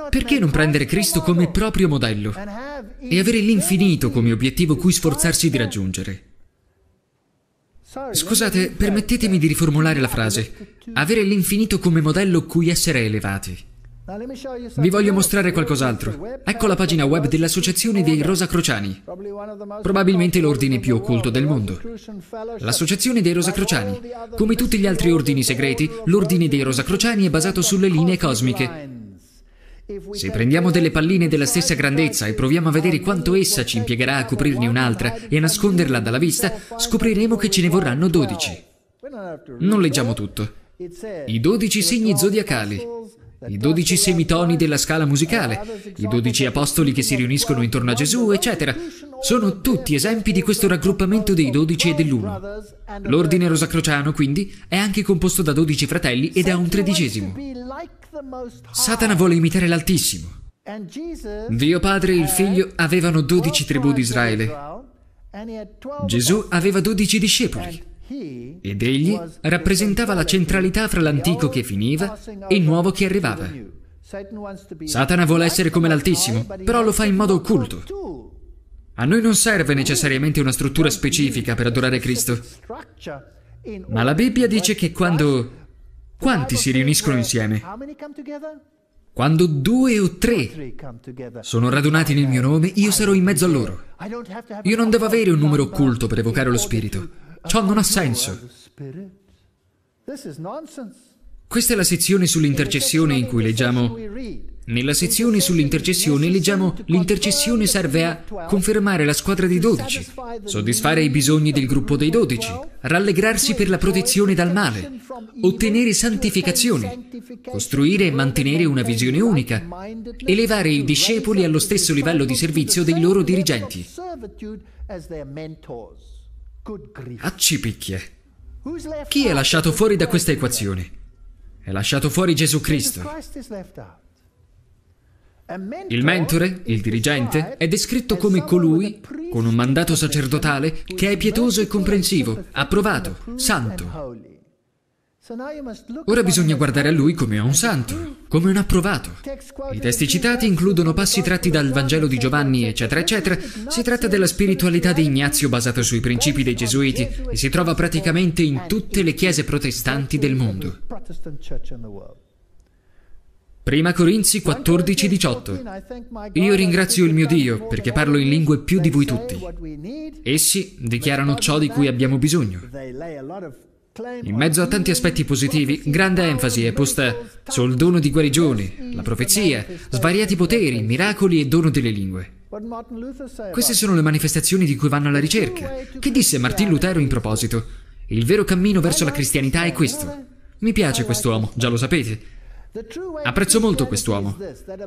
Perché non prendere Cristo come proprio modello e avere l'infinito come obiettivo cui sforzarsi di raggiungere? Scusate, permettetemi di riformulare la frase. Avere l'infinito come modello cui essere elevati. Vi voglio mostrare qualcos'altro. Ecco la pagina web dell'Associazione dei Rosacrociani, probabilmente l'ordine più occulto del mondo. L'Associazione dei Rosacrociani. Come tutti gli altri ordini segreti, l'ordine dei Rosacrociani è basato sulle linee cosmiche. Se prendiamo delle palline della stessa grandezza e proviamo a vedere quanto essa ci impiegherà a coprirne un'altra e a nasconderla dalla vista, scopriremo che ce ne vorranno 12. Non leggiamo tutto. I 12 segni zodiacali i dodici semitoni della scala musicale, i dodici apostoli che si riuniscono intorno a Gesù, eccetera. Sono tutti esempi di questo raggruppamento dei dodici e dell'uno. L'ordine rosacrociano, quindi, è anche composto da dodici fratelli ed ha un tredicesimo. Satana vuole imitare l'Altissimo. Dio Padre e il Figlio avevano dodici tribù di Israele. Gesù aveva dodici discepoli. Ed egli rappresentava la centralità fra l'antico che finiva e il nuovo che arrivava. Satana vuole essere come l'Altissimo, però lo fa in modo occulto. A noi non serve necessariamente una struttura specifica per adorare Cristo. Ma la Bibbia dice che quando... Quanti si riuniscono insieme? Quando due o tre sono radunati nel mio nome, io sarò in mezzo a loro. Io non devo avere un numero occulto per evocare lo Spirito. Ciò non ha senso. Questa è la sezione sull'intercessione in cui leggiamo nella sezione sull'intercessione leggiamo l'intercessione serve a confermare la squadra dei dodici, soddisfare i bisogni del gruppo dei dodici, rallegrarsi per la protezione dal male, ottenere santificazione, costruire e mantenere una visione unica, elevare i discepoli allo stesso livello di servizio dei loro dirigenti. Accipicchie. Chi è lasciato fuori da questa equazione? È lasciato fuori Gesù Cristo. Il mentore, il dirigente, è descritto come colui, con un mandato sacerdotale, che è pietoso e comprensivo, approvato, santo. Ora bisogna guardare a lui come a un santo, come un approvato. I testi citati includono passi tratti dal Vangelo di Giovanni, eccetera, eccetera. Si tratta della spiritualità di Ignazio basata sui principi dei Gesuiti e si trova praticamente in tutte le chiese protestanti del mondo. Prima Corinzi 14:18 Io ringrazio il mio Dio perché parlo in lingue più di voi tutti. Essi dichiarano ciò di cui abbiamo bisogno. In mezzo a tanti aspetti positivi, grande enfasi è posta sul dono di guarigione, la profezia, svariati poteri, miracoli e dono delle lingue. Queste sono le manifestazioni di cui vanno alla ricerca. Che disse Martin Lutero in proposito? Il vero cammino verso la cristianità è questo. Mi piace quest'uomo, già lo sapete. Apprezzo molto quest'uomo.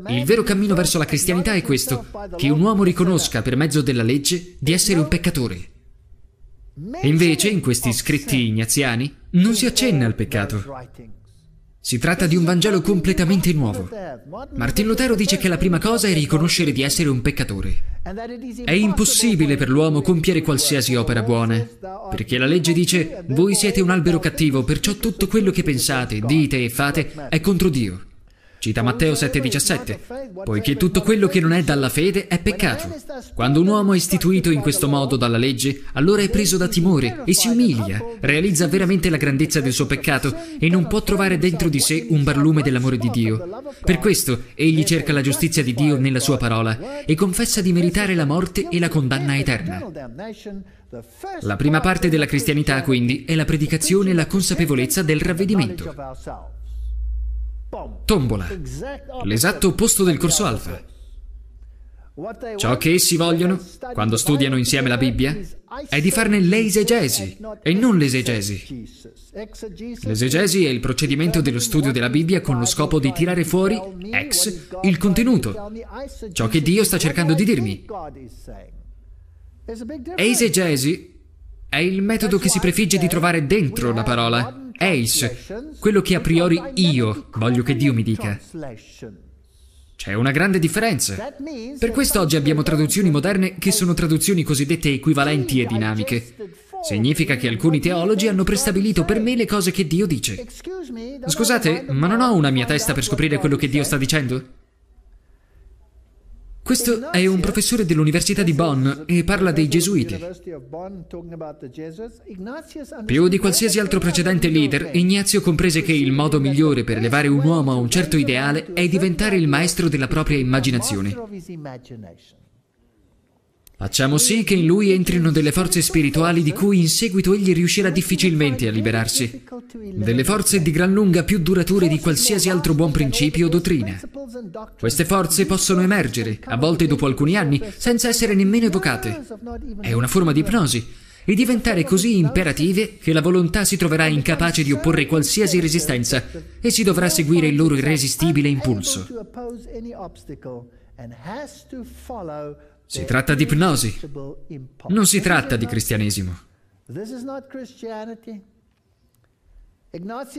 Il vero cammino verso la cristianità è questo, che un uomo riconosca per mezzo della legge di essere un peccatore invece in questi scritti ignaziani non si accenna al peccato. Si tratta di un Vangelo completamente nuovo. Martin Lutero dice che la prima cosa è riconoscere di essere un peccatore. È impossibile per l'uomo compiere qualsiasi opera buona, perché la legge dice voi siete un albero cattivo, perciò tutto quello che pensate, dite e fate è contro Dio. Cita Matteo 7:17, poiché tutto quello che non è dalla fede è peccato. Quando un uomo è istituito in questo modo dalla legge, allora è preso da timore e si umilia, realizza veramente la grandezza del suo peccato e non può trovare dentro di sé un barlume dell'amore di Dio. Per questo egli cerca la giustizia di Dio nella sua parola e confessa di meritare la morte e la condanna eterna. La prima parte della cristianità, quindi, è la predicazione e la consapevolezza del ravvedimento. Tombola, l'esatto opposto del corso alfa. Ciò che essi vogliono, quando studiano insieme la Bibbia, è di farne l'esegesi e non l'esegesi. L'esegesi è il procedimento dello studio della Bibbia con lo scopo di tirare fuori, ex, il contenuto, ciò che Dio sta cercando di dirmi. Esegesi è il metodo che si prefigge di trovare dentro la parola Eis, quello che a priori io voglio che Dio mi dica. C'è una grande differenza. Per questo oggi abbiamo traduzioni moderne che sono traduzioni cosiddette equivalenti e dinamiche. Significa che alcuni teologi hanno prestabilito per me le cose che Dio dice. Scusate, ma non ho una mia testa per scoprire quello che Dio sta dicendo? Questo è un professore dell'Università di Bonn e parla dei gesuiti. Più di qualsiasi altro precedente leader, Ignazio comprese che il modo migliore per elevare un uomo a un certo ideale è diventare il maestro della propria immaginazione. Facciamo sì che in lui entrino delle forze spirituali di cui in seguito egli riuscirà difficilmente a liberarsi, delle forze di gran lunga più durature di qualsiasi altro buon principio o dottrina. Queste forze possono emergere, a volte dopo alcuni anni, senza essere nemmeno evocate. È una forma di ipnosi, e diventare così imperative che la volontà si troverà incapace di opporre qualsiasi resistenza e si dovrà seguire il loro irresistibile impulso. Si tratta di ipnosi. Non si tratta di cristianesimo.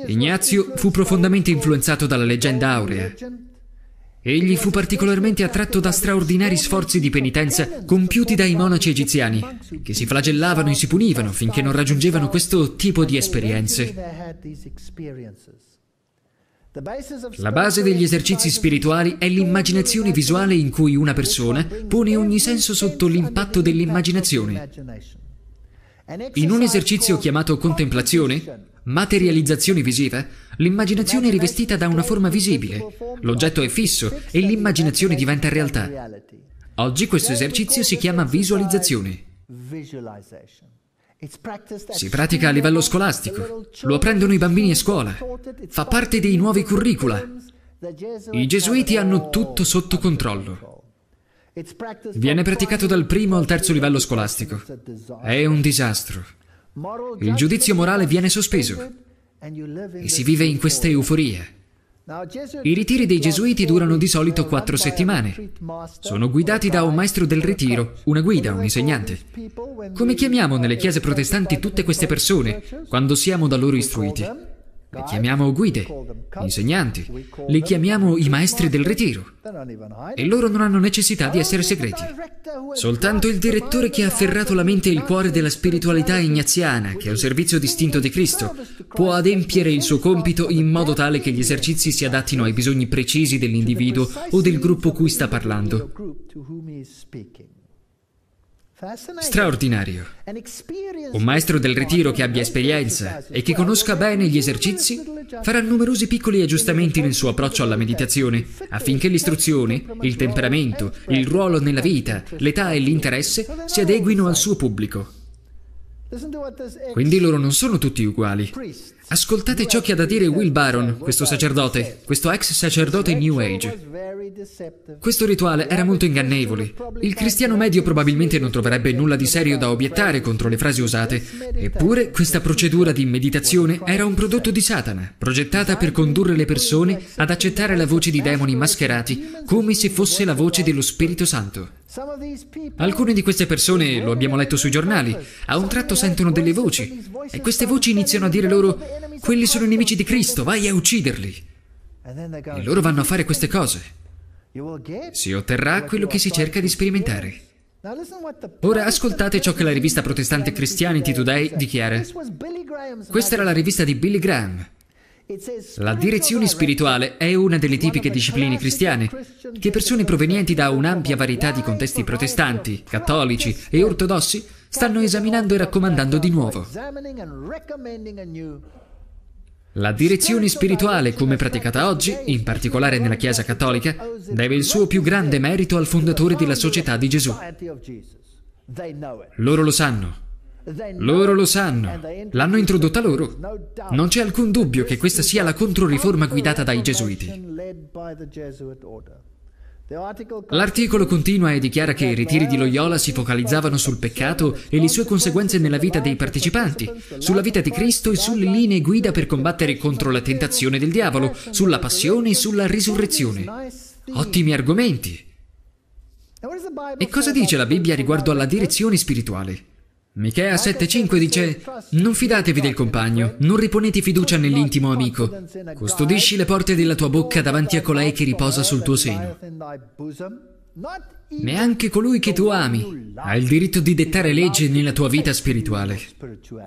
Ignazio fu profondamente influenzato dalla leggenda aurea. Egli fu particolarmente attratto da straordinari sforzi di penitenza compiuti dai monaci egiziani, che si flagellavano e si punivano finché non raggiungevano questo tipo di esperienze. La base degli esercizi spirituali è l'immaginazione visuale in cui una persona pone ogni senso sotto l'impatto dell'immaginazione. In un esercizio chiamato contemplazione, materializzazione visiva, l'immaginazione è rivestita da una forma visibile, l'oggetto è fisso e l'immaginazione diventa realtà. Oggi questo esercizio si chiama visualizzazione. Visualization. Si pratica a livello scolastico, lo apprendono i bambini a scuola, fa parte dei nuovi curricula. I gesuiti hanno tutto sotto controllo. Viene praticato dal primo al terzo livello scolastico. È un disastro. Il giudizio morale viene sospeso e si vive in questa euforia. I ritiri dei gesuiti durano di solito quattro settimane. Sono guidati da un maestro del ritiro, una guida, un insegnante. Come chiamiamo nelle chiese protestanti tutte queste persone quando siamo da loro istruiti? Le chiamiamo guide, insegnanti, li chiamiamo i maestri del ritiro. E loro non hanno necessità di essere segreti. Soltanto il direttore che ha afferrato la mente e il cuore della spiritualità ignaziana, che è un servizio distinto di Cristo, può adempiere il suo compito in modo tale che gli esercizi si adattino ai bisogni precisi dell'individuo o del gruppo cui sta parlando. Straordinario. Un maestro del ritiro che abbia esperienza e che conosca bene gli esercizi farà numerosi piccoli aggiustamenti nel suo approccio alla meditazione, affinché l'istruzione, il temperamento, il ruolo nella vita, l'età e l'interesse si adeguino al suo pubblico. Quindi loro non sono tutti uguali. Ascoltate ciò che ha da dire Will Baron, questo sacerdote, questo ex sacerdote New Age. Questo rituale era molto ingannevole. Il cristiano medio probabilmente non troverebbe nulla di serio da obiettare contro le frasi usate, eppure questa procedura di meditazione era un prodotto di Satana, progettata per condurre le persone ad accettare la voce di demoni mascherati come se fosse la voce dello Spirito Santo. Alcune di queste persone, lo abbiamo letto sui giornali, a un tratto sentono delle voci e queste voci iniziano a dire loro, quelli sono i nemici di Cristo, vai a ucciderli. E loro vanno a fare queste cose. Si otterrà quello che si cerca di sperimentare. Ora ascoltate ciò che la rivista protestante Christianity Today dichiara. Questa era la rivista di Billy Graham, la direzione spirituale è una delle tipiche discipline cristiane, che persone provenienti da un'ampia varietà di contesti protestanti, cattolici e ortodossi stanno esaminando e raccomandando di nuovo. La direzione spirituale come praticata oggi, in particolare nella Chiesa cattolica, deve il suo più grande merito al fondatore della società di Gesù. Loro lo sanno. Loro lo sanno, l'hanno introdotta loro. Non c'è alcun dubbio che questa sia la controriforma guidata dai gesuiti. L'articolo continua e dichiara che i ritiri di Loyola si focalizzavano sul peccato e le sue conseguenze nella vita dei partecipanti, sulla vita di Cristo e sulle linee guida per combattere contro la tentazione del diavolo, sulla passione e sulla risurrezione. Ottimi argomenti! E cosa dice la Bibbia riguardo alla direzione spirituale? Michea 7,5 dice: Non fidatevi del compagno, non riponete fiducia nell'intimo amico. Custodisci le porte della tua bocca davanti a colei che riposa sul tuo seno. Neanche colui che tu ami ha il diritto di dettare legge nella tua vita spirituale.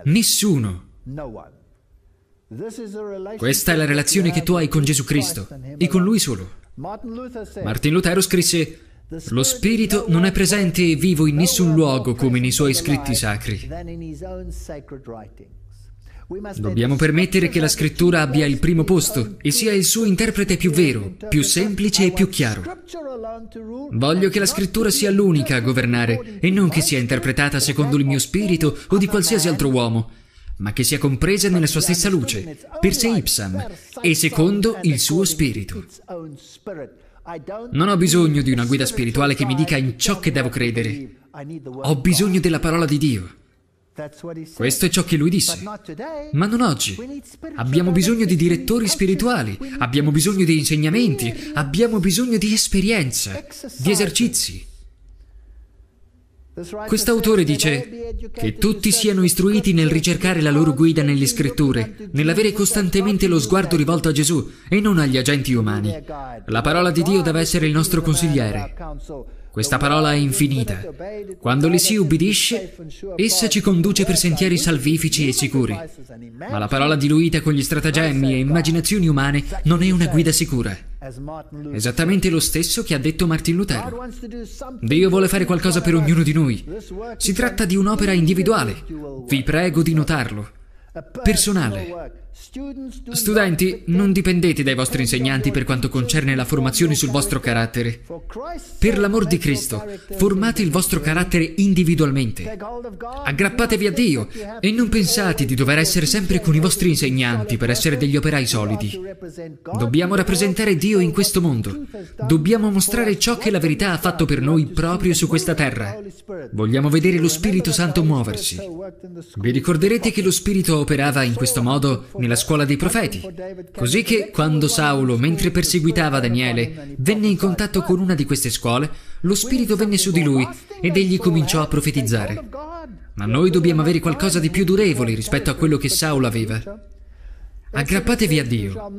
Nessuno. Questa è la relazione che tu hai con Gesù Cristo e con Lui solo. Martin Lutero scrisse lo Spirito non è presente e vivo in nessun luogo come nei suoi scritti sacri. Dobbiamo permettere che la scrittura abbia il primo posto e sia il suo interprete più vero, più semplice e più chiaro. Voglio che la scrittura sia l'unica a governare e non che sia interpretata secondo il mio spirito o di qualsiasi altro uomo, ma che sia compresa nella sua stessa luce, per se ipsam, e secondo il suo spirito. Non ho bisogno di una guida spirituale che mi dica in ciò che devo credere. Ho bisogno della parola di Dio. Questo è ciò che lui disse. Ma non oggi. Abbiamo bisogno di direttori spirituali, abbiamo bisogno di insegnamenti, abbiamo bisogno di esperienze, di esercizi, Quest'autore dice che tutti siano istruiti nel ricercare la loro guida nelle scritture, nell'avere costantemente lo sguardo rivolto a Gesù e non agli agenti umani. La parola di Dio deve essere il nostro consigliere. Questa parola è infinita. Quando le si ubbidisce, essa ci conduce per sentieri salvifici e sicuri. Ma la parola diluita con gli stratagemmi e immaginazioni umane non è una guida sicura. Esattamente lo stesso che ha detto Martin Lutero. Dio vuole fare qualcosa per ognuno di noi. Si tratta di un'opera individuale. Vi prego di notarlo. Personale. Studenti, non dipendete dai vostri insegnanti per quanto concerne la formazione sul vostro carattere. Per l'amor di Cristo, formate il vostro carattere individualmente. Aggrappatevi a Dio e non pensate di dover essere sempre con i vostri insegnanti per essere degli operai solidi. Dobbiamo rappresentare Dio in questo mondo. Dobbiamo mostrare ciò che la verità ha fatto per noi proprio su questa terra. Vogliamo vedere lo Spirito Santo muoversi. Vi ricorderete che lo Spirito operava in questo modo nel nella scuola dei profeti. Così che quando Saulo, mentre perseguitava Daniele, venne in contatto con una di queste scuole, lo Spirito venne su di lui ed egli cominciò a profetizzare. Ma noi dobbiamo avere qualcosa di più durevole rispetto a quello che Saulo aveva. Aggrappatevi a Dio.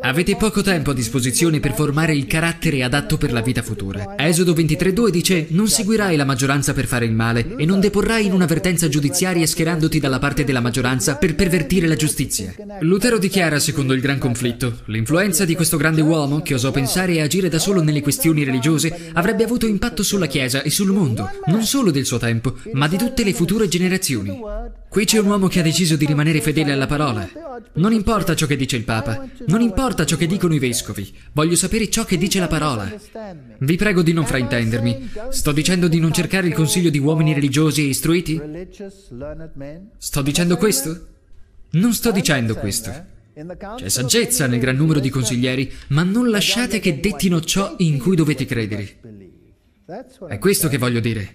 Avete poco tempo a disposizione per formare il carattere adatto per la vita futura. Esodo 23.2 dice Non seguirai la maggioranza per fare il male e non deporrai in un'avvertenza giudiziaria schierandoti dalla parte della maggioranza per pervertire la giustizia. Lutero dichiara, secondo il Gran Conflitto, l'influenza di questo grande uomo, che osò pensare e agire da solo nelle questioni religiose, avrebbe avuto impatto sulla Chiesa e sul mondo, non solo del suo tempo, ma di tutte le future generazioni. Qui c'è un uomo che ha deciso di rimanere fedele alla parola. Non importa ciò che dice il Papa, non importa ciò che dicono i vescovi, voglio sapere ciò che dice la parola. Vi prego di non fraintendermi. Sto dicendo di non cercare il consiglio di uomini religiosi e istruiti? Sto dicendo questo? Non sto dicendo questo. C'è saggezza nel gran numero di consiglieri, ma non lasciate che dettino ciò in cui dovete credere. È questo che voglio dire.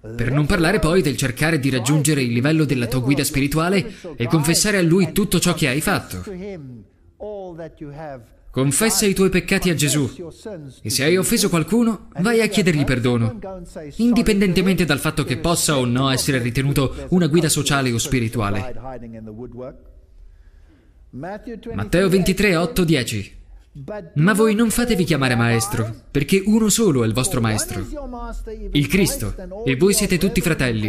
Per non parlare poi del cercare di raggiungere il livello della tua guida spirituale e confessare a lui tutto ciò che hai fatto. Confessa i tuoi peccati a Gesù e se hai offeso qualcuno, vai a chiedergli perdono, indipendentemente dal fatto che possa o no essere ritenuto una guida sociale o spirituale. Matteo 23, 8, 10 ma voi non fatevi chiamare maestro, perché uno solo è il vostro oh, maestro, il Cristo, e voi siete tutti fratelli.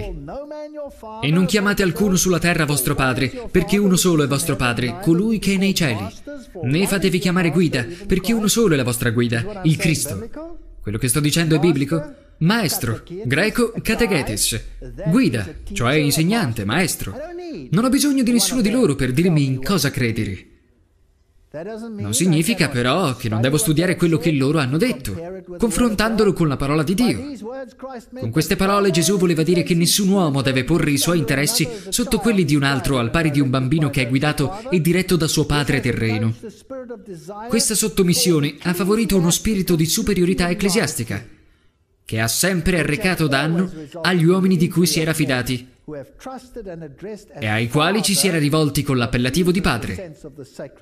E non chiamate alcuno sulla terra vostro padre, perché uno solo è vostro padre, colui che è nei cieli. Né fatevi chiamare guida, perché uno solo è la vostra guida, il Cristo. Quello che sto dicendo è biblico? Maestro, greco catechetes, guida, cioè insegnante, maestro. Non ho bisogno di nessuno di loro per dirmi in cosa credere. Non significa però che non devo studiare quello che loro hanno detto, confrontandolo con la parola di Dio. Con queste parole Gesù voleva dire che nessun uomo deve porre i suoi interessi sotto quelli di un altro al pari di un bambino che è guidato e diretto da suo padre terreno. Questa sottomissione ha favorito uno spirito di superiorità ecclesiastica che ha sempre arrecato danno agli uomini di cui si era fidati e ai quali ci si era rivolti con l'appellativo di padre.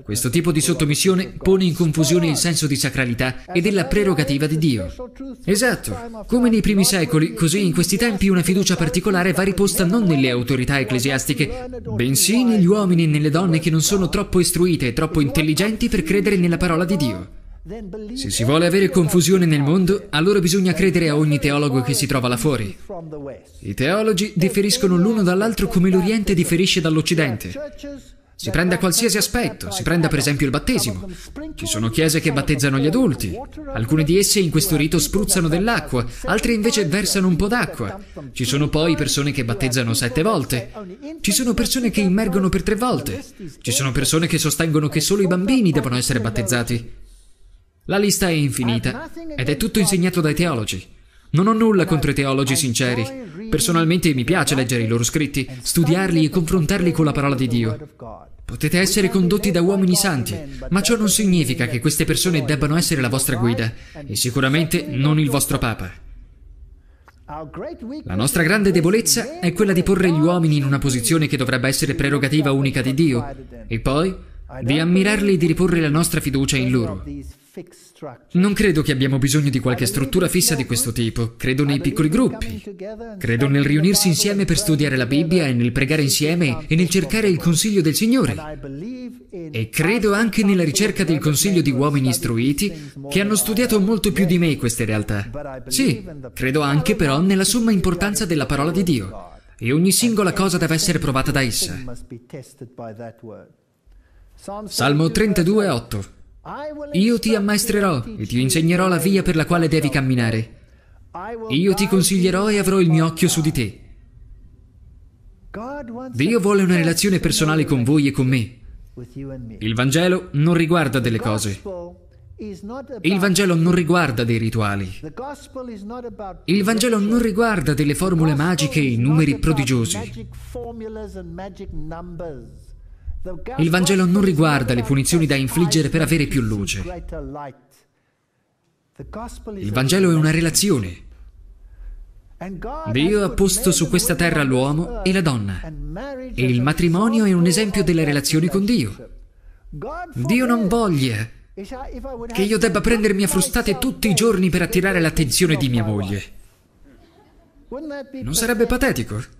Questo tipo di sottomissione pone in confusione il senso di sacralità e della prerogativa di Dio. Esatto, come nei primi secoli, così in questi tempi una fiducia particolare va riposta non nelle autorità ecclesiastiche, bensì negli uomini e nelle donne che non sono troppo istruite e troppo intelligenti per credere nella parola di Dio. Se si vuole avere confusione nel mondo, allora bisogna credere a ogni teologo che si trova là fuori. I teologi differiscono l'uno dall'altro come l'Oriente differisce dall'Occidente. Si prenda qualsiasi aspetto, si prenda per esempio il battesimo. Ci sono chiese che battezzano gli adulti. Alcune di esse in questo rito spruzzano dell'acqua, altre invece versano un po' d'acqua. Ci sono poi persone che battezzano sette volte. Ci sono persone che immergono per tre volte. Ci sono persone che sostengono che solo i bambini devono essere battezzati. La lista è infinita ed è tutto insegnato dai teologi. Non ho nulla contro i teologi sinceri. Personalmente mi piace leggere i loro scritti, studiarli e confrontarli con la parola di Dio. Potete essere condotti da uomini santi, ma ciò non significa che queste persone debbano essere la vostra guida e sicuramente non il vostro Papa. La nostra grande debolezza è quella di porre gli uomini in una posizione che dovrebbe essere prerogativa unica di Dio e poi di ammirarli e di riporre la nostra fiducia in loro. Non credo che abbiamo bisogno di qualche struttura fissa di questo tipo, credo nei piccoli gruppi, credo nel riunirsi insieme per studiare la Bibbia e nel pregare insieme e nel cercare il consiglio del Signore. E credo anche nella ricerca del consiglio di uomini istruiti che hanno studiato molto più di me queste realtà. Sì, credo anche però nella somma importanza della parola di Dio e ogni singola cosa deve essere provata da essa. Salmo 32, 8 io ti ammaestrerò e ti insegnerò la via per la quale devi camminare. Io ti consiglierò e avrò il mio occhio su di te. Dio vuole una relazione personale con voi e con me. Il Vangelo non riguarda delle cose. Il Vangelo non riguarda dei rituali. Il Vangelo non riguarda delle formule magiche e numeri prodigiosi. Il Vangelo non riguarda le punizioni da infliggere per avere più luce. Il Vangelo è una relazione. Dio ha posto su questa terra l'uomo e la donna e il matrimonio è un esempio della relazione con Dio. Dio non voglia che io debba prendermi a frustate tutti i giorni per attirare l'attenzione di mia moglie. Non sarebbe patetico?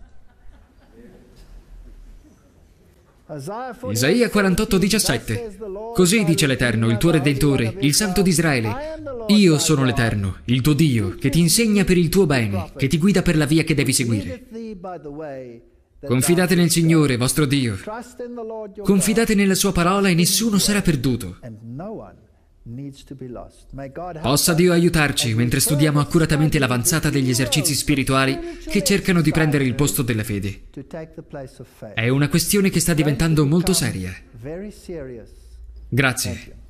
Isaia 48, 17. Così dice l'Eterno, il tuo Redentore, il Santo di Israele. Io sono l'Eterno, il tuo Dio, che ti insegna per il tuo bene, che ti guida per la via che devi seguire. Confidate nel Signore, vostro Dio. Confidate nella sua parola e nessuno sarà perduto. Possa Dio aiutarci mentre studiamo accuratamente l'avanzata degli esercizi spirituali che cercano di prendere il posto della fede. È una questione che sta diventando molto seria. Grazie.